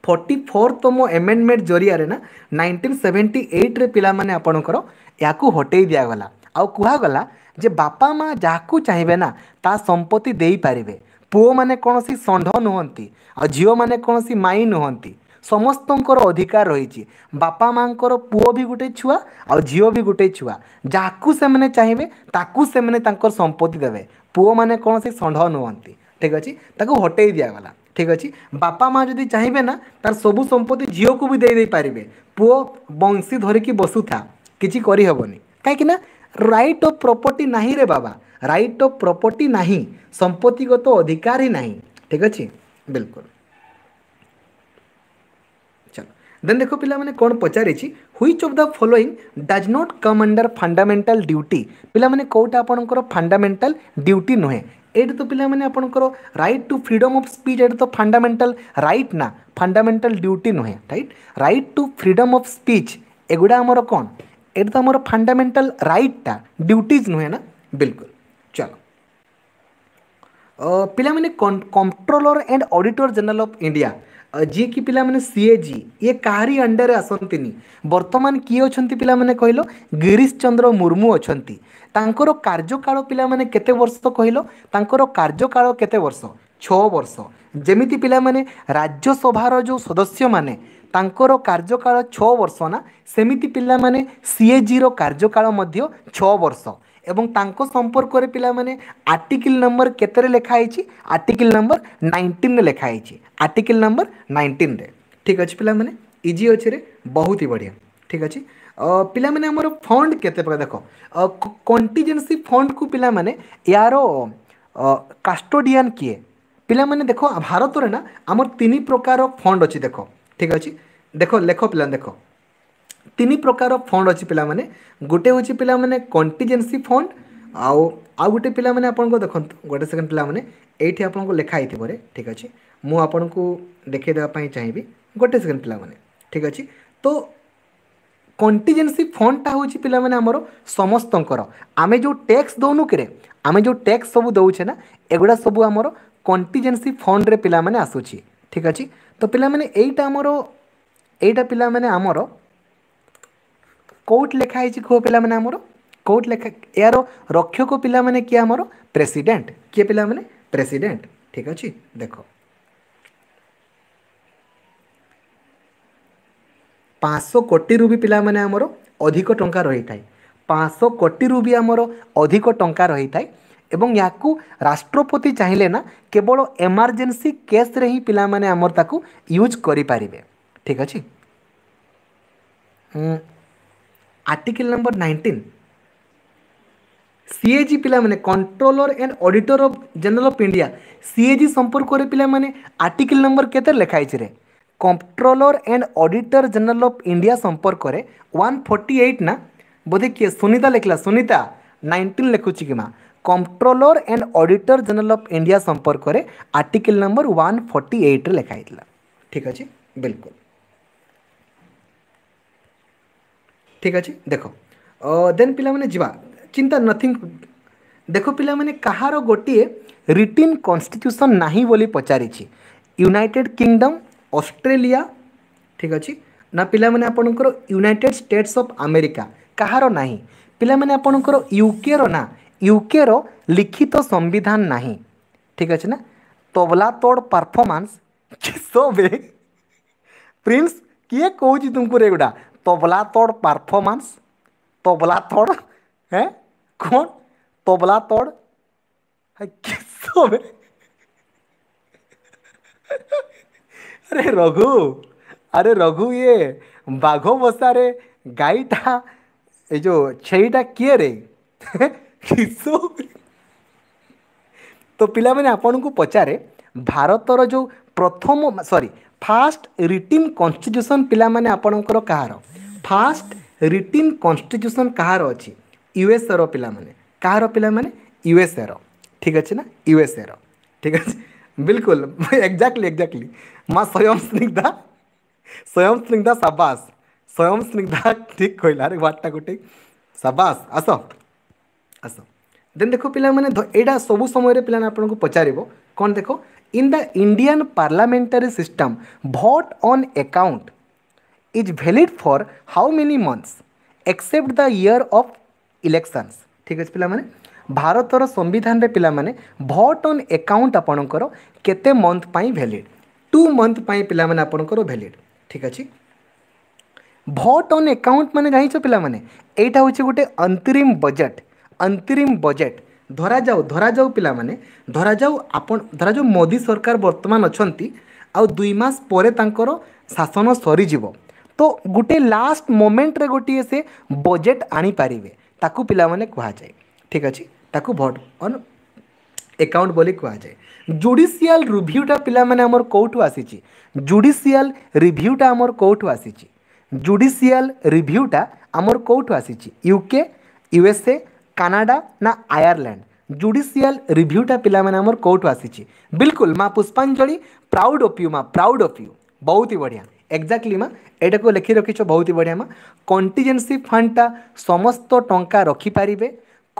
ଫର୍ଟି ଫୋର୍ଥତମ ଏମେଣ୍ଡମେଣ୍ଟ ଜରିଆରେ ନା ନାଇଣ୍ଟିନ୍ ସେଭେଣ୍ଟି ଏଇଟ୍ରେ ପିଲାମାନେ ଆପଣଙ୍କର ଏହାକୁ ହଟେଇ ଦିଆଗଲା ଆଉ କୁହାଗଲା ଯେ ବାପା ମାଆ ଯାହାକୁ ଚାହିଁବେ ନା ତା ସମ୍ପତ୍ତି ଦେଇପାରିବେ ପୁଅମାନେ କୌଣସି ଷଣ୍ଢ ନୁହନ୍ତି ଆଉ ଝିଅମାନେ କୌଣସି ମାଇଁ ନୁହନ୍ତି ସମସ୍ତଙ୍କର ଅଧିକାର ରହିଛି ବାପା ମାଆଙ୍କର ପୁଅ ବି ଗୋଟେ ଛୁଆ ଆଉ ଝିଅ ବି ଗୋଟେ ଛୁଆ ଯାହାକୁ ସେମାନେ ଚାହିଁବେ ତାକୁ ସେମାନେ ତାଙ୍କର ସମ୍ପତ୍ତି ଦେବେ ପୁଅମାନେ କୌଣସି ଷଣ୍ଢ ନୁହନ୍ତି ଠିକ୍ ଅଛି ତାକୁ ହଟେଇ ଦିଆଗଲା ঠিক আছে বাপা মা যদি চাইবে না তার সবু সম্পত্তি ঝিউকু বি দিয়ে পারিবে পুয় বংশী ধরিকি বসুথা কিছু করিহবনি কাইকি না রাইট অফ প্রপর্টি নাহি রে বাবা রাইট অফ প্রপর্টি নাহি সম্পত্তিগত অধিকার হি নাহি ঠিক আছে বিলকুল देन देखो पे कौन पचारि which of the following does not come under fundamental duty पे कौटा आपंकर फंडामेटाल ड्यूटी नुहे ଏଇଠି ତ ପିଲାମାନେ ଆପଣଙ୍କର right to freedom of speech ଏଇଟା ତ ଫଣ୍ଡାମେଣ୍ଟାଲ୍ ରାଇଟ୍ ନା ଫଣ୍ଡାମେଣ୍ଟାଲ୍ ଡ୍ୟୁଟି ନୁହେଁ right right to freedom of speech ଏଗୁଡ଼ା ଆମର କ'ଣ ଏଇଟା ତ ଆମର ଫଣ୍ଡାମେଣ୍ଟାଲ୍ ରାଇଟ୍ଟା ଡ୍ୟୁଟିଜ୍ ନୁହେଁ ନା ବିଲକୁଲ ଚାଲ ପିଲାମାନେ controller and auditor general of India ଯିଏକି ପିଲାମାନେ ସିଏ ଜି ଇଏ କାହାରି ଅଣ୍ଡରରେ ଆସନ୍ତିନି ବର୍ତ୍ତମାନ କିଏ ଅଛନ୍ତି ପିଲାମାନେ କହିଲ ଗିରିଶ ଚନ୍ଦ୍ର ମୁର୍ମୁ ଅଛନ୍ତି ତାଙ୍କର କାର୍ଯ୍ୟକାଳ ପିଲାମାନେ କେତେ ବର୍ଷ କହିଲ ତାଙ୍କର କାର୍ଯ୍ୟକାଳ କେତେ ବର୍ଷ ଛଅ ବର୍ଷ ଯେମିତି ପିଲାମାନେ ରାଜ୍ୟସଭାର ଯେଉଁ ସଦସ୍ୟମାନେ ତାଙ୍କର କାର୍ଯ୍ୟକାଳ ଛଅ ବର୍ଷ ନା ସେମିତି ପିଲାମାନେ ସିଏଜିର କାର୍ଯ୍ୟକାଳ ମଧ୍ୟ ଛଅ ବର୍ଷ এবং ତାଙ୍କ ସମ୍ପର୍କରେ ପିଲାମାନେ ଆର୍ଟିକିଲ୍ ନମ୍ବର କେତେରେ ଲେଖା ହେଇଛି ଆର୍ଟିକିଲ୍ ନମ୍ବର ନାଇଣ୍ଟିନ୍ରେ ଲେଖା ହେଇଛି ଆର୍ଟିକିଲ୍ ନମ୍ବର ନାଇଣ୍ଟିନ୍ରେ ଠିକ୍ ଅଛି ପିଲାମାନେ ଇଜି ଅଛିରେ ବହୁତ ହି ବଢ଼ିଆ ଠିକ୍ ଅଛି ପିଲାମାନେ ଆମର ଫଣ୍ଡ କେତେ ପ୍ରକାର ଦେଖ କଣ୍ଟିଜେନ୍ସି ଫଣ୍ଡକୁ ପିଲାମାନେ ୟାର କାଷ୍ଟୋଡ଼ିଆନ୍ କିଏ ପିଲାମାନେ ଦେଖ ଭାରତରେ ନା ଆମର ତିନି ପ୍ରକାର ଫଣ୍ଡ ଅଛି ଦେଖ ଠିକ୍ ଅଛି ଦେଖ ଲେଖ ପିଲା ଦେଖ ତିନି ପ୍ରକାର ଫଣ୍ଡ ଅଛି ପିଲାମାନେ ଗୋଟେ ହେଉଛି ପିଲାମାନେ କଣ୍ଟିଜେନ୍ସି ଫଣ୍ଡ ଆଉ ଆଉ ଗୋଟେ ପିଲାମାନେ ଆପଣଙ୍କ ଦେଖନ୍ତୁ ଗୋଟେ ସେକେଣ୍ଡ ପିଲାମାନେ ଏଇଠି ଆପଣଙ୍କୁ ଲେଖା ହେଇଥିବରେ ଠିକ୍ ଅଛି ମୁଁ ଆପଣଙ୍କୁ ଦେଖାଇଦେବା ପାଇଁ ଚାହିଁବି ଗୋଟେ ସେକେଣ୍ଡ ପିଲାମାନେ ଠିକ୍ ଅଛି ତ କଣ୍ଟିଜେନ୍ସି ଫଣ୍ଡଟା ହେଉଛି ପିଲାମାନେ ଆମର ସମସ୍ତଙ୍କର ଆମେ ଯେଉଁ ଟ୍ୟାକ୍ସ ଦେଉନୁ କିରେ ଆମେ ଯେଉଁ ଟ୍ୟାକ୍ସ ସବୁ ଦେଉଛେ ନା ଏଗୁଡ଼ା ସବୁ ଆମର କଣ୍ଟିଜେନ୍ସି ଫଣ୍ଡରେ ପିଲାମାନେ ଆସୁଛି ଠିକ୍ ଅଛି ତ ପିଲାମାନେ ଏଇଟା ଆମର ଏଇଟା ପିଲାମାନେ ଆମର कौट लिखाई खो पिलार कौट लिखा यार रक्षक पाने किए आम प्रेसीडेट किए पाने प्रेसीडेट ठीक अच्छे देख पांचश कोटी रू भी पाने अधिक टा रही था पांचश कोटी रू भी आम अधिक टा रही था एवं या राष्ट्रपति चाहिए ना केवल एमरजेन्सी केस्रे ही पिला माने पाने यूज करें ठीक अच्छे আর্টিকেল নম্বর নাইনটিন সিএজি পিলামানে controller and auditor of general of India CAG সম্পর্করে পিলামানে আর্টিকেল নম্বর কেতে লেখা হয়েছে রে controller and auditor general of India সম্পর্করে ওয়ান ফর্টি এইট না বোধে কি সুনিতা লেখলা সুনিতা নাইনটিন লেখুছি কিমা controller and auditor general of India সম্পর্করে আর্টিকেল নম্বর ওয়ান ফর্টি এইট্রে লেখা হয়েছিল ঠিক আছে বিলকুল ठीक अच्छे देख दे पे जा चिंता नथिंग देख पे कह रोटे रिटिन कन्स्टिट्यूसन ना बोली पचार यूनिटेड किंगडम अस्ट्रेलिया ठीक अच्छे ना पे आपणकर यूनिटेड स्टेट्स अफ आमेरिका कहार ना पे आप युके रहा युके रिखित संविधान ना ठीक अच्छे ना तबला तोड़ परफमान्स सब प्रिंस किए कौ तुमको रेगुड़ा तबला तोड़ परफॉर्मेंस तबला तोड़ है कौन तबला तोड़ किसो में अरे रघु अरे रघु ये बाघो रे गाईटा ये जो छेईटा किए रे किसो तो पिला मैंने आपन को पचारे रो जो प्रथम सॉरी ফার্স্ট রিটিন কনস্টিট্ୟୁସନ ପିଲାମାନେ ଆପଣଙ୍କର କାହାର ଫାର୍ଷ୍ଟ ରିଟିନ୍ କନଷ୍ଟିଟ୍ୟୁସନ୍ କାହାର ଅଛି ୟୁଏସ୍ଏର ପିଲାମାନେ କାହାର ପିଲାମାନେ ୟୁଏସ୍ଏର ଠିକ୍ ଅଛି ନା ୟୁଏସ୍ଏର ଠିକ୍ ଅଛି ବିଲକୁଲ ଏକ୍ଜାକ୍ଟଲି ଏକ୍ଜାକ୍ଟଲି ମା ସ୍ୱୟଂ ସ୍ନିଗ୍ଧା ସ୍ୱୟଂ ସ୍ନିଗ୍ଧା ସାବାସ ସ୍ୱୟଂ ସ୍ନିଗ୍ଧା ଠିକ୍ କହିଲା ଆରେ ୱାର୍ଡ଼ଟା ଗୋଟେ ସାବାସ ଆସ ଆସ ଦେନ୍ ଦେଖ ପିଲାମାନେ ଏଇଟା ସବୁ ସମୟରେ ପିଲାମାନେ ଆପଣଙ୍କୁ ପଚାରିବ କ'ଣ ଦେଖ in the Indian parliamentary system, vote on account is valid for how many months except the year of elections. ঠিক আছে পিলামানে ଭାରତର ସମ୍ବିଧାନରେ ପିଲାମାନେ ଭୋଟ୍ ଅନ୍ ଆକାଉଣ୍ଟ ଆପଣଙ୍କର କେତେ ମନ୍ଥ ପାଇଁ ଭ୍ୟାଲିଡ଼ ଟୁ ମନ୍ଥ ପାଇଁ ପିଲାମାନେ ଆପଣଙ୍କର ଭ୍ୟାଲିଡ଼ ଠିକ୍ ଅଛି ଭୋଟ୍ ଅନ୍ ଆକାଉଣ୍ଟ ମାନେ ଜାଣିଛ ପିଲାମାନେ ଏଇଟା ହେଉଛି ଗୋଟେ ଅନ୍ତରିମ ବଜେଟ୍ ଅନ୍ତରିମ ବଜେଟ୍ ধরাযাও ধরাযাও ପିଲାମାନେ ଧରାଯାଉ ଆପଣ ଧରାଯାଉ ମୋଦି ସରକାର ବର୍ତ୍ତମାନ ଅଛନ୍ତି ଆଉ ଦୁଇ ମାସ ପରେ ତାଙ୍କର ଶାସନ ସରିଯିବ ତ ଗୋଟେ ଲାଷ୍ଟ ମୋମେଣ୍ଟରେ ଗୋଟିଏ ସେ ବଜେଟ୍ ଆଣିପାରିବେ ତାକୁ ପିଲାମାନେ କୁହାଯାଏ ଠିକ୍ ଅଛି ତାକୁ ଭୋଟ୍ ଅନ୍ ଏକାଉଣ୍ଟ ବୋଲି କୁହାଯାଏ ଜୁଡ଼ିସିଆଲ ରିଭ୍ୟୁଟା ପିଲାମାନେ ଆମର କେଉଁଠୁ ଆସିଛି ଜୁଡ଼ିସିଆଲ ରିଭ୍ୟୁଟା ଆମର କେଉଁଠୁ ଆସିଛି ଜୁଡ଼ିସିଆଲ ରିଭ୍ୟୁଟା ଆମର କେଉଁଠୁ ଆସିଛି ୟୁକେ ୟୁଏସ୍ଏ କାନାଡ଼ା ନା ଆୟାରଲ୍ୟାଣ୍ଡ ଜୁଡ଼ିସିଆଲ ରିଭ୍ୟୁଟା ପିଲାମାନେ ଆମର କେଉଁଠୁ ଆସିଛି ବିଲକୁଲ ମା ପୁଷ୍ପାଞ୍ଜଳି ପ୍ରାଉଡ଼ ଅଫ୍ ୟୁ ମା ପ୍ରାଉଡ଼ ଅଫ୍ ୟୁ ବହୁତ ହି ବଢ଼ିଆ ଏକ୍ଜାକ୍ଟଲି ମା ଏଇଟାକୁ ଲେଖି ରଖିଛ ବହୁତ ହି ବଢ଼ିଆ ମା କଣ୍ଟିଜେନ୍ସି ଫଣ୍ଡଟା ସମସ୍ତ ଟଙ୍କା ରଖିପାରିବେ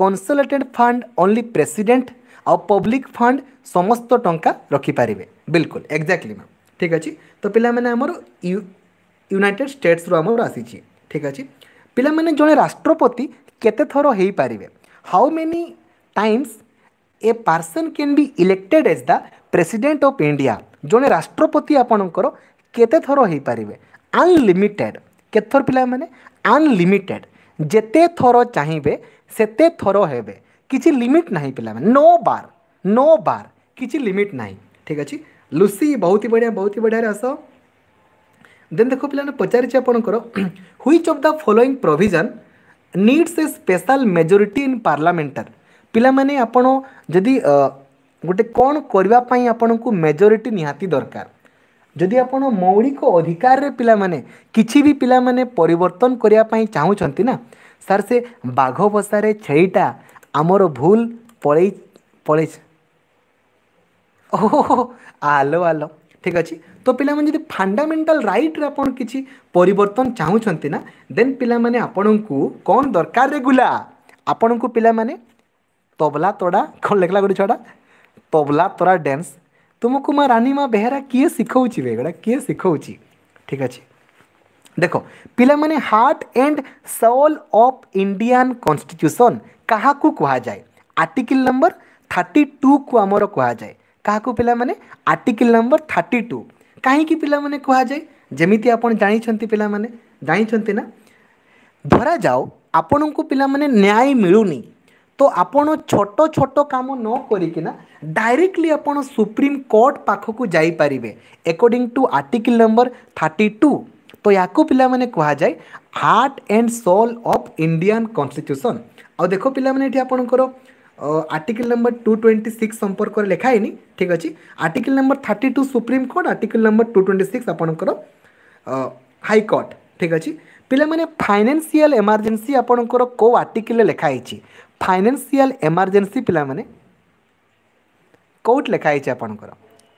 କନସୋଲେଟେଡ଼ ଫଣ୍ଡ ଓନ୍ଲି ପ୍ରେସିଡେଣ୍ଟ ଆଉ ପବ୍ଲିକ ଫଣ୍ଡ ସମସ୍ତ ଟଙ୍କା ରଖିପାରିବେ ବିଲକୁଲ ଏକ୍ଜାକ୍ଟଲି ମା ଠିକ୍ ଅଛି ତ ପିଲାମାନେ ଆମର ୟୁନାଇଟେଡ଼ ଷ୍ଟେଟ୍ସରୁ ଆମର ଆସିଛି ଠିକ୍ ଅଛି ପିଲାମାନେ ଜଣେ ରାଷ୍ଟ୍ରପତି କେତେ ଥର ହୋଇପାରିବେ how many times a person can be elected as the president of India ଜଣେ ରାଷ୍ଟ୍ରପତି ଆପଣଙ୍କର କେତେ ଥର ହୋଇପାରିବେ ଅନଲିମିଟେଡ୍ କେତେ ଥର ପିଲାମାନେ ଅନଲିମିଟେଡ୍ ଯେତେ ଥର ଚାହିଁବେ ସେତେ ଥର ହେବେ କିଛି ଲିମିଟ୍ ନାହିଁ ପିଲାମାନେ ନୋ ବାର୍ ନୋ ବାର୍ କିଛି ଲିମିଟ୍ ନାହିଁ ଠିକ୍ ଅଛି ଲୁସି ବହୁତ ହି ବଢ଼ିଆ ବହୁତ ହି ବଢ଼ିଆରେ ଆସ ଦେନ୍ ଦେଖ ପିଲାମାନେ ପଚାରିଛି ଆପଣଙ୍କର which of the following provision needs a special majority in पार्लामेंटर पाने जदि गोटे कौन करने को मेजोरीटी निहाती दरकार जदि आप मौलिक अधिकार पाने कि भी पाने परन करने ना सर से बाघ बसार छेटा आमर भूल पल पल ओहो आलो आलो ঠিক আছে ତ ପିଲାମାନେ ଯଦି ଫଣ୍ଡାମେଣ୍ଟାଲ ରାଇଟ୍ରେ ଆପଣ କିଛି ପରିବର୍ତ୍ତନ ଚାହୁଁଛନ୍ତି ନା ଦେନ୍ ପିଲାମାନେ ଆପଣଙ୍କୁ କ'ଣ ଦରକାର ରେଗୁଲା ଆପଣଙ୍କୁ ପିଲାମାନେ ତବଲା ତଡ଼ା କ'ଣ ଲେଖିଲା ଗୋଟେ ଛୁଆଟା ତବଲା ତଡ଼ା ଡ୍ୟାନ୍ସ ତୁମକୁ ମା ରାନୀ ମା ବେହେରା କିଏ ଶିଖଉଛି ବେ ଏଗୁଡ଼ା କିଏ ଶିଖଉଛି ଠିକ୍ ଅଛି ଦେଖ ପିଲାମାନେ heart and soul of Indian constitution କାହାକୁ କୁହାଯାଏ ଆର୍ଟିକିଲ୍ ନମ୍ବର ଥାର୍ଟି ଟୁକୁ ଆମର କୁହାଯାଏ କାହାକୁ ପିଲାମାନେ ଆର୍ଟିକିଲ୍ ନମ୍ବର ଥାର୍ଟି ଟୁ କାହିଁକି ପିଲାମାନେ କୁହାଯାଏ ଯେମିତି ଆପଣ ଜାଣିଛନ୍ତି ପିଲାମାନେ ଜାଣିଛନ୍ତି ନା ଧରାଯାଉ ଆପଣଙ୍କୁ ପିଲାମାନେ ନ୍ୟାୟ ମିଳୁନି ତ ଆପଣ ଛୋଟ ଛୋଟ କାମ ନ କରିକିନା ଡାଇରେକ୍ଟଲି ଆପଣ ସୁପ୍ରିମ୍ କୋର୍ଟ ପାଖକୁ ଯାଇପାରିବେ according to article number thirty two ତ ୟାକୁ ପିଲାମାନେ କୁହାଯାଏ heart and soul of Indian constitution ଆଉ ଦେଖ ପିଲାମାନେ ଏଠି ଆପଣଙ୍କର article number two twenty six সম্পর্কে লেখা হয়নি ঠিক আছে article number thirty two Supreme Court article number two twenty six আপনার হাইকোর্ট ঠিক আছে ପିଲାମାନେ ଫାଇନାନ୍ସିଆଲ ଏମର୍ଜେନ୍ସି ଆପଣଙ୍କର କେଉଁ ଆର୍ଟିକିଲରେ ଲେଖା ହେଇଛି ଫାଇନାନ୍ସିଆଲ ଏମର୍ଜେନ୍ସି ପିଲାମାନେ କେଉଁଠି ଲେଖା ହେଇଛି ଆପଣଙ୍କର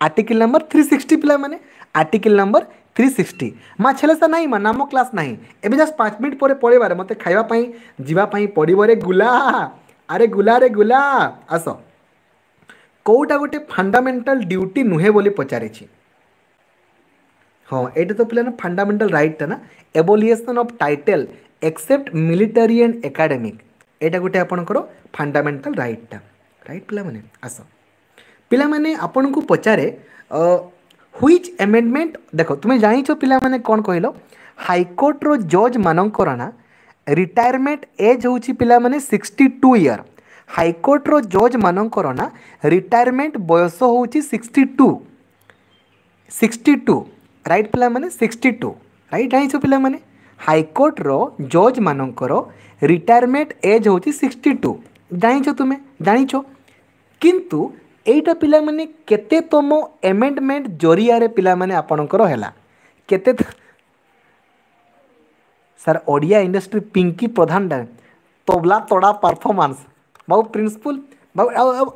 ଆର୍ଟିକିଲ ନମ୍ବର ଥ୍ରୀ ସିକ୍ସଟି ପିଲାମାନେ ଆର୍ଟିକିଲ ନମ୍ବର ଥ୍ରୀ ସିକ୍ସଟି ମା ଛେଲେ ସାର୍ ନାହିଁ ମା ନାମ କ୍ଲାସ୍ ନାହିଁ ଏବେ ଜଷ୍ଟ ପାଞ୍ଚ ମିନିଟ୍ ପରେ ପଳେଇବାରେ ମୋତେ ଖାଇବା ପାଇଁ ଯିବା ପାଇଁ ପଡ଼ିବରେ ଗୁଲା ଆରେ ଗୁଲା ଆରେ ଗୁଲା ଆସ କେଉଁଟା ଗୋଟେ ଫଣ୍ଡାମେଣ୍ଟାଲ ଡ୍ୟୁଟି ନୁହେଁ ବୋଲି ପଚାରିଛି ହଁ ଏଇଟା ତ ପିଲାନା ଫଣ୍ଡାମେଣ୍ଟାଲ ରାଇଟ୍ଟା ନା abolition of title except military and academic ଏଇଟା ଗୋଟେ ଆପଣଙ୍କର ଫଣ୍ଡାମେଣ୍ଟାଲ ରାଇଟ୍ଟା ରାଇଟ୍ ପିଲାମାନେ ଆସ ପିଲାମାନେ ଆପଣଙ୍କୁ ପଚାରେ হুইচ এমেন্ডমেন্ট দেখো তুমি জানিছ পিলামানে কোণ কহিল হাইকোর্টর জজ মানকর না ରିଟାୟାରମେଣ୍ଟ ଏଜ୍ ହେଉଛି ପିଲାମାନେ ସିକ୍ସଟି ଟୁ ଇୟର ହାଇକୋର୍ଟର ଜଜ୍ମାନଙ୍କର ନା ରିଟାୟାରମେଣ୍ଟ ବୟସ ହେଉଛି sixty two sixty two right ପିଲାମାନେ ସିକ୍ସଟି ଟୁ ରାଇଟ୍ ଜାଣିଛ ପିଲାମାନେ ହାଇକୋର୍ଟର ଜଜ୍ମାନଙ୍କର ରିଟାୟାରମେଣ୍ଟ ଏଜ୍ ହେଉଛି ସିକ୍ସଟି ଟୁ ଜାଣିଛ ତୁମେ ଜାଣିଛ କିନ୍ତୁ ଏଇଟା ପିଲାମାନେ କେତେତମ ଏମେଣ୍ଡମେଣ୍ଟ ଜରିଆରେ ପିଲାମାନେ ଆପଣଙ୍କର ହେଲା କେତେ ସାର୍ ଓଡ଼ିଆ ଇଣ୍ଡଷ୍ଟ୍ରି ପିଙ୍କି ପ୍ରଧାନଟା ତବଲା ତଡ଼ା ପରଫର୍ମାନ୍ସ ବାବୁ ପ୍ରିନ୍ସିପୁଲ ବାବୁ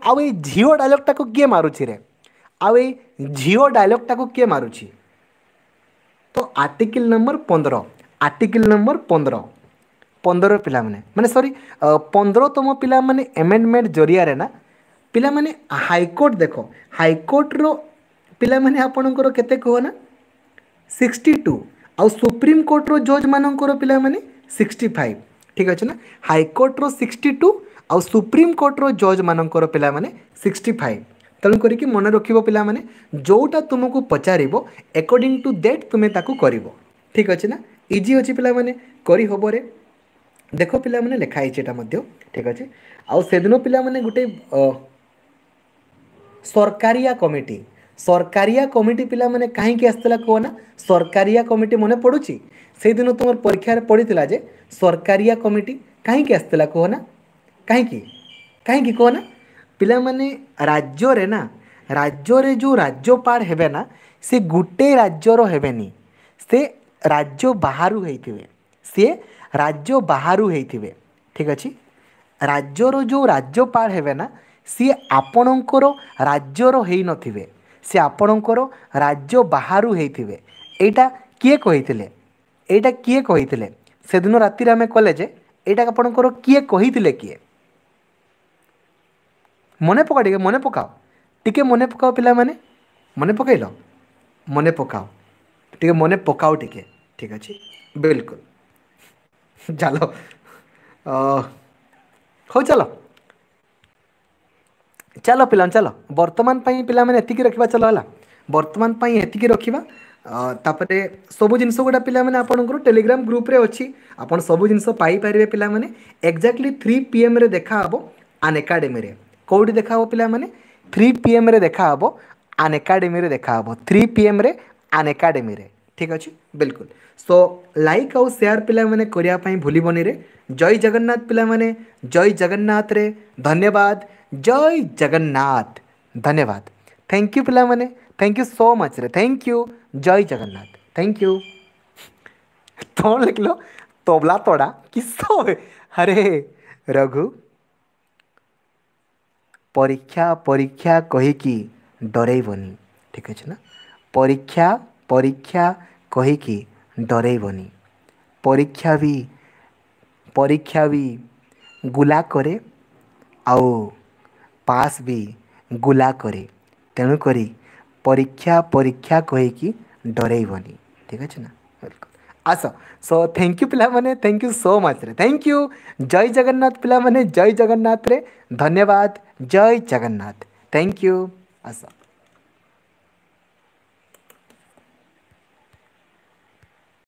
ଆଉ ଏଇ ଝିଅ ଡାଇଲଗ୍ଟାକୁ କିଏ ମାରୁଛି ରେ ଆଉ ଏଇ ଝିଅ ଡାଇଲଗ୍ଟାକୁ କିଏ ମାରୁଛି ତ ଆର୍ଟିକିଲ ନମ୍ବର ପନ୍ଦର ଆର୍ଟିକିଲ ନମ୍ବର ପନ୍ଦର ପନ୍ଦର ପିଲାମାନେ ମାନେ ସରି ପନ୍ଦରତମ ପିଲାମାନେ ଏମେଣ୍ଡମେଣ୍ଟ ଜରିଆରେ ନା ପିଲାମାନେ ହାଇକୋର୍ଟ ଦେଖ ହାଇକୋର୍ଟର ପିଲାମାନେ ଆପଣଙ୍କର କେତେ କୁହ ନା ସିକ୍ସଟି ଟୁ ଆଉ ସୁପ୍ରିମକୋର୍ଟର ଜଜ୍ମାନଙ୍କର ପିଲାମାନେ ସିକ୍ସଟି ଫାଇଭ୍ ଠିକ୍ ଅଛି ନା ହାଇକୋର୍ଟର ସିକ୍ସଟି ଟୁ ଆଉ ସୁପ୍ରିମକୋର୍ଟର ଜଜ୍ମାନଙ୍କର ପିଲାମାନେ ସିକ୍ସଟି ଫାଇଭ୍ ତେଣୁ କରିକି ମନେ ରଖିବ ପିଲାମାନେ ଯେଉଁଟା ତୁମକୁ ପଚାରିବ ଏକର୍ଡ଼ିଂ ଟୁ ଦେଟ୍ ତୁମେ ତାକୁ କରିବ ଠିକ୍ ଅଛି ନା ଇଜି ଅଛି ପିଲାମାନେ କରିହେବରେ ଦେଖ ପିଲାମାନେ ଲେଖା ହେଇଛି ଏଇଟା ମଧ୍ୟ ଠିକ୍ ଅଛି ଆଉ ସେଦିନ ପିଲାମାନେ ଗୋଟେ ସରକାରିଆ କମିଟି সরকারিয়া কমিটি পিলা মানে কাহিকি আসছিলা কুহ না সরকারিয়া কমিটি মনে পড়ুছি সেই দিন তোমার পরীক্ষার পড়ি যে সরকারিয়া কমিটি কাহিকি আসছিলা কুহ না কাহিকি কাহিকি কুহ না পিলা মানে রাজ্যরে না রাজ্যরে যে রাজ্যপাল হেবে না সে গোটে রাজ্যর হেবে নি সে রাজ্য বাহারু হইথিবে সে রাজ্য বাহারু হইথিবে ঠিক আছে রাজ্যর যে রাজ্যপাল হেবে না সি ସିଏ রাজ্যর হয়ে নথিবে ସେ ଆପଣଙ୍କର ରାଜ୍ୟ ବାହାରୁ ହେଇଥିବେ ଏଇଟା କିଏ କହିଥିଲେ ଏଇଟା କିଏ କହିଥିଲେ ସେଦିନ ରାତିରେ ଆମେ କଲେ ଯେ ଏଇଟା ଆପଣଙ୍କର କିଏ କହିଥିଲେ କିଏ ମନେ ପକାଅ ଟିକେ ମନେ ପକାଅ ଟିକେ ମନେ ପକାଅ ପିଲାମାନେ ମନେ ପକାଇଲ ମନେ ପକାଅ ଟିକେ ମନେ ପକାଅ ଟିକେ ଠିକ୍ ଅଛି ବିଲକୁଲ ଚାଲ ହଉ ଚାଲ चलो पे चलो बर्तमान पाने रखा चल है बर्तमान पर रखा तापर सब जिन गुटा पे आप टेलीग्राम ग्रुप आप सब जिनपारे पे एक्जाक्टली थ्री पी एम देखा हे आन एकाडेमी कौटि देखा पे थ्री पी एम देखा हे आन एकाडेमी देखा हे three P M Unacademy ठीक अच्छे बिलकुल सो लाइक आउ सेयार पे करने भूल जय जगन्नाथ पे जय जगन्नाथ रे धन्यवाद जय जगन्नाथ धन्यवाद थैंक यू मैंने थैंक यू सो मच रे thank you Jai Jagannath thank you तो लिख लो तोबला तोड़ा किसो अरे रघु परीक्षा परीक्षा कहीकि डरेबनी ठीक अच्छे ना परीक्षा परीक्षा कहीकि डरबनी परीक्षा भी परीक्षा भी गुला करे आओ पास भी गुला करे तेणुक परीक्षा परीक्षा कहीकि डरबनि ठीक अच्छे ना बिल्कुल आस सो थैंक यू पिला मैंने थैंक यू सो मच रे थैंक यू जय जगन्नाथ पिला मैंने जय जगन्नाथ रे धन्यवाद Jai Jagannath thank you us